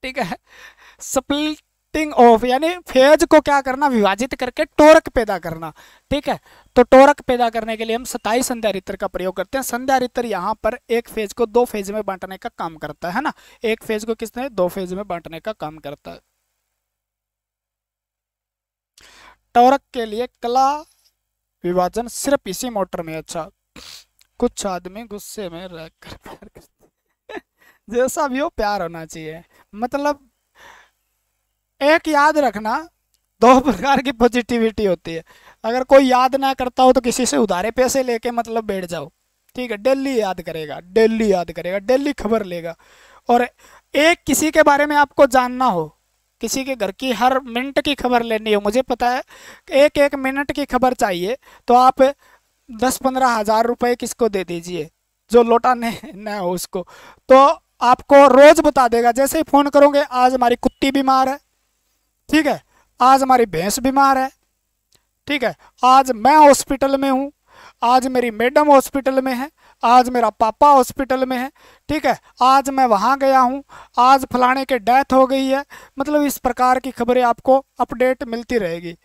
ठीक है स्प्लिटिंग ऑफ यानी फेज को क्या करना विभाजित करके टोरक पैदा करना ठीक है तो टोरक पैदा करने के लिए हम संध्या संध्यारित्र का प्रयोग करते हैं संध्यारित्र यहाँ पर एक फेज को दो फेज में बांटने का काम करता है ना एक फेज को किसने दो फेज में बांटने का काम करता है टोरक के लिए कला विभाजन सिर्फ इसी मोटर में अच्छा कुछ आदमी गुस्से में रहकर प्यार करते (laughs) जैसा भी हो प्यार होना चाहिए मतलब एक याद रखना दो प्रकार की पॉजिटिविटी होती है अगर कोई याद ना करता हो तो किसी से उधारे पैसे लेके मतलब बैठ जाओ ठीक है डेली याद करेगा डेली याद करेगा डेली खबर लेगा और एक किसी के बारे में आपको जानना हो किसी के घर की हर मिनट की खबर लेनी हो मुझे पता है एक एक मिनट की खबर चाहिए तो आप दस पंद्रह हज़ार रुपये किसको दे दीजिए जो लौटाने न हो उसको तो आपको रोज़ बता देगा जैसे ही फ़ोन करोगे आज हमारी कुत्ती बीमार है ठीक है आज हमारी भैंस बीमार है ठीक है आज मैं हॉस्पिटल में हूँ आज मेरी मैडम हॉस्पिटल में है आज मेरा पापा हॉस्पिटल में है ठीक है आज मैं वहाँ गया हूँ आज फलाने के डेथ हो गई है मतलब इस प्रकार की खबरें आपको अपडेट मिलती रहेगी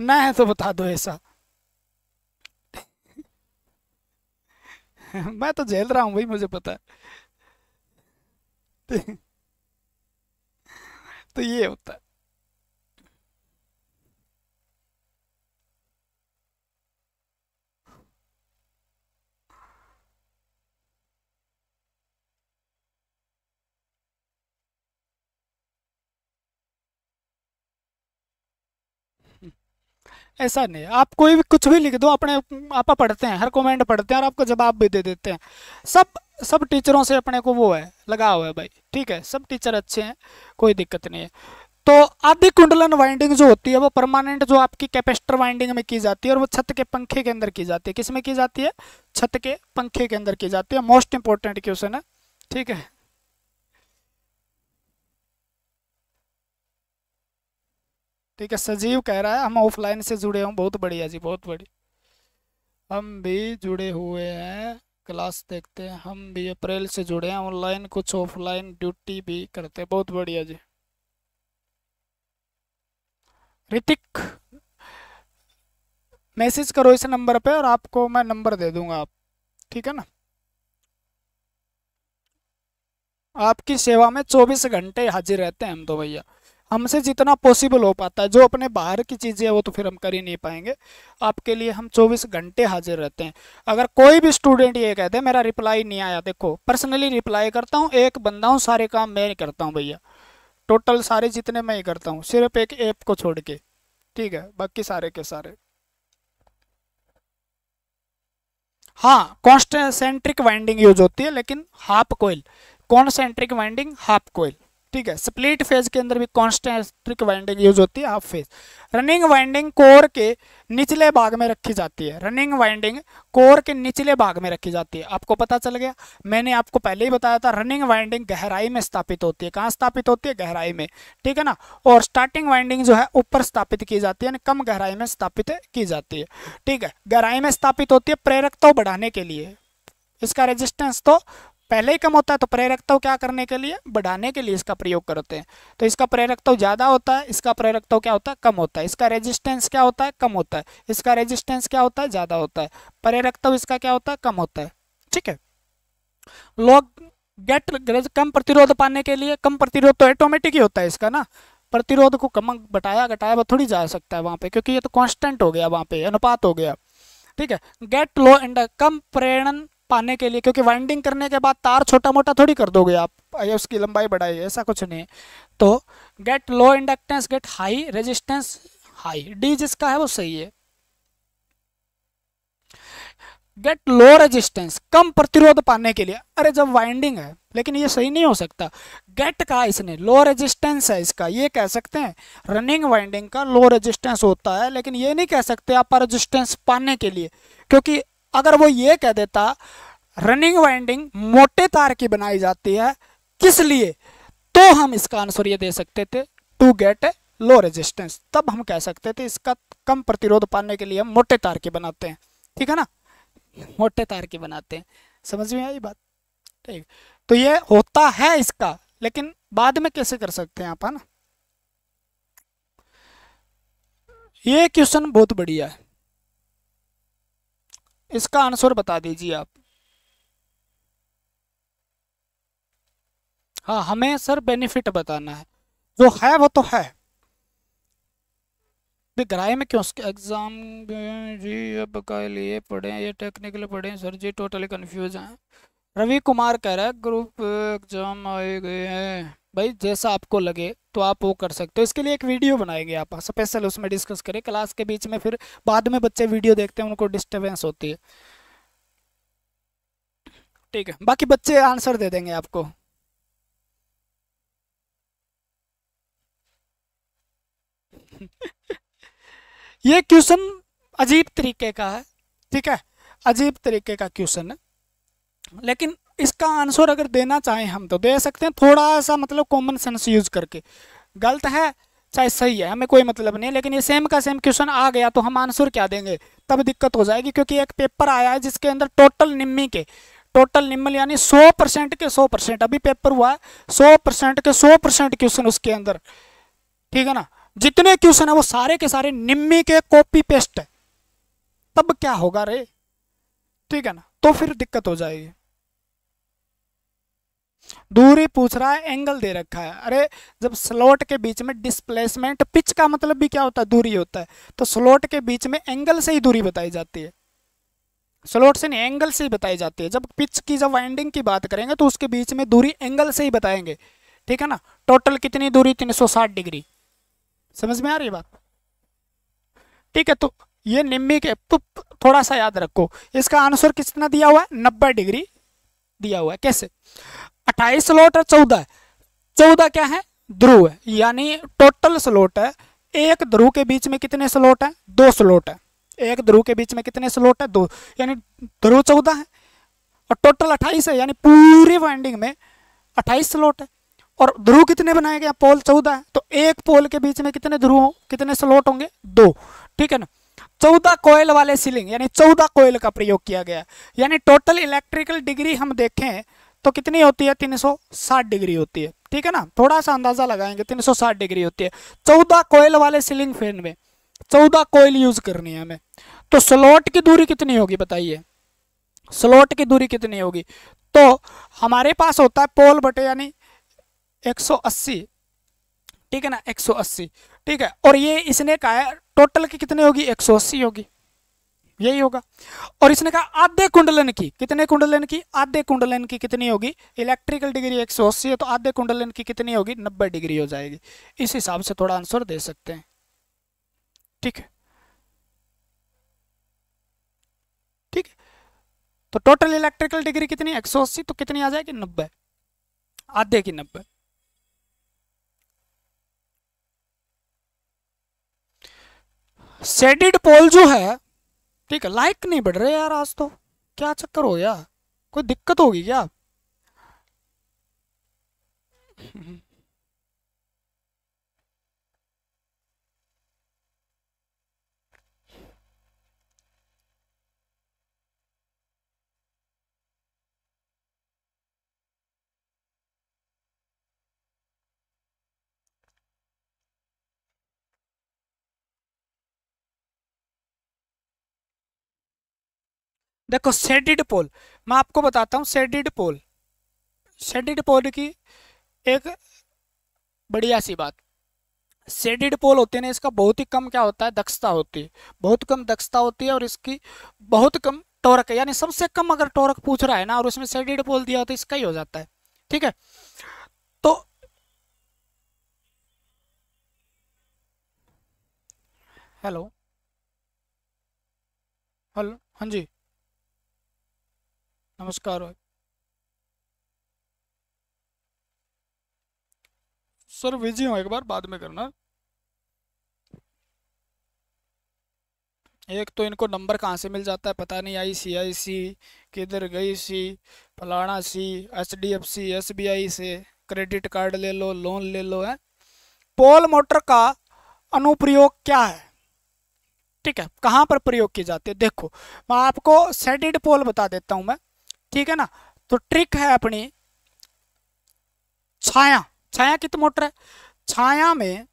न है तो बता दो ऐसा (laughs) मैं तो झेल रहा हूँ भाई मुझे पता है (laughs) तो ये होता है ऐसा नहीं आप कोई भी कुछ भी लिख दो अपने आप पढ़ते हैं हर कमेंट पढ़ते हैं और आपको जवाब भी दे देते हैं सब सब टीचरों से अपने को वो है लगाव है भाई ठीक है सब टीचर अच्छे हैं कोई दिक्कत नहीं है तो आदि कुंडलन वाइंडिंग जो होती है वो परमानेंट जो आपकी कैपेसिटर वाइंडिंग में की जाती है और वो छत के पंखे के अंदर की जाती है किस में की जाती है छत के पंखे के अंदर की जाती है मोस्ट इंपॉर्टेंट क्वेश्चन है ठीक है ठीक है सजीव कह रहा है हम ऑफलाइन से जुड़े हों बहुत बढ़िया जी बहुत बढ़िया हम भी जुड़े हुए हैं क्लास देखते हैं हम भी अप्रैल से जुड़े हैं ऑनलाइन कुछ ऑफलाइन ड्यूटी भी करते हैं बहुत बढ़िया जी ऋतिक मैसेज करो इस नंबर पे और आपको मैं नंबर दे दूंगा आप ठीक है ना आपकी सेवा में 24 घंटे हाजिर रहते हैं हम तो भैया हमसे जितना पॉसिबल हो पाता है जो अपने बाहर की चीज़ें हैं वो तो फिर हम कर ही नहीं पाएंगे आपके लिए हम 24 घंटे हाजिर रहते हैं अगर कोई भी स्टूडेंट ये कहते हैं मेरा रिप्लाई नहीं आया देखो पर्सनली रिप्लाई करता हूँ एक बंदा हूँ सारे काम मैं ही करता हूँ भैया टोटल सारे जितने मैं ही करता हूँ सिर्फ एक ऐप को छोड़ के ठीक है बाकी सारे के सारे हाँ कॉन्सेंट्रिक वाइंडिंग यूज होती है लेकिन half coil concentric winding half coil ठीक है स्प्लिट फेज के अंदर भी कॉन्स्टेंट्रिक वाइंडिंग यूज होती है half phase running winding core के निचले भाग में रखी जाती है रनिंग वाइंडिंग कोर के निचले भाग में रखी जाती है आपको पता चल गया मैंने आपको पहले ही बताया था रनिंग वाइंडिंग गहराई में स्थापित होती है कहाँ स्थापित होती है गहराई में ठीक है ना और स्टार्टिंग वाइंडिंग जो है ऊपर स्थापित की जाती है कम गहराई में स्थापित की जाती है ठीक है गहराई में स्थापित होती है प्रेरक तो बढ़ाने के लिए इसका रेजिस्टेंस तो पहले ही कम होता है तो प्रेरकता क्या करने के लिए बढ़ाने के लिए इसका प्रयोग करते हैं तो इसका प्रेरकता ज़्यादा होता है इसका प्रेरकता क्या होता है कम होता है इसका रेजिस्टेंस क्या होता है कम होता है इसका रेजिस्टेंस क्या होता है ज़्यादा होता है प्रेरकता इसका क्या होता है कम होता है ठीक है लोग गेट कम प्रतिरोध पाने के लिए कम प्रतिरोध तो ऑटोमेटिक ही होता है इसका ना प्रतिरोध को कम बटाया घटाया वो थोड़ी जा सकता है वहाँ पे क्योंकि ये तो कांस्टेंट हो गया वहाँ पे अनुपात हो गया ठीक है गेट लो एंड कम प्रेरण पाने के लिए क्योंकि वाइंडिंग करने के बाद तार छोटा मोटा थोड़ी कर दोगे आप या उसकी लंबाई बढ़ाई ऐसा कुछ नहीं है तो get low inductance get high resistance high D जिसका है वो सही है गेट लो रेजिस्टेंस कम प्रतिरोध पाने के लिए अरे जब वाइंडिंग है लेकिन ये सही नहीं हो सकता गेट का इसने लो रेजिस्टेंस है इसका ये कह सकते हैं रनिंग वाइंडिंग का लो रेजिस्टेंस होता है लेकिन ये नहीं कह सकते आप रेजिस्टेंस पाने के लिए क्योंकि अगर वो ये कह देता रनिंग वाइंडिंग मोटे तार की बनाई जाती है किस लिए तो हम इसका आंसर ये दे सकते थे to get a low resistance तब हम कह सकते थे इसका कम प्रतिरोध पाने के लिए हम मोटे तार के बनाते हैं ठीक है ना मोटे तार के बनाते हैं समझ में आई बात ठीक तो ये होता है इसका लेकिन बाद में कैसे कर सकते हैं आप है ना ये क्वेश्चन बहुत बढ़िया है इसका आंसर बता दीजिए आप हाँ हमें सर बेनिफिट बताना है जो है वो तो है ग्राई में क्यों एग्ज़ाम जी अब का लिए पढ़े ये टेक्निकल पढ़ें सर जी टोटली कन्फ्यूज हैं रवि कुमार कह रहा है ग्रुप एग्जाम आए गए हैं भाई जैसा आपको लगे तो आप वो कर सकते हो इसके लिए एक वीडियो बनाएंगे आप स्पेशल उसमें डिस्कस करें क्लास के बीच में फिर बाद में बच्चे वीडियो देखते हैं उनको डिस्टर्बेंस होती है ठीक है बाकी बच्चे आंसर दे देंगे आपको (laughs) ये क्वेश्चन अजीब तरीके का है ठीक है अजीब तरीके का क्वेश्चन है लेकिन इसका आंसर अगर देना चाहें हम तो दे सकते हैं थोड़ा सा मतलब कॉमन सेंस यूज करके गलत है चाहे सही है हमें कोई मतलब नहीं है लेकिन ये सेम का सेम क्वेश्चन आ गया तो हम आंसर क्या देंगे तब दिक्कत हो जाएगी क्योंकि एक पेपर आया है जिसके अंदर टोटल निम्मी के टोटल निम्बल यानी 100 परसेंट के 100 परसेंट अभी पेपर हुआ है 100 परसेंट के 100 परसेंट क्वेश्चन उसके अंदर ठीक है ना जितने क्वेश्चन है वो सारे के सारे निम्मी के कॉपी पेस्ट है तब क्या होगा रे ठीक है ना तो फिर दिक्कत हो जाएगी दूरी पूछ रहा है एंगल दे रखा है अरे जब स्लॉट के बीच में डिस्प्लेसमेंट पिच का मतलब भी क्या होता है दूरी होता है तो स्लॉट के बीच में एंगल से ही दूरी बताई जाती है स्लॉट से नहीं एंगल से ही बताई जाती है जब पिच की जब वाइंडिंग की बात करेंगे तो उसके बीच में दूरी एंगल से ही बताएंगे ठीक है ना टोटल कितनी दूरी साठ डिग्री समझ में आ रही बात ठीक है तो ये निम्बी के तो थोड़ा सा याद रखो इसका आंसर कितना दिया हुआ है नब्बे डिग्री दिया हुआ है कैसे अट्ठाईस स्लॉट है चौदह चौदह क्या है ध्रुव है यानी टोटल स्लॉट है एक ध्रुव के बीच में कितने स्लॉट है दो स्लॉट है एक ध्रुव के बीच में कितने स्लॉट है दो यानी ध्रुव चौदह है और टोटल अट्ठाईस है यानी पूरी वाइंडिंग में अट्ठाईस स्लॉट है और ध्रुव कितने बनाए गए पोल चौदह है तो एक पोल के बीच में कितने ध्रुव कितने स्लॉट होंगे दो ठीक है ना चौदह कोयल वाले सीलिंग यानी चौदह कोयल का प्रयोग किया गया यानी टोटल इलेक्ट्रिकल डिग्री हम देखें तो कितनी होती है 360 डिग्री होती है ठीक है ना थोड़ा सा अंदाजा लगाएंगे 360 डिग्री होती है 14 कोयल वाले सीलिंग फैन में 14 कोयल यूज करनी है हमें तो स्लॉट की दूरी कितनी होगी बताइए स्लॉट की दूरी कितनी होगी तो हमारे पास होता है पोल बटे यानी 180 ठीक है ना 180 ठीक है और ये इसने कहा है टोटल की कितनी होगी अस्सी होगी यही होगा और इसने कहा आधे कुंडलन की कितने कुंडलन की आधे कुंडलन की कितनी होगी इलेक्ट्रिकल डिग्री एक अस्सी है तो आधे कुंडलन की कितनी होगी नब्बे डिग्री हो जाएगी इस हिसाब से थोड़ा आंसर दे सकते हैं ठीक है ठीक है तो टोटल इलेक्ट्रिकल डिग्री कितनी एक सौ अस्सी तो कितनी आ जाएगी नब्बे आधे की नब्बे सेडिड पोल जो है ठीक है लाइक नहीं बढ़ रहे यार आज तो क्या चक्कर हो गया कोई दिक्कत होगी क्या देखो सेडिड पोल मैं आपको बताता हूँ सेडिड पोल सेडिड पोल की एक बढ़िया सी बात सेडिड पोल होते हैं इसका बहुत ही कम क्या होता है दक्षता होती है बहुत कम दक्षता होती है और इसकी बहुत कम टोरक है यानी सबसे कम अगर टोरक पूछ रहा है ना और उसमें सेडिड पोल दिया होता तो है इसका ही हो जाता है ठीक है तो हेलो हेलो हाँ जी नमस्कार सर बिजी हूँ एक बार बाद में करना एक तो इनको नंबर कहाँ से मिल जाता है पता नहीं आई सी आई सी किधर गई सी फलाना C H D F C S B I से क्रेडिट कार्ड ले लो लोन ले लो है पोल मोटर का अनुप्रयोग क्या है ठीक है कहाँ पर प्रयोग की जाती है देखो मैं आपको सेडिड पोल बता देता हूँ मैं ठीक है ना तो ट्रिक है अपनी छाया छाया कितनी मोटर है छाया में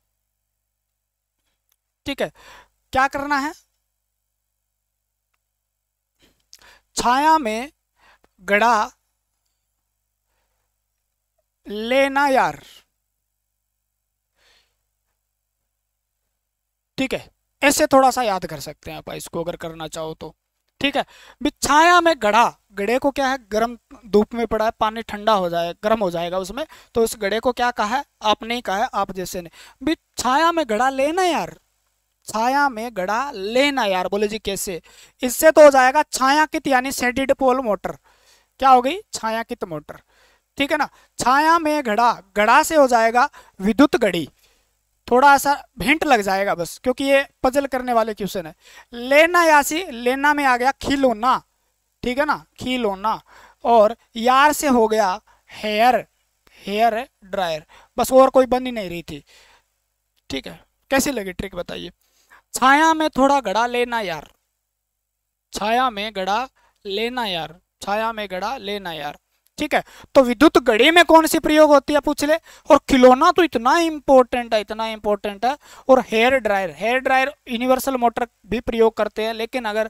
ठीक है क्या करना है छाया में गड़ा लेना यार ठीक है ऐसे थोड़ा सा याद कर सकते हैं आप इसको अगर करना चाहो तो ठीक है बिछाया में गढ़ा गड़े को क्या है गर्म धूप में पड़ा है पानी ठंडा हो जाए गर्म हो जाएगा उसमें तो उस गड़े को क्या कहा है आपने ही कहा है आप जैसे ने भी छाया में गड़ा लेना यार छाया में गड़ा लेना यार बोले जी कैसे इससे तो हो जाएगा छाया कित यानी सेडिड पोल मोटर क्या हो गई छाया कित मोटर ठीक है ना छाया में घड़ा घड़ा से हो जाएगा विद्युत घड़ी थोड़ा सा भेंट लग जाएगा बस क्योंकि ये पजल करने वाले क्वेश्चन है लेना यासी लेना में आ गया खिलोना ठीक है ना खिलोना और यार से हो गया हेयर हेयर ड्रायर बस और कोई बनी नहीं रही थी ठीक है कैसी लगी ट्रिक बताइए छाया में थोड़ा गड़ा लेना यार छाया में गड़ा लेना यार छाया में गड़ा लेना यार ठीक है तो विद्युत घड़ी में कौन सी प्रयोग होती है पूछ ले और खिलौना तो इतना इंपॉर्टेंट है इतना इंपॉर्टेंट है और hair dryer hair dryer universal motor भी प्रयोग करते हैं लेकिन अगर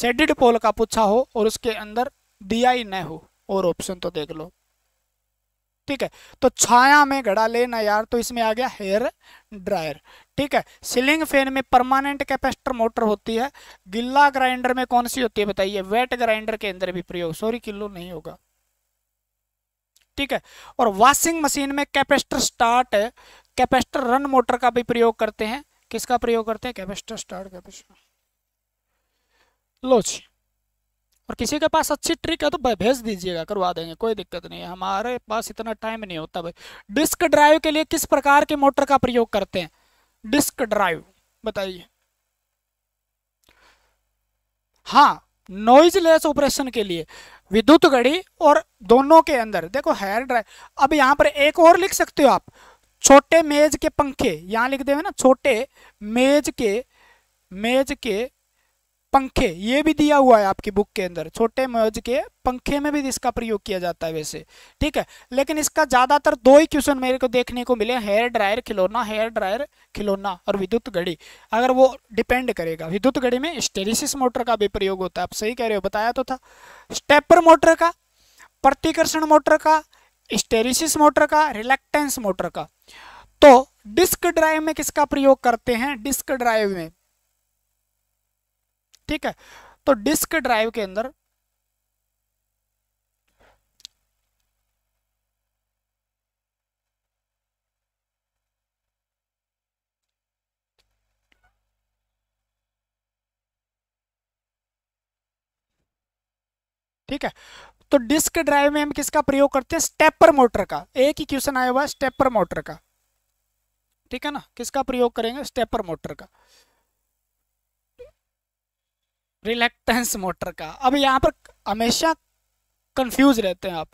सेडिड पोल का पूछा हो और उसके अंदर दिया ही न हो और ऑप्शन तो देख लो ठीक है तो छाया में घड़ा लेना यार तो इसमें आ गया हेयर ड्रायर ठीक है सीलिंग फैन में परमानेंट कैपेसिटर मोटर होती है गिल्ला ग्राइंडर में कौन सी होती है बताइए वेट ग्राइंडर के अंदर भी प्रयोग सॉरी किलो नहीं होगा ठीक है और वॉशिंग मशीन में capacitor start capacitor run motor का भी प्रयोग करते हैं किसका प्रयोग करते हैं कैपेस्टर स्टार्ट कैपेस्टर लोच और किसी के पास अच्छी ट्रिक है तो भेज दीजिएगा करवा देंगे कोई दिक्कत नहीं है हमारे पास इतना टाइम नहीं होता भाई डिस्क ड्राइव के लिए किस प्रकार के मोटर का प्रयोग करते हैं डिस्क ड्राइव बताइए हाँ नॉइज ऑपरेशन के लिए विद्युत घड़ी और दोनों के अंदर देखो हेयर ड्राइव अब यहाँ पर एक और लिख सकते हो आप छोटे मेज के पंखे यहाँ लिख देवे ना छोटे मेज के मेज के पंखे ये भी दिया हुआ है आपकी बुक के अंदर छोटे मौज के पंखे में भी इसका प्रयोग किया जाता है वैसे ठीक है लेकिन इसका ज़्यादातर दो ही क्वेश्चन मेरे को देखने को मिले हेयर ड्रायर खिलौना हेयर ड्रायर खिलौना और विद्युत घड़ी अगर वो डिपेंड करेगा विद्युत घड़ी में स्टेरिसिस मोटर का भी प्रयोग होता है आप सही कह रहे हो बताया तो था स्टेपर मोटर का प्रतिकर्षण मोटर का स्टेरिसिस मोटर का रिलेक्टेंस मोटर का तो डिस्क ड्राइव में किसका प्रयोग करते हैं डिस्क ड्राइव में ठीक है तो डिस्क ड्राइव के अंदर ठीक है तो डिस्क ड्राइव में हम किसका प्रयोग करते हैं स्टेपर मोटर का एक ही क्वेश्चन आया हुआ है स्टेपर मोटर का ठीक है ना किसका प्रयोग करेंगे स्टेपर मोटर का रिलेक्टेंस मोटर का अब यहाँ पर हमेशा कंफ्यूज रहते हैं आप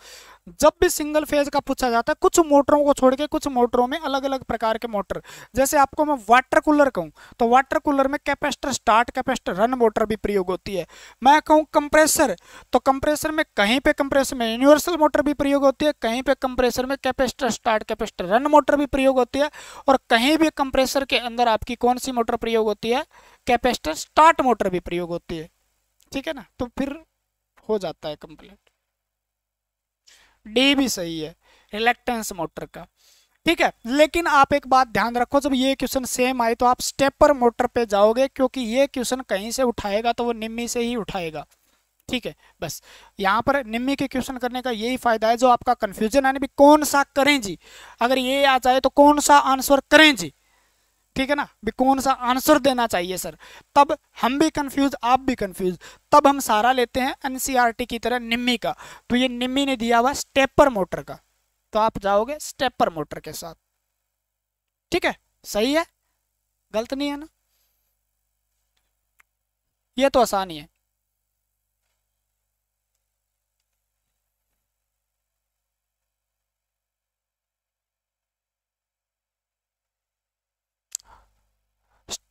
जब भी सिंगल फेज का पूछा जाता है कुछ मोटरों को छोड़ के कुछ मोटरों में अलग अलग प्रकार के मोटर जैसे आपको मैं वाटर कूलर कहूँ तो वाटर कूलर में capacitor start capacitor run motor भी प्रयोग होती है मैं कहूँ कंप्रेसर तो कंप्रेसर में कहीं पे कंप्रेसर में यूनिवर्सल मोटर भी प्रयोग होती है कहीं पे कंप्रेसर में capacitor start capacitor run motor भी प्रयोग होती है और कहीं भी कंप्रेसर के अंदर आपकी कौन सी मोटर प्रयोग होती है कैपेस्टर स्टार्ट मोटर भी प्रयोग होती है ठीक है ना तो फिर हो जाता है कंप्लीट डी भी सही है रिलेक्टेंस मोटर का ठीक है लेकिन आप एक बात ध्यान रखो जब ये क्वेश्चन सेम आए तो आप स्टेपर मोटर पे जाओगे क्योंकि ये क्वेश्चन कहीं से उठाएगा तो वो निम्मी से ही उठाएगा ठीक है बस यहाँ पर निम्मी के क्वेश्चन करने का यही फायदा है जो आपका कन्फ्यूजन है ना भी कौन सा करें जी अगर ये आ जाए तो कौन सा आंसर करें जी ठीक है ना भी कौन सा आंसर देना चाहिए सर तब हम भी कंफ्यूज आप भी कंफ्यूज तब हम सारा लेते हैं एनसीईआरटी e की तरह निम्मी का तो ये निम्मी ने दिया हुआ स्टेपर मोटर का तो आप जाओगे स्टेपर मोटर के साथ ठीक है सही है गलत नहीं है ना ये तो आसान ही है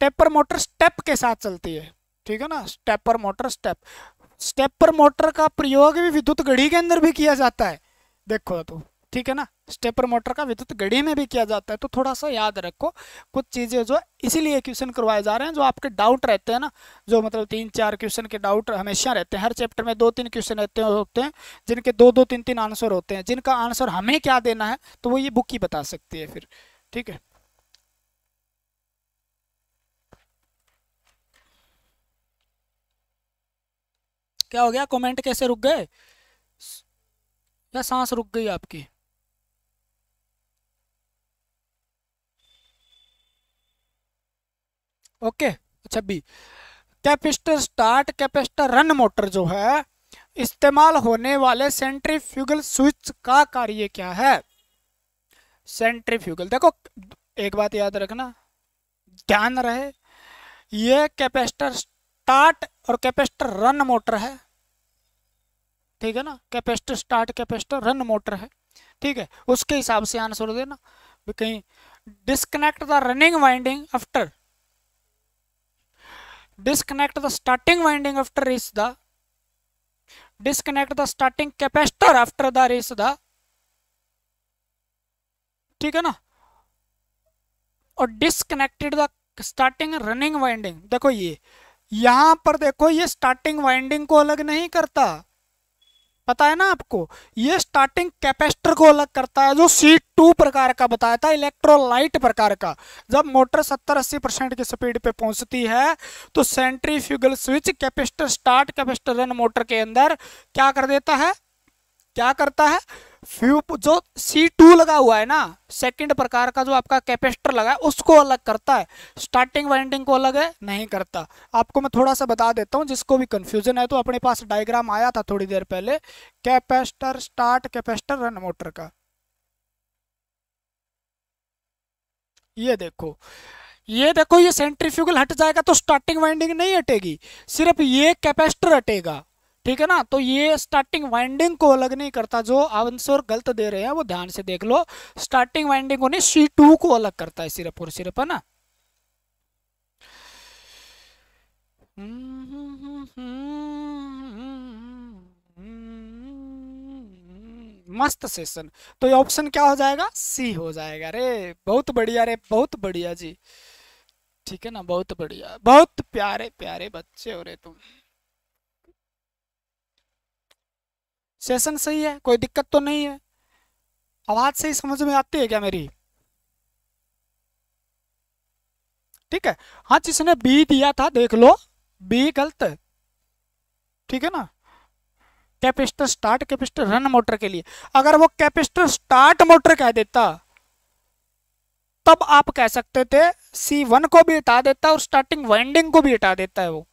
स्टेपर मोटर स्टेप के साथ चलती है ठीक है ना stepper motor step stepper motor का प्रयोग भी विद्युत घड़ी के अंदर भी किया जाता है देखो तो ठीक है ना स्टेपर मोटर का विद्युत घड़ी में भी किया जाता है तो थोड़ा सा याद रखो कुछ चीज़ें जो इसीलिए क्वेश्चन करवाए जा रहे हैं जो आपके डाउट रहते हैं ना जो मतलब तीन चार क्वेश्चन के डाउट हमेशा रहते हैं हर चैप्टर में दो तीन क्वेश्चन रहते होते हैं जिनके दो दो तीन तीन आंसर होते हैं जिनका आंसर हमें क्या देना है तो वो ये बुक ही बता सकती है फिर ठीक है क्या हो गया कमेंट कैसे रुक गए या सांस रुक गई आपकी ओके अच्छा B capacitor start capacitor run motor जो है इस्तेमाल होने वाले सेंट्रीफ्यूगल स्विच का कार्य क्या है सेंट्रीफ्यूगल देखो एक बात याद रखना ध्यान रहे ये कैपेसिटर स्टार्ट और कैपेसिटर रन मोटर है ठीक है ना capacitor start capacitor run motor है ठीक है उसके हिसाब से आंसर हो देना कहीं disconnect the running winding after disconnect the starting winding after race the disconnect the starting capacitor after the race the ठीक है ना और disconnected the starting running winding देखो ये यहां पर देखो ये स्टार्टिंग वाइंडिंग को अलग नहीं करता पता है ना आपको ये स्टार्टिंग कैपेसिटर को अलग करता है जो सी टू प्रकार का बताया था इलेक्ट्रोलाइट प्रकार का जब मोटर 70-80 परसेंट की स्पीड पे पहुंचती है तो centrifugal switch capacitor start capacitor run motor के अंदर क्या कर देता है क्या करता है फ्यू जो सी टू लगा हुआ है ना सेकंड प्रकार का जो आपका कैपेसिटर लगा है उसको अलग करता है स्टार्टिंग वाइंडिंग को अलग है नहीं करता आपको मैं थोड़ा सा बता देता हूँ जिसको भी कंफ्यूजन है तो अपने पास डायग्राम आया था थोड़ी देर पहले capacitor start capacitor run motor का ये देखो ये देखो ये सेंट्रीफ्यूगल हट जाएगा तो स्टार्टिंग वाइंडिंग नहीं हटेगी सिर्फ ये कैपेसिटर हटेगा ठीक है ना तो ये स्टार्टिंग वाइंडिंग को अलग नहीं करता जो आंसर गलत दे रहे हैं वो ध्यान से देख लो स्टार्टिंग वाइंडिंग को नहीं सी टू को अलग करता है सिर्फ और सिर्फ है ना मस्त सेशन तो ये ऑप्शन क्या हो जाएगा सी हो जाएगा रे बहुत बढ़िया रे बहुत बढ़िया जी ठीक है ना बहुत बढ़िया बहुत प्यारे प्यारे बच्चे हो रे तुम सेशन सही है कोई दिक्कत तो नहीं है आवाज सही समझ में आती है क्या मेरी ठीक है हाँ जिसने बी दिया था देख लो बी गलत है ठीक है ना capacitor start capacitor run motor के लिए अगर वो कैपेसिटर स्टार्ट मोटर कह देता तब आप कह सकते थे सी वन को भी हटा देता और स्टार्टिंग वाइंडिंग को भी हटा देता है वो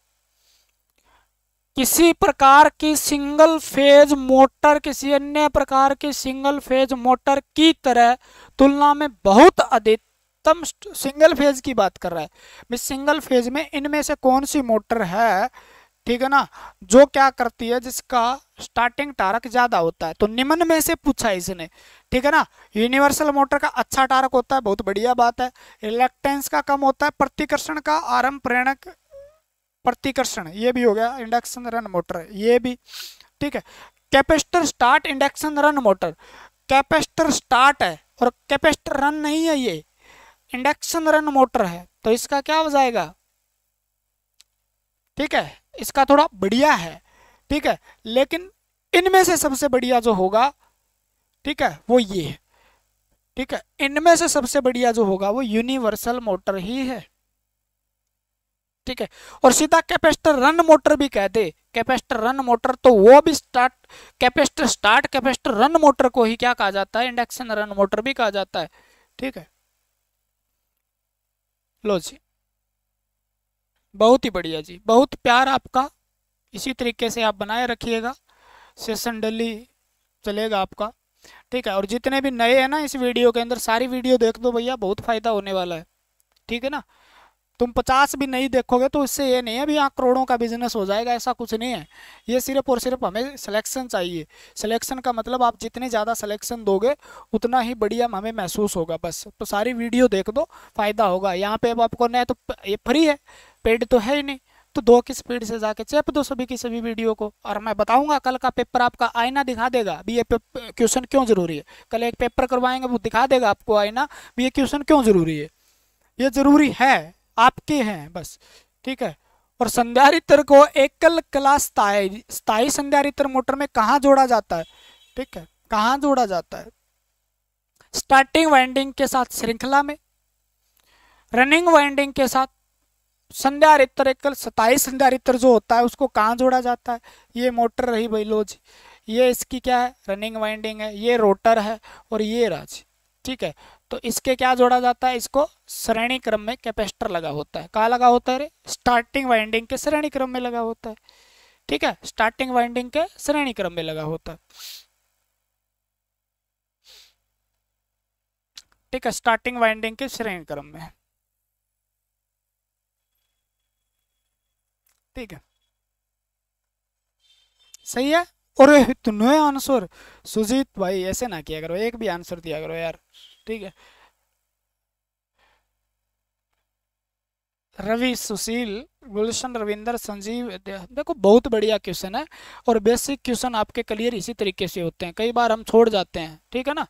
किसी प्रकार की सिंगल फेज मोटर किसी अन्य प्रकार की सिंगल फेज मोटर की तरह तुलना में बहुत अधिकतम सिंगल फेज की बात कर रहा है मैं सिंगल फेज में इनमें से कौन सी मोटर है ठीक है ना जो क्या करती है जिसका स्टार्टिंग टारक ज़्यादा होता है तो निम्न में से पूछा इसने ठीक है ना यूनिवर्सल मोटर का अच्छा टारक होता है बहुत बढ़िया बात है रिलेक्टेंस का कम होता है प्रतिकर्षण का आरंभ प्रेरक प्रतिकर्षण ये भी हो गया इंडक्शन रन मोटर ये भी ठीक है capacitor start induction run motor capacitor start है और कैपेसिटर रन नहीं है ये इंडक्शन रन मोटर है तो इसका क्या हो जाएगा ठीक है इसका थोड़ा बढ़िया है ठीक है लेकिन इनमें से सबसे बढ़िया जो होगा ठीक है वो ये है ठीक है इनमें से सबसे बढ़िया जो होगा वो यूनिवर्सल मोटर ही है ठीक है और सीधा कैपेसिटर रन मोटर भी कहते कैपेसिटर रन मोटर तो वो भी start capacitor start capacitor run motor को ही क्या कहा जाता है इंडक्शन रन मोटर भी कहा जाता है ठीक है लो जी बहुत ही बढ़िया जी बहुत प्यार आपका इसी तरीके से आप बनाए रखिएगा सेशन डेली चलेगा आपका ठीक है और जितने भी नए हैं ना इस वीडियो के अंदर सारी वीडियो देख दो भैया बहुत फ़ायदा होने वाला है ठीक है ना तुम पचास भी नहीं देखोगे तो इससे ये नहीं है भी यहाँ करोड़ों का बिजनेस हो जाएगा ऐसा कुछ नहीं है ये सिर्फ और सिर्फ हमें सिलेक्शन चाहिए सिलेक्शन का मतलब आप जितने ज़्यादा सिलेक्शन दोगे उतना ही बढ़िया हमें महसूस होगा बस तो सारी वीडियो देख दो फ़ायदा होगा यहाँ पे अब आपको नहीं तो ये फ्री है पेड तो है ही नहीं तो दो की स्पीड से जाके चेप दो सभी की सभी वीडियो को और मैं बताऊंगा कल का पेपर आपका आईना दिखा देगा भी ये क्वेश्चन क्यों जरूरी है कल एक पेपर करवाएंगे वो दिखा देगा आपको आईना भी ये क्वेश्चन क्यों जरूरी है ये जरूरी है आपके हैं बस ठीक है और संधारित्र को एकल कला स्थाई स्थायी संधारित्र मोटर में कहाँ जोड़ा जाता है ठीक है कहाँ जोड़ा जाता है स्टार्टिंग वाइंडिंग के साथ श्रृंखला में रनिंग वाइंडिंग के साथ संध्यारित्र एकल सताई संध्यारित्र जो होता है उसको कहाँ जोड़ा जाता है ये मोटर रही भाई लोज ये इसकी क्या है रनिंग वाइंडिंग है ये रोटर है और ये राज ठीक है तो इसके क्या जोड़ा जाता है इसको श्रेणी क्रम में कैपेसिटर लगा होता है कहाँ लगा होता है रे स्टार्टिंग वाइंडिंग के श्रेणी क्रम में लगा होता है ठीक है स्टार्टिंग वाइंडिंग के श्रेणी क्रम में लगा होता है ठीक है स्टार्टिंग वाइंडिंग के श्रेणी क्रम में ठीक है सही है और इतने आंसर सुजीत भाई ऐसे ना किया करो एक भी आंसर दिया करो यार ठीक है रवि सुशील गुलशन रविंदर संजीव देखो बहुत बढ़िया क्वेश्चन है और बेसिक क्वेश्चन आपके क्लियर इसी तरीके से होते हैं कई बार हम छोड़ जाते हैं ठीक है ना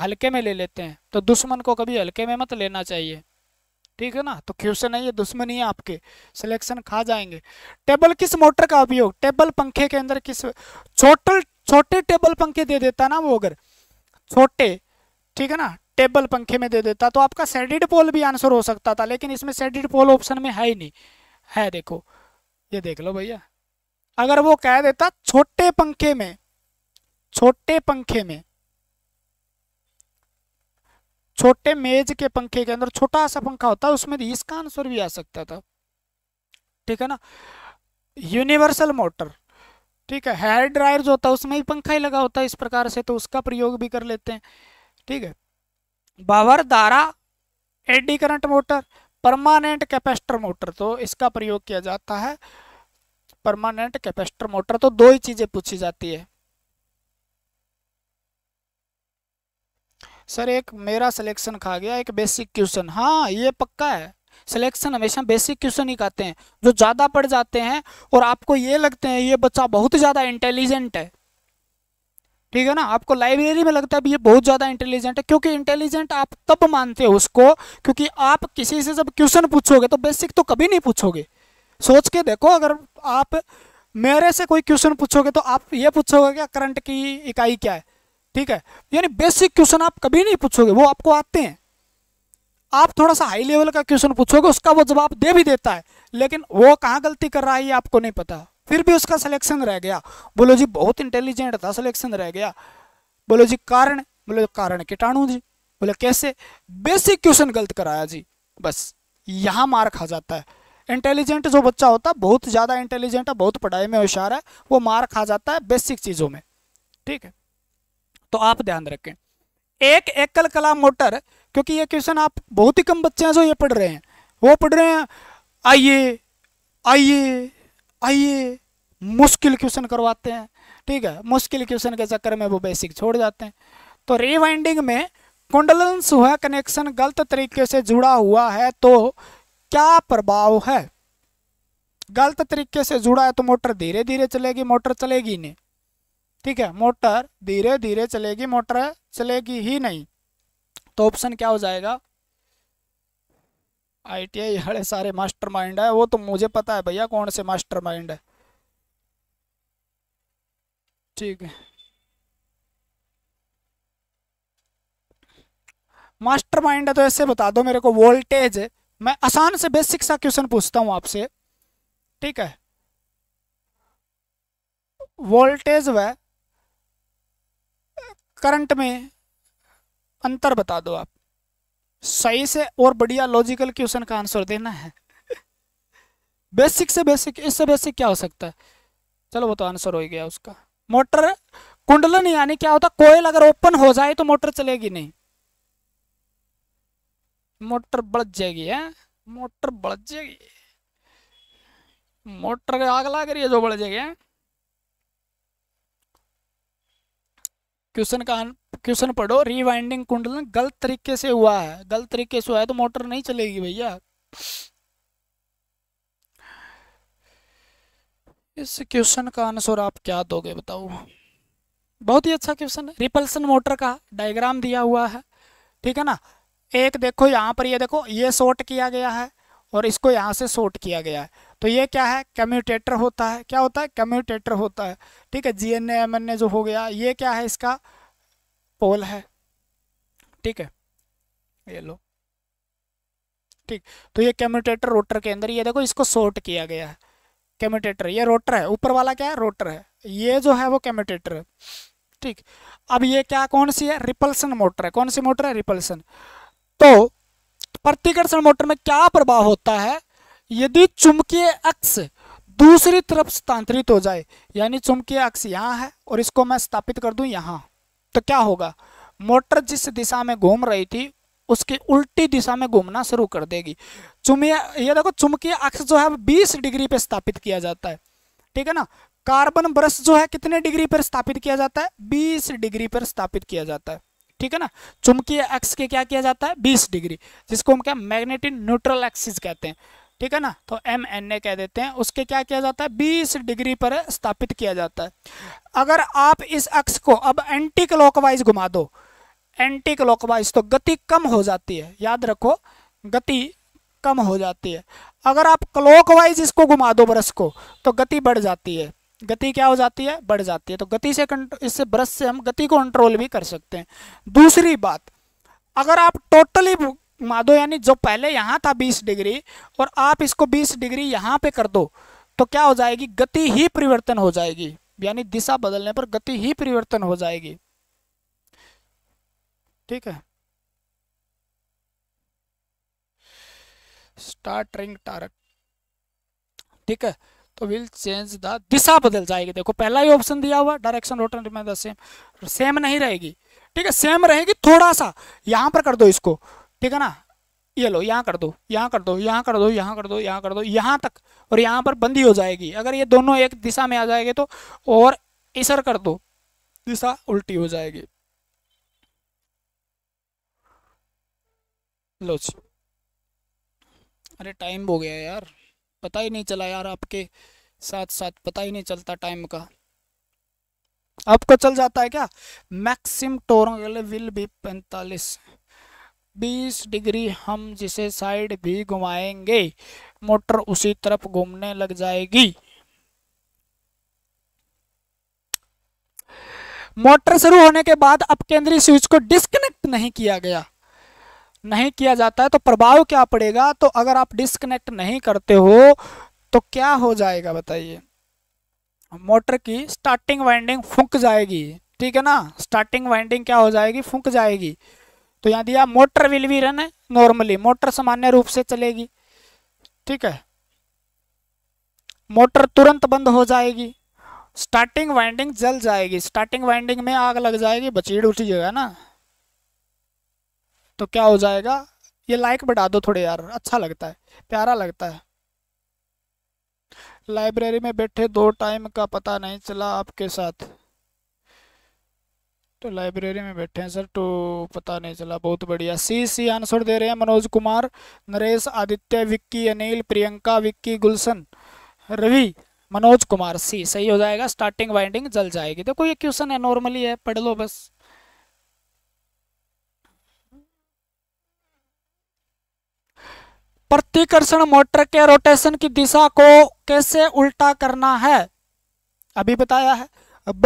हल्के में ले लेते हैं तो दुश्मन को कभी हल्के में मत लेना चाहिए ठीक है ना तो क्वेश्चन है ये दुश्मन ही है आपके सिलेक्शन खा जाएंगे टेबल किस मोटर का उपयोग टेबल पंखे के अंदर किस छोटल छोटे टेबल पंखे दे देता ना वो अगर छोटे ठीक है ना टेबल पंखे में दे देता तो आपका सेडिड पोल भी आंसर हो सकता था लेकिन इसमें सेडिड पोल ऑप्शन में है ही नहीं है देखो ये देख लो भैया अगर वो कह देता छोटे पंखे में छोटे पंखे में छोटे मेज के पंखे के अंदर छोटा सा पंखा होता है उसमें इसका आंसर भी आ सकता था ठीक है ना यूनिवर्सल मोटर ठीक है हेयर ड्रायर जो होता है उसमें भी पंखा ही लगा होता है इस प्रकार से तो उसका प्रयोग भी कर लेते हैं ठीक है बावर दारा eddy current motor permanent capacitor motor तो इसका प्रयोग किया जाता है परमानेंट कैपेसिटर मोटर तो दो ही चीजें पूछी जाती है सर एक मेरा सिलेक्शन खा गया एक बेसिक क्वेश्चन हाँ ये पक्का है सिलेक्शन हमेशा बेसिक क्वेश्चन ही कहते हैं जो ज़्यादा पढ़ जाते हैं और आपको ये लगते हैं ये बच्चा बहुत ज़्यादा इंटेलिजेंट है ठीक है ना आपको लाइब्रेरी में लगता है ये बहुत ज़्यादा इंटेलिजेंट है क्योंकि इंटेलिजेंट आप तब मानते हो उसको क्योंकि आप किसी से जब क्वेश्चन पूछोगे तो बेसिक तो कभी नहीं पूछोगे सोच के देखो अगर आप मेरे से कोई क्वेश्चन पूछोगे तो आप ये पूछोगे क्या करंट की इकाई क्या है ठीक है यानी बेसिक क्वेश्चन आप कभी नहीं पूछोगे वो आपको आते हैं आप थोड़ा सा हाई लेवल का क्वेश्चन पूछोगे उसका वो जवाब दे भी देता है लेकिन वो कहाँ गलती कर रहा है ये आपको नहीं पता फिर भी उसका सिलेक्शन रह गया बोलो जी बहुत इंटेलिजेंट था सिलेक्शन रह गया बोलो जी कारण बोलो कारण कीटाणु जी बोले कैसे बेसिक क्वेश्चन गलत कराया जी बस यहाँ मार खा जाता है इंटेलिजेंट जो बच्चा होता है बहुत ज़्यादा इंटेलिजेंट है बहुत पढ़ाई में होशियार है वो मार खा जाता है बेसिक चीज़ों में ठीक है तो आप ध्यान रखें एक एकल कला मोटर क्योंकि ये क्वेश्चन आप बहुत ही कम बच्चे हैं जो ये पढ़ रहे हैं वो पढ़ रहे हैं आइए आइए आइए मुश्किल क्वेश्चन करवाते हैं ठीक है मुश्किल क्वेश्चन के चक्कर में वो बेसिक छोड़ जाते हैं तो रिवाइंडिंग में कुंडलन सुहा कनेक्शन गलत तरीके से जुड़ा हुआ है तो क्या प्रभाव है गलत तरीके से जुड़ा है तो मोटर धीरे धीरे चलेगी मोटर चलेगी नहीं ठीक है मोटर धीरे धीरे चलेगी मोटर चलेगी ही नहीं तो ऑप्शन क्या हो जाएगा आईटीआई हड़े सारे मास्टरमाइंड है वो तो मुझे पता है भैया कौन से मास्टरमाइंड है ठीक है मास्टरमाइंड है तो ऐसे बता दो मेरे को वोल्टेज मैं आसान से बेसिक सा क्वेश्चन पूछता हूँ आपसे ठीक है वोल्टेज व करंट में अंतर बता दो आप सही से और बढ़िया लॉजिकल क्वेश्चन का आंसर देना है बेसिक से बेसिक इससे बेसिक क्या हो सकता है चलो वो तो आंसर हो गया उसका मोटर कुंडलन यानी क्या होता कोयल अगर ओपन हो जाए तो मोटर चलेगी नहीं मोटर बढ़ जाएगी है मोटर बढ़ जाएगी मोटर आग लाग रही है जो बढ़ जाएगी है? क्वेश्चन का क्वेश्चन पढ़ो रीवाइंडिंग कुंडलन गलत तरीके से हुआ है गलत तरीके से हुआ है तो मोटर नहीं चलेगी भैया इस क्वेश्चन का आंसर आप क्या दोगे बताओ बहुत ही अच्छा क्वेश्चन है रिपल्सन मोटर का डायग्राम दिया हुआ है ठीक है ना एक देखो यहाँ पर ये देखो ये शॉर्ट किया गया है और इसको यहाँ से शॉर्ट किया गया है तो ये क्या है कम्यूटेटर होता है क्या होता है कम्यूटेटर होता है ठीक है जी एन एम एन ए जो हो गया ये क्या है इसका पोल है ठीक है ये लो ठीक तो ये कम्यूटेटर रोटर के अंदर ये देखो इसको शॉर्ट किया गया है कम्यूटेटर ये रोटर है ऊपर वाला क्या है रोटर है ये जो है वो कम्यूटेटर है ठीक अब ये क्या कौन सी है रिपल्सन मोटर है कौन सी मोटर है रिपल्सन तो प्रतिकर्षण मोटर में क्या प्रभाव होता है यदि चुंबकीय अक्ष दूसरी तरफ स्थानांतरित हो जाए यानी चुंबकीय अक्ष यहाँ है और इसको मैं स्थापित कर दूं यहाँ तो क्या होगा मोटर जिस दिशा में घूम रही थी उसकी उल्टी दिशा में घूमना शुरू कर देगी चुंबकीय ये देखो चुंबकीय अक्ष जो है बीस डिग्री पे स्थापित किया जाता है ठीक है ना कार्बन ब्रश जो है कितने डिग्री पर स्थापित किया जाता है बीस डिग्री पर स्थापित किया जाता है ठीक है ना चुंबकीय अक्ष के क्या किया जाता है बीस डिग्री जिसको हम क्या मैग्नेटिक न्यूट्रल एक्सिस कहते हैं ठीक है ना तो एम एन ए कह देते हैं उसके क्या किया जाता है बीस डिग्री पर स्थापित किया जाता है अगर आप इस अक्ष को अब एंटी क्लॉकवाइज घुमा दो एंटी क्लॉकवाइज तो गति कम हो जाती है याद रखो गति कम हो जाती है अगर आप क्लॉकवाइज इसको घुमा दो ब्रश को तो गति बढ़ जाती है गति क्या हो जाती है बढ़ जाती है तो गति से इससे ब्रश से हम गति को कंट्रोल भी कर सकते हैं दूसरी बात अगर आप टोटली माधो यानी जो पहले यहाँ था 20 डिग्री और आप इसको 20 डिग्री यहाँ पे कर दो तो क्या हो जाएगी गति ही परिवर्तन हो जाएगी यानी दिशा बदलने पर गति ही परिवर्तन हो जाएगी ठीक है स्टार्ट रिंग टारक ठीक है तो विल चेंज द दिशा बदल जाएगी देखो पहला ही ऑप्शन दिया हुआ direction rotation remain the same same नहीं रहेगी ठीक है सेम रहेगी थोड़ा सा यहां पर कर दो इसको ठीक है ना ये लो यहाँ कर दो यहाँ कर दो यहाँ कर दो यहाँ कर दो यहाँ कर दो यहाँ तक और यहाँ पर बंदी हो जाएगी अगर ये दोनों एक दिशा में आ जाएंगे तो और इसर कर दो दिशा उल्टी हो जाएगी लो अरे टाइम हो गया यार पता ही नहीं चला यार आपके साथ साथ पता ही नहीं चलता टाइम का आपको चल जाता है क्या मैक्सिम टोर विल बी पैंतालीस बीस डिग्री हम जिसे साइड भी घुमाएंगे मोटर उसी तरफ घूमने लग जाएगी मोटर शुरू होने के बाद अब केंद्रीय स्विच को डिस्कनेक्ट नहीं किया गया नहीं किया जाता है तो प्रभाव क्या पड़ेगा तो अगर आप डिस्कनेक्ट नहीं करते हो तो क्या हो जाएगा बताइए मोटर की स्टार्टिंग वाइंडिंग फूंक जाएगी ठीक है ना स्टार्टिंग वाइंडिंग क्या हो जाएगी फूंक जाएगी तो यहाँ दिया मोटर विल भी रन नॉर्मली मोटर सामान्य रूप से चलेगी ठीक है मोटर तुरंत बंद हो जाएगी स्टार्टिंग वाइंडिंग जल जाएगी स्टार्टिंग वाइंडिंग में आग लग जाएगी बचीड़ उठी उठिएगा ना तो क्या हो जाएगा ये लाइक बढ़ा दो थोड़े यार अच्छा लगता है प्यारा लगता है लाइब्रेरी में बैठे दो टाइम का पता नहीं चला आपके साथ तो लाइब्रेरी में बैठे हैं सर तो पता नहीं चला बहुत बढ़िया सी सी आंसर दे रहे हैं मनोज कुमार नरेश आदित्य विक्की अनिल प्रियंका विक्की गुलशन रवि मनोज कुमार सी सही हो जाएगा स्टार्टिंग वाइंडिंग जल जाएगी देखो ये क्वेश्चन है नॉर्मली है पढ़ लो बस प्रतिकर्षण मोटर के रोटेशन की दिशा को कैसे उल्टा करना है अभी बताया है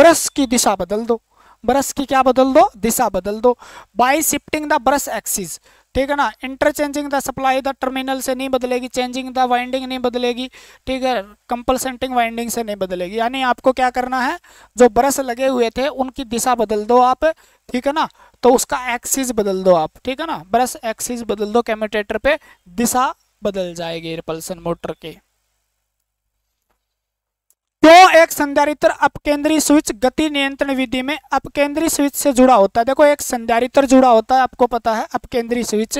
ब्रश की दिशा बदल दो ब्रश की क्या बदल दो दिशा बदल दो by shifting the brush axis ठीक है ना interchanging the supply the terminal से नहीं बदलेगी चेंजिंग द वाइंडिंग नहीं बदलेगी ठीक है कंपलसेंटिंग वाइंडिंग से नहीं बदलेगी यानी आपको क्या करना है जो ब्रश लगे हुए थे उनकी दिशा बदल दो आप ठीक है ना तो उसका एक्सिस बदल दो आप ठीक है ना ब्रश एक्सिस बदल दो कैम्यूटेटर पे दिशा बदल जाएगी रिपल्सन मोटर के क्यों तो एक संधारित्र अपकेंद्री स्विच गति नियंत्रण विधि में अपकेंद्री स्विच से जुड़ा होता है देखो एक संधारित्र जुड़ा होता है आपको पता है अपकेंद्री स्विच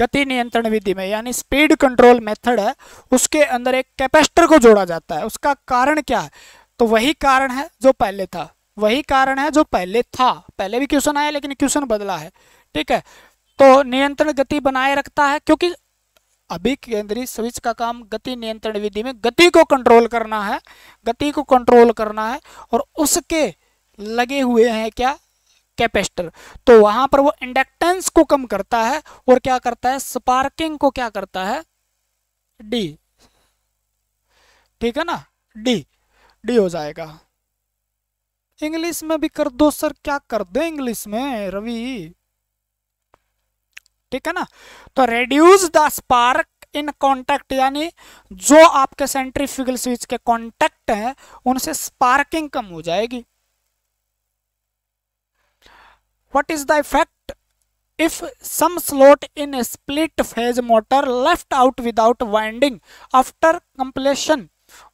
गति नियंत्रण विधि में यानी स्पीड कंट्रोल मेथड है उसके अंदर एक कैपेसिटर को जोड़ा जाता है उसका कारण क्या है तो वही कारण है जो पहले था वही कारण है जो पहले था पहले भी क्वेश्चन आया लेकिन क्वेश्चन बदला है ठीक है तो नियंत्रण गति बनाए रखता है क्योंकि अभिकेंद्रीय स्विच का काम गति नियंत्रण विधि में गति को कंट्रोल करना है गति को कंट्रोल करना है और उसके लगे हुए हैं क्या कैपेसिटर तो वहां पर वो इंडक्टेंस को कम करता है और क्या करता है स्पार्किंग को क्या करता है डी ठीक है ना डी डी हो जाएगा इंग्लिश में भी कर दो सर क्या कर दे इंग्लिश में रवि ठीक है ना तो reduce the spark in contact यानी जो आपके फिगल स्विच के कॉन्टैक्ट है उनसे स्पार्किंग कम हो जाएगी what is the effect if some slot in split phase motor left out without winding after completion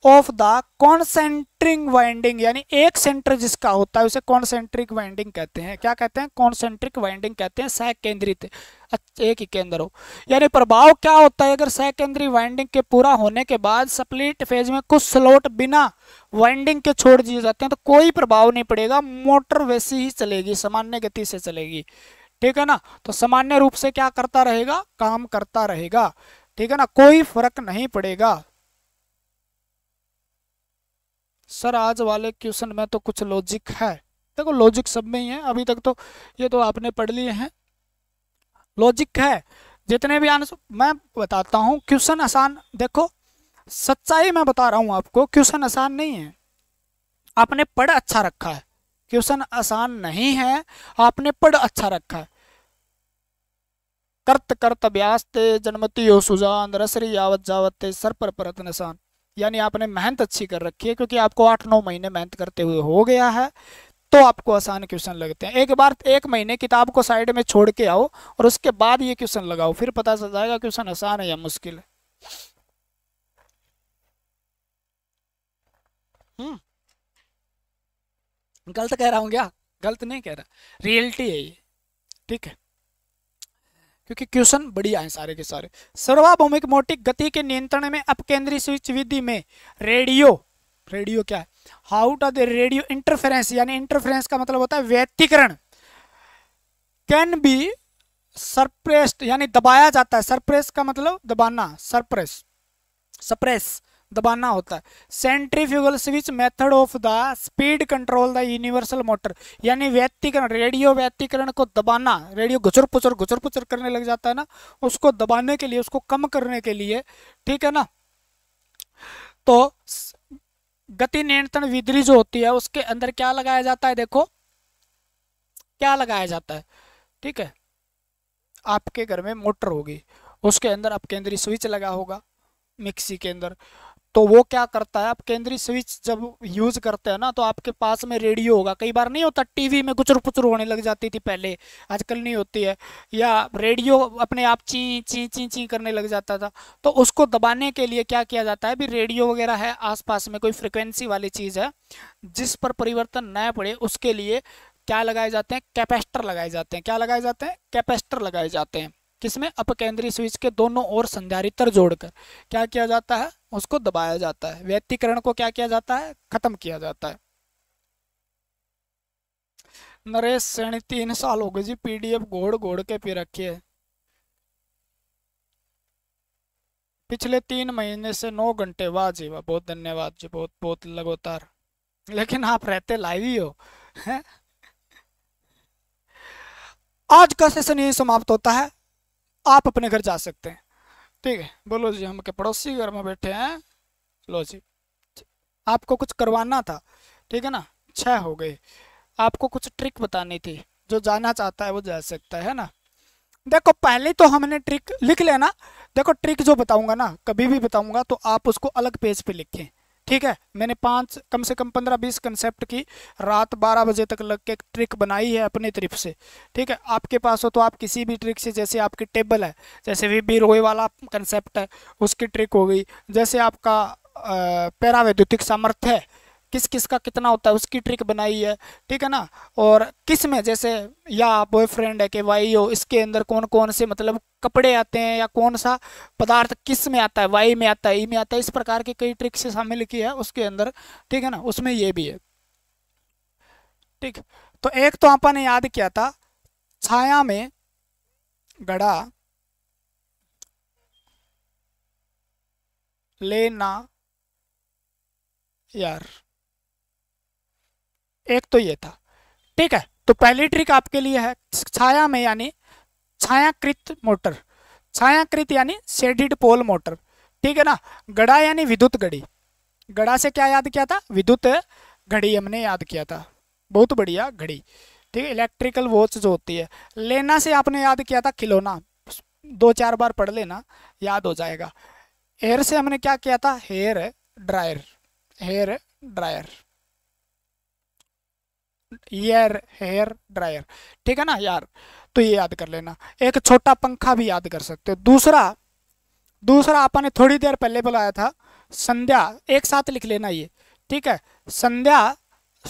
of the concentric winding यानी एक सेंटर जिसका होता है उसे कॉन्सेंट्रिक वाइंडिंग कहते हैं क्या कहते हैं कॉन्सेंट्रिक वाइंडिंग कहते हैं सह केंद्रित एक ही केंद्र हो यानी प्रभाव क्या होता है अगर सह केंद्रीय वाइंडिंग के पूरा होने के बाद सप्लीट फेज में कुछ स्लोट बिना वाइंडिंग के छोड़ दिए जाते हैं तो कोई प्रभाव नहीं पड़ेगा मोटर वैसी ही चलेगी सामान्य गति से चलेगी ठीक है ना तो सामान्य रूप से क्या करता रहेगा काम करता रहेगा ठीक है ना कोई फर्क नहीं पड़ेगा सर आज वाले क्वेश्चन में तो कुछ लॉजिक है देखो लॉजिक सब में ही है अभी तक तो ये तो आपने पढ़ लिए हैं लॉजिक है जितने भी आंसर मैं बताता हूँ क्वेश्चन आसान देखो सच्चाई मैं बता रहा हूँ आपको क्वेश्चन आसान नहीं है आपने पढ़ अच्छा रखा है क्वेश्चन आसान नहीं है आपने पढ़ अच्छा रखा है कर्त कर्त व्यास्ते जन्मति हो सुजान रसरी आवत जावत सर पर परत निशान यानी आपने मेहनत अच्छी कर रखी है क्योंकि आपको आठ नौ महीने मेहनत करते हुए हो गया है तो आपको आसान क्वेश्चन लगते हैं एक बार एक महीने किताब को साइड में छोड़ के आओ और उसके बाद ये क्वेश्चन लगाओ फिर पता चल जाएगा क्वेश्चन आसान है या मुश्किल है हम्म। गलत कह रहा हूं क्या गलत नहीं कह रहा रियलिटी है ये ठीक है क्योंकि क्वेश्चन बढ़िया है सारे के सारे सर्वाभौमिक मोटिक गति के नियंत्रण में अपकेंद्री स्विच विधि में रेडियो रेडियो क्या है how to the radio interference यानी इंटरफेरेंस का मतलब होता है व्यतिकरण कैन बी सरप्रेस्ड यानी दबाया जाता है सरप्रेस का मतलब दबाना सरप्रेस सप्रेस दबाना होता है centrifugal switch method of the speed control the universal motor यानी व्यक्तिकरण रेडियो व्यक्तिकरण को दबाना रेडियो घुचर पुचर घुचर पुचर करने लग जाता है ना उसको दबाने के लिए उसको कम करने के लिए ठीक है ना तो गति नियंत्रण विधि जो होती है उसके अंदर क्या लगाया जाता है देखो क्या लगाया जाता है ठीक है आपके घर में मोटर होगी उसके अंदर अपकेंद्रीय स्विच लगा होगा मिक्सी के अंदर तो वो क्या करता है आप केंद्रीय स्विच जब यूज़ करते हैं ना तो आपके पास में रेडियो होगा कई बार नहीं होता टीवी में कुचर पुचर होने लग जाती थी पहले आजकल नहीं होती है या रेडियो अपने आप ची ची ची ची करने लग जाता था तो उसको दबाने के लिए क्या किया जाता है भी रेडियो वगैरह है आसपास में कोई फ्रिक्वेंसी वाली चीज़ है जिस पर परिवर्तन न पड़े उसके लिए क्या लगाए जाते हैं कैपेस्टर लगाए जाते हैं क्या लगाए जाते हैं कैपेस्टर लगाए जाते हैं किसमें अपकेंद्रीय स्विच के दोनों ओर संधारित्र जोड़कर क्या किया जाता है उसको दबाया जाता है व्यक्तिकरण को क्या किया जाता है खत्म किया जाता है नरेश श्रेणी तीन साल हो गए जी पीडीएफ घोड़ घोड़ के पी रखी है पिछले तीन महीने से नौ घंटे वाह जी वाह बहुत धन्यवाद जी बहुत बहुत लगातार लेकिन आप रहते लाइव ही हो है? आज का सेशन यही समाप्त होता है आप अपने घर जा सकते हैं ठीक है बोलो जी हम के पड़ोसी घर में बैठे हैं लो जी आपको कुछ करवाना था ठीक है ना छः हो गए आपको कुछ ट्रिक बतानी थी जो जाना चाहता है वो जा सकता है ना देखो पहले तो हमने ट्रिक लिख लेना देखो ट्रिक जो बताऊंगा ना कभी भी बताऊंगा तो आप उसको अलग पेज पे लिखें ठीक है मैंने पाँच कम से कम पंद्रह बीस कंसेप्ट की रात बारह बजे तक लग के एक ट्रिक बनाई है अपनी तरफ से ठीक है आपके पास हो तो आप किसी भी ट्रिक से जैसे आपकी टेबल है जैसे वी बी रोए वाला कंसेप्ट है उसकी ट्रिक हो गई जैसे आपका पैरा वैद्युतिक सामर्थ्य है किस किस का कितना होता है उसकी ट्रिक बनाई है ठीक है ना और किस में जैसे या बॉयफ्रेंड है कि वाई हो इसके अंदर कौन कौन से मतलब कपड़े आते हैं या कौन सा पदार्थ किस में आता है वाई में आता है ई में आता है इस प्रकार की कई ट्रिक्स शामिल की है उसके अंदर ठीक है ना उसमें ये भी है ठीक तो एक तो आपा ने याद किया था छाया में गड़ा लेना यार एक तो ये था ठीक है तो पहली ट्रिक आपके लिए है छाया में यानी छायाकृत मोटर छायाकृत यानी शेडिड पोल मोटर ठीक है ना गड़ा यानी विद्युत घड़ी गड़ा से क्या याद किया था विद्युत घड़ी हमने याद किया था बहुत बढ़िया घड़ी ठीक है इलेक्ट्रिकल वॉच जो होती है लेना से आपने याद किया था खिलौना दो चार बार पढ़ लेना याद हो जाएगा हेयर से हमने क्या किया था hair dryer hair dryer ear hair dryer ठीक है ना यार तो ये याद कर लेना एक छोटा पंखा भी याद कर सकते हो दूसरा दूसरा आपने ने थोड़ी देर पहले बुलाया था संध्या एक साथ लिख लेना ये ठीक है संध्या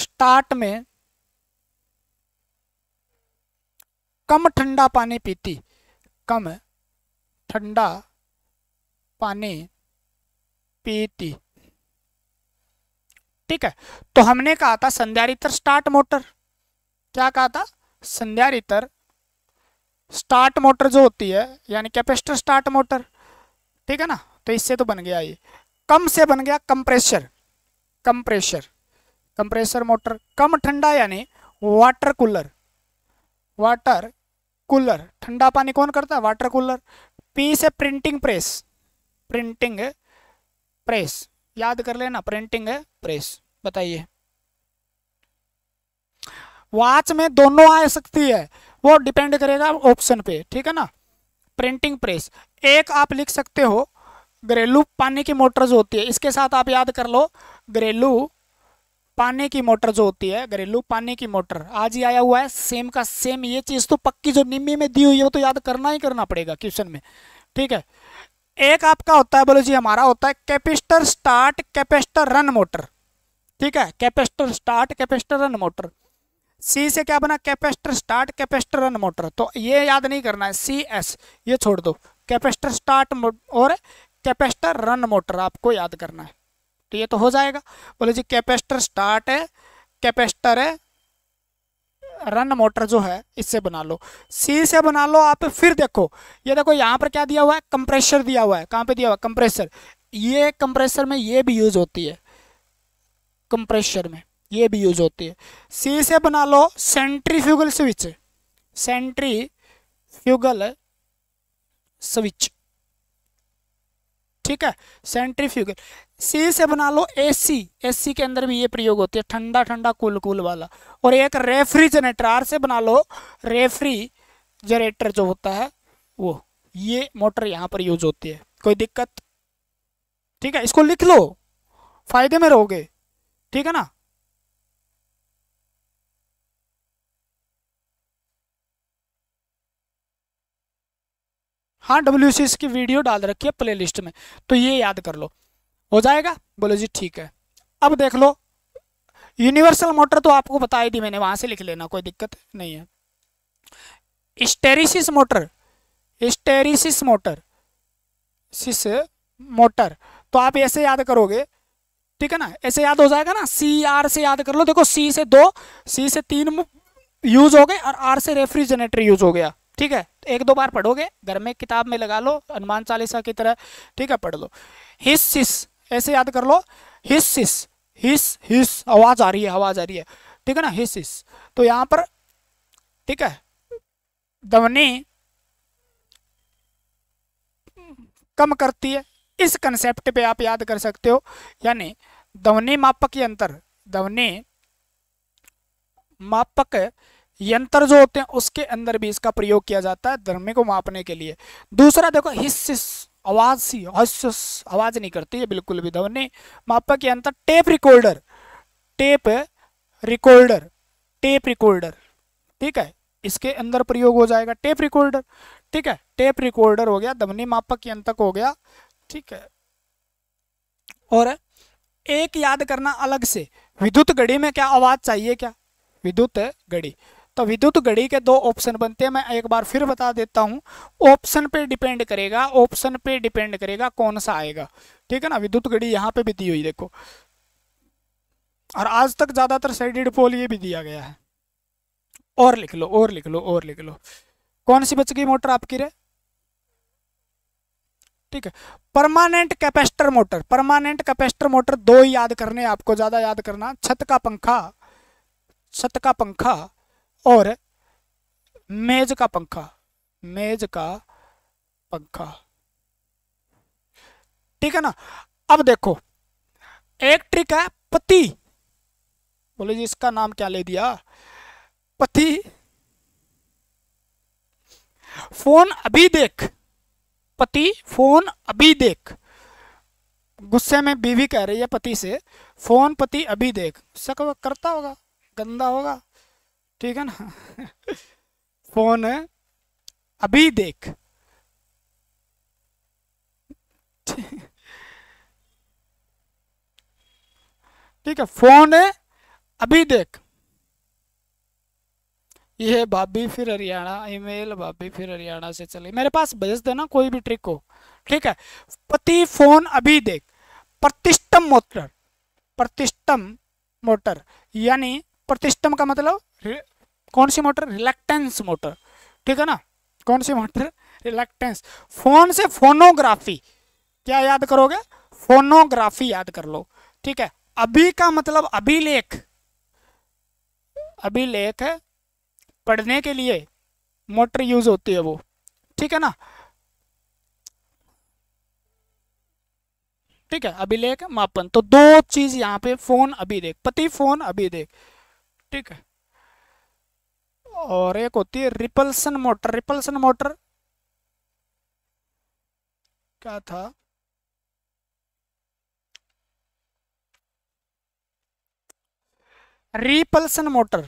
स्टार्ट में कम ठंडा पानी पीती कम ठंडा पानी पीती ठीक है तो हमने कहा था संध्यारितर स्टार्ट मोटर क्या कहा था संध्यारितर स्टार्ट मोटर जो होती है यानी कैपेसिटर स्टार्ट मोटर ठीक है ना तो इससे तो बन गया ये कम से बन गया कंप्रेशर कंप्रेशर कंप्रेसर मोटर कम ठंडा यानी वाटर कूलर वाटर कूलर ठंडा पानी कौन करता है वाटर कूलर पी से प्रिंटिंग प्रेस प्रिंटिंग प्रेस याद कर लेना प्रिंटिंग है प्रेस बताइए वाच में दोनों आ सकती है वो डिपेंड करेगा ऑप्शन पे ठीक है ना प्रिंटिंग प्रेस एक आप लिख सकते हो घरेलू पानी की मोटर जो होती है इसके साथ आप याद कर लो घरेलू पानी की मोटर जो होती है घरेलू पानी की मोटर आज ही आया हुआ है सेम का सेम ये चीज़ तो पक्की जो निम्मी में दी हुई है वो तो याद करना ही करना पड़ेगा क्वेश्चन में ठीक है एक आपका होता है बोलो जी हमारा होता है capacitor start capacitor run motor ठीक है capacitor start capacitor run motor C से क्या बना capacitor start capacitor run motor तो ये याद नहीं करना है सी एस ये छोड़ दो कैपेस्टर स्टार्ट और कैपेस्टर रन मोटर आपको याद करना है तो ये तो हो जाएगा बोले जी कैपेस्टर स्टार्ट है कैपेस्टर है रन मोटर जो है इससे बना लो सी से बना लो आप फिर देखो ये देखो यहाँ पर क्या दिया हुआ है कंप्रेसर दिया हुआ है कहाँ पे दिया हुआ है कंप्रेसर ये कंप्रेसर में ये भी यूज होती है कंप्रेसर में ये भी यूज होती है सी से बना लो centrifugal switch centrifugal switch ठीक है सेंट्रीफ्यूगल सी से बना लो एसी एसी के अंदर भी ये प्रयोग होती है ठंडा ठंडा कूल कूल वाला और एक रेफ्रिजरेटर आर से बना लो रेफ्रिजरेटर जो होता है वो ये मोटर यहाँ पर यूज होती है कोई दिक्कत ठीक है इसको लिख लो फायदे में रहोगे ठीक है ना हाँ डब्ल्यू सी की वीडियो डाल रखी है प्ले लिस्ट में तो ये याद कर लो हो जाएगा बोलो जी ठीक है अब देख लो यूनिवर्सल मोटर तो आपको बताई थी मैंने वहाँ से लिख लेना कोई दिक्कत नहीं है स्टेरिसिस मोटर स्टेरिसिस मोटर सिस मोटर तो आप ऐसे याद करोगे ठीक है ना ऐसे याद हो जाएगा ना सी आर से याद कर लो देखो सी से दो सी से तीन यूज हो गए और आर से रेफ्रिजरेटर यूज हो गया ठीक है एक दो बार पढ़ोगे घर में किताब में लगा लो हनुमान चालीसा की तरह ठीक है पढ़ लो हिस सिस ऐसे याद कर लो हिस सिस हिस हिस आवाज़ आ रही है आवाज़ आ रही है ठीक है ना हिस हिस तो यहाँ पर ठीक है दवनी कम करती है इस कंसेप्ट पे आप याद कर सकते हो यानी दवनी मापक यंत्र दवनी मापक यंत्र जो होते हैं उसके अंदर भी इसका प्रयोग किया जाता है धर्मे को मापने के लिए दूसरा देखो हिस्सिस आवाज सी हस्स आवाज नहीं करती है बिल्कुल भी ध्वनि मापक यंत्र tape recorder tape recorder tape recorder ठीक है इसके अंदर प्रयोग हो जाएगा टेप रिकॉर्डर ठीक है टेप रिकॉर्डर हो गया ध्वनि मापक यंत्र हो गया ठीक है और एक याद करना अलग से विद्युत घड़ी में क्या आवाज चाहिए क्या विद्युत घड़ी तो विद्युत घड़ी के दो ऑप्शन बनते हैं मैं एक बार फिर बता देता हूँ ऑप्शन पे डिपेंड करेगा ऑप्शन पे डिपेंड करेगा कौन सा आएगा ठीक है ना विद्युत घड़ी यहाँ पे भी दी हुई देखो और आज तक ज़्यादातर साइडेड पोल ये भी दिया गया है और लिख लो और लिख लो और लिख लो कौन सी बच गई मोटर आपकी रे ठीक है permanent capacitor motor permanent capacitor motor दो ही याद करने आपको ज़्यादा याद करना छत का पंखा छत का पंखा और मेज का पंखा मेज का पंखा ठीक है ना अब देखो एक ट्रिक है पति बोले जी इसका नाम क्या ले दिया पति फोन अभी देख पति फोन अभी देख गुस्से में बीवी कह रही है पति से फोन पति अभी देख सक करता होगा गंदा होगा ठीक है ना फोन अभी देख ठीक है फोन है अभी देख ये भाभी फिर हरियाणा ईमेल भाभी फिर हरियाणा से चली मेरे पास भेज देना कोई भी ट्रिक हो ठीक है पति फोन अभी देख प्रतिष्ठम मोटर प्रतिष्ठम मोटर यानी प्रतिष्ठम का मतलब कौन सी मोटर रिलेक्टेंस मोटर ठीक है ना कौन सी मोटर रिलेक्टेंस फोन से फोनोग्राफी क्या याद करोगे फोनोग्राफी याद कर लो ठीक है अभी का मतलब अभिलेख अभिलेख पढ़ने के लिए मोटर यूज होती है वो ठीक है ना ठीक है अभिलेख मापन तो दो चीज यहां पे फोन अभिलेख पति फोन अभिलेख ठीक है और एक होती है रिपल्सन मोटर रिपल्सन मोटर क्या था रिपल्सन मोटर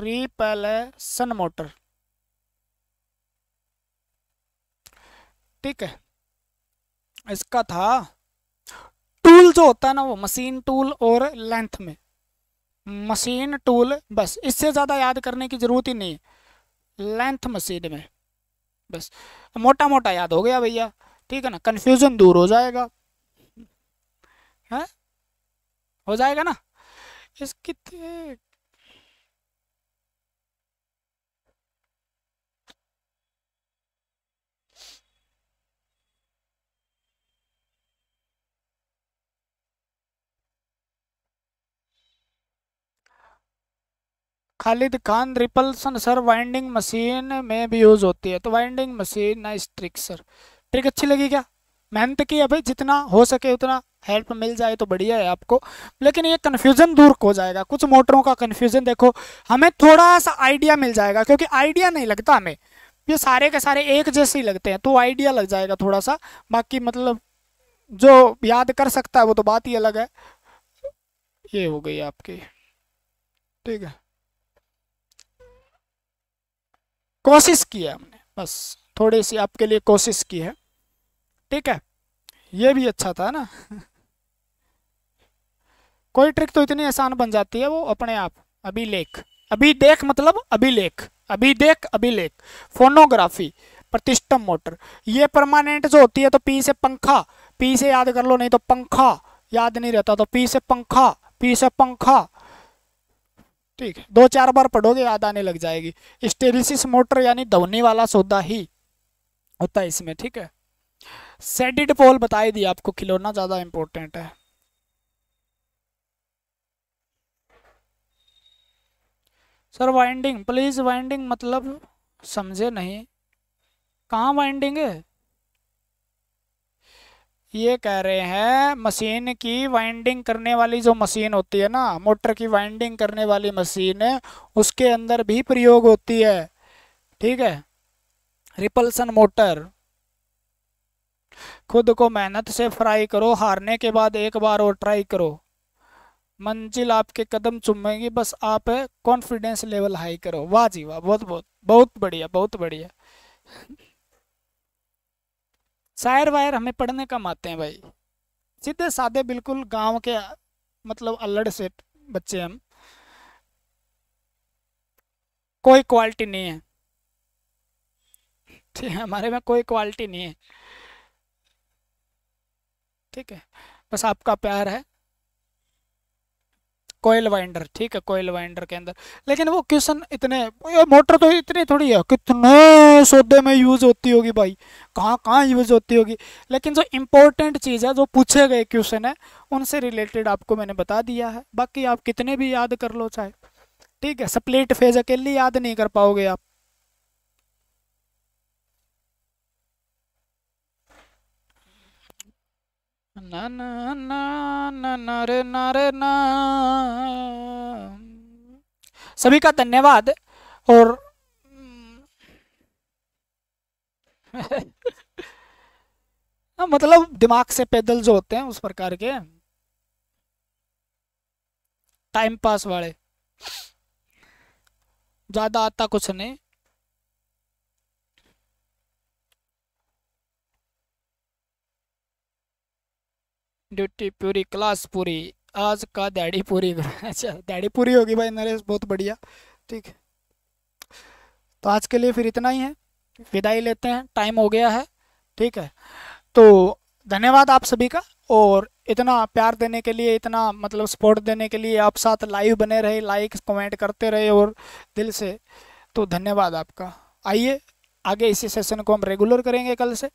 रिपल्सन मोटर ठीक है इसका था टूल जो होता है ना वो मशीन टूल और लेंथ में मशीन टूल बस इससे ज़्यादा याद करने की ज़रूरत ही नहीं लेंथ मशीन में बस मोटा मोटा याद हो गया भैया ठीक है ना कन्फ्यूज़न दूर हो जाएगा है हाँ? हो जाएगा ना इसकी Khalid Khan repulsion sir winding machine में भी यूज़ होती है तो winding machine nice trick sir trick अच्छी लगी क्या मेहनत की अभी जितना हो सके उतना हेल्प मिल जाए तो बढ़िया है आपको लेकिन ये कन्फ्यूज़न दूर हो जाएगा कुछ मोटरों का कन्फ्यूज़न देखो हमें थोड़ा सा आइडिया मिल जाएगा क्योंकि आइडिया नहीं लगता हमें ये सारे के सारे एक जैसे ही लगते हैं तो आइडिया लग जाएगा थोड़ा सा बाकी मतलब जो याद कर सकता है वो तो बात ही अलग है ये हो गई आपकी ठीक है कोशिश की है हमने बस थोड़ी सी आपके लिए कोशिश की है ठीक है ये भी अच्छा था ना (laughs) कोई ट्रिक तो इतनी आसान बन जाती है वो अपने आप अभिलेख अभी देख मतलब अभिलेख अभी देख अभिलेख फोनोग्राफी प्रतिष्ठम मोटर ये परमानेंट जो होती है तो पी से पंखा पी से याद कर लो नहीं तो पंखा याद नहीं रहता तो पी से पंखा पी से पंखा ठीक है दो चार बार पढ़ोगे याद आने लग जाएगी स्टेरिसिस मोटर यानी धवनी वाला सौदा ही होता है इसमें ठीक है सेडिड पोल बताई दी दिया आपको खिलौना ज़्यादा इंपॉर्टेंट है सर वाइंडिंग प्लीज़ वाइंडिंग मतलब समझे नहीं कहाँ वाइंडिंग है ये कह रहे हैं मशीन की वाइंडिंग करने वाली जो मशीन होती है ना मोटर की वाइंडिंग करने वाली मशीन है उसके अंदर भी प्रयोग होती है ठीक है रिपल्सन मोटर खुद को मेहनत से फ्राई करो हारने के बाद एक बार और ट्राई करो मंजिल आपके कदम चुमेगी बस आप कॉन्फिडेंस लेवल हाई करो वाह जी वाह बहुत बहुत बहुत बढ़िया बहुत बढ़िया शायर वायर हमें पढ़ने कम आते हैं भाई सीधे साधे बिल्कुल गांव के मतलब अल्लड़ से बच्चे हम कोई क्वालिटी नहीं है ठीक है हमारे में कोई क्वालिटी नहीं है ठीक है बस आपका प्यार है कोयल वाइंडर ठीक है कोयल वाइंडर के अंदर लेकिन वो क्वेश्चन इतने मोटर तो इतनी थोड़ी है कितने सौदे में यूज़ होती होगी भाई कहाँ कहाँ यूज़ होती होगी लेकिन जो इम्पोर्टेंट चीज़ है जो पूछे गए क्वेश्चन है उनसे रिलेटेड आपको मैंने बता दिया है बाकी आप कितने भी याद कर लो चाहे ठीक है सप्लेट फेज अकेले याद नहीं कर पाओगे आप ना ना ना ना ना रे ना रे ना सभी का धन्यवाद और हाँ, मतलब दिमाग से पैदल जो होते हैं उस प्रकार के टाइम पास वाले ज़्यादा आता कुछ नहीं ड्यूटी पूरी क्लास पूरी आज का डैडी पूरी अच्छा डैडी पूरी होगी भाई नरेश बहुत बढ़िया ठीक है तो आज के लिए फिर इतना ही है विदाई लेते हैं टाइम हो गया है ठीक है तो धन्यवाद आप सभी का और इतना प्यार देने के लिए इतना मतलब सपोर्ट देने के लिए आप साथ लाइव बने रहे लाइक कमेंट करते रहे और दिल से तो धन्यवाद आपका आइए आगे इसी सेशन को हम रेगुलर करेंगे कल से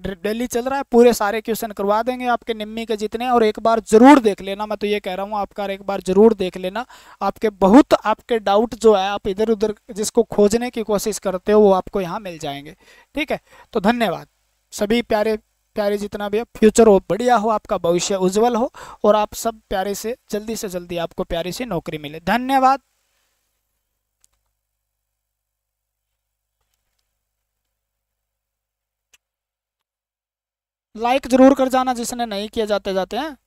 डेली चल रहा है पूरे सारे क्वेश्चन करवा देंगे आपके निम्मी के जितने और एक बार ज़रूर देख लेना मैं तो ये कह रहा हूँ आपका एक बार ज़रूर देख लेना आपके बहुत आपके डाउट जो है आप इधर उधर जिसको खोजने की कोशिश करते हो वो आपको यहाँ मिल जाएंगे ठीक है तो धन्यवाद सभी प्यारे प्यारे जितना भी फ्यूचर हो बढ़िया हो आपका भविष्य उज्जवल हो और आप सब प्यारे से जल्दी से जल्दी आपको प्यारी सी नौकरी मिले धन्यवाद लाइक ज़रूर कर जाना जिसने नहीं किया जाते जाते हैं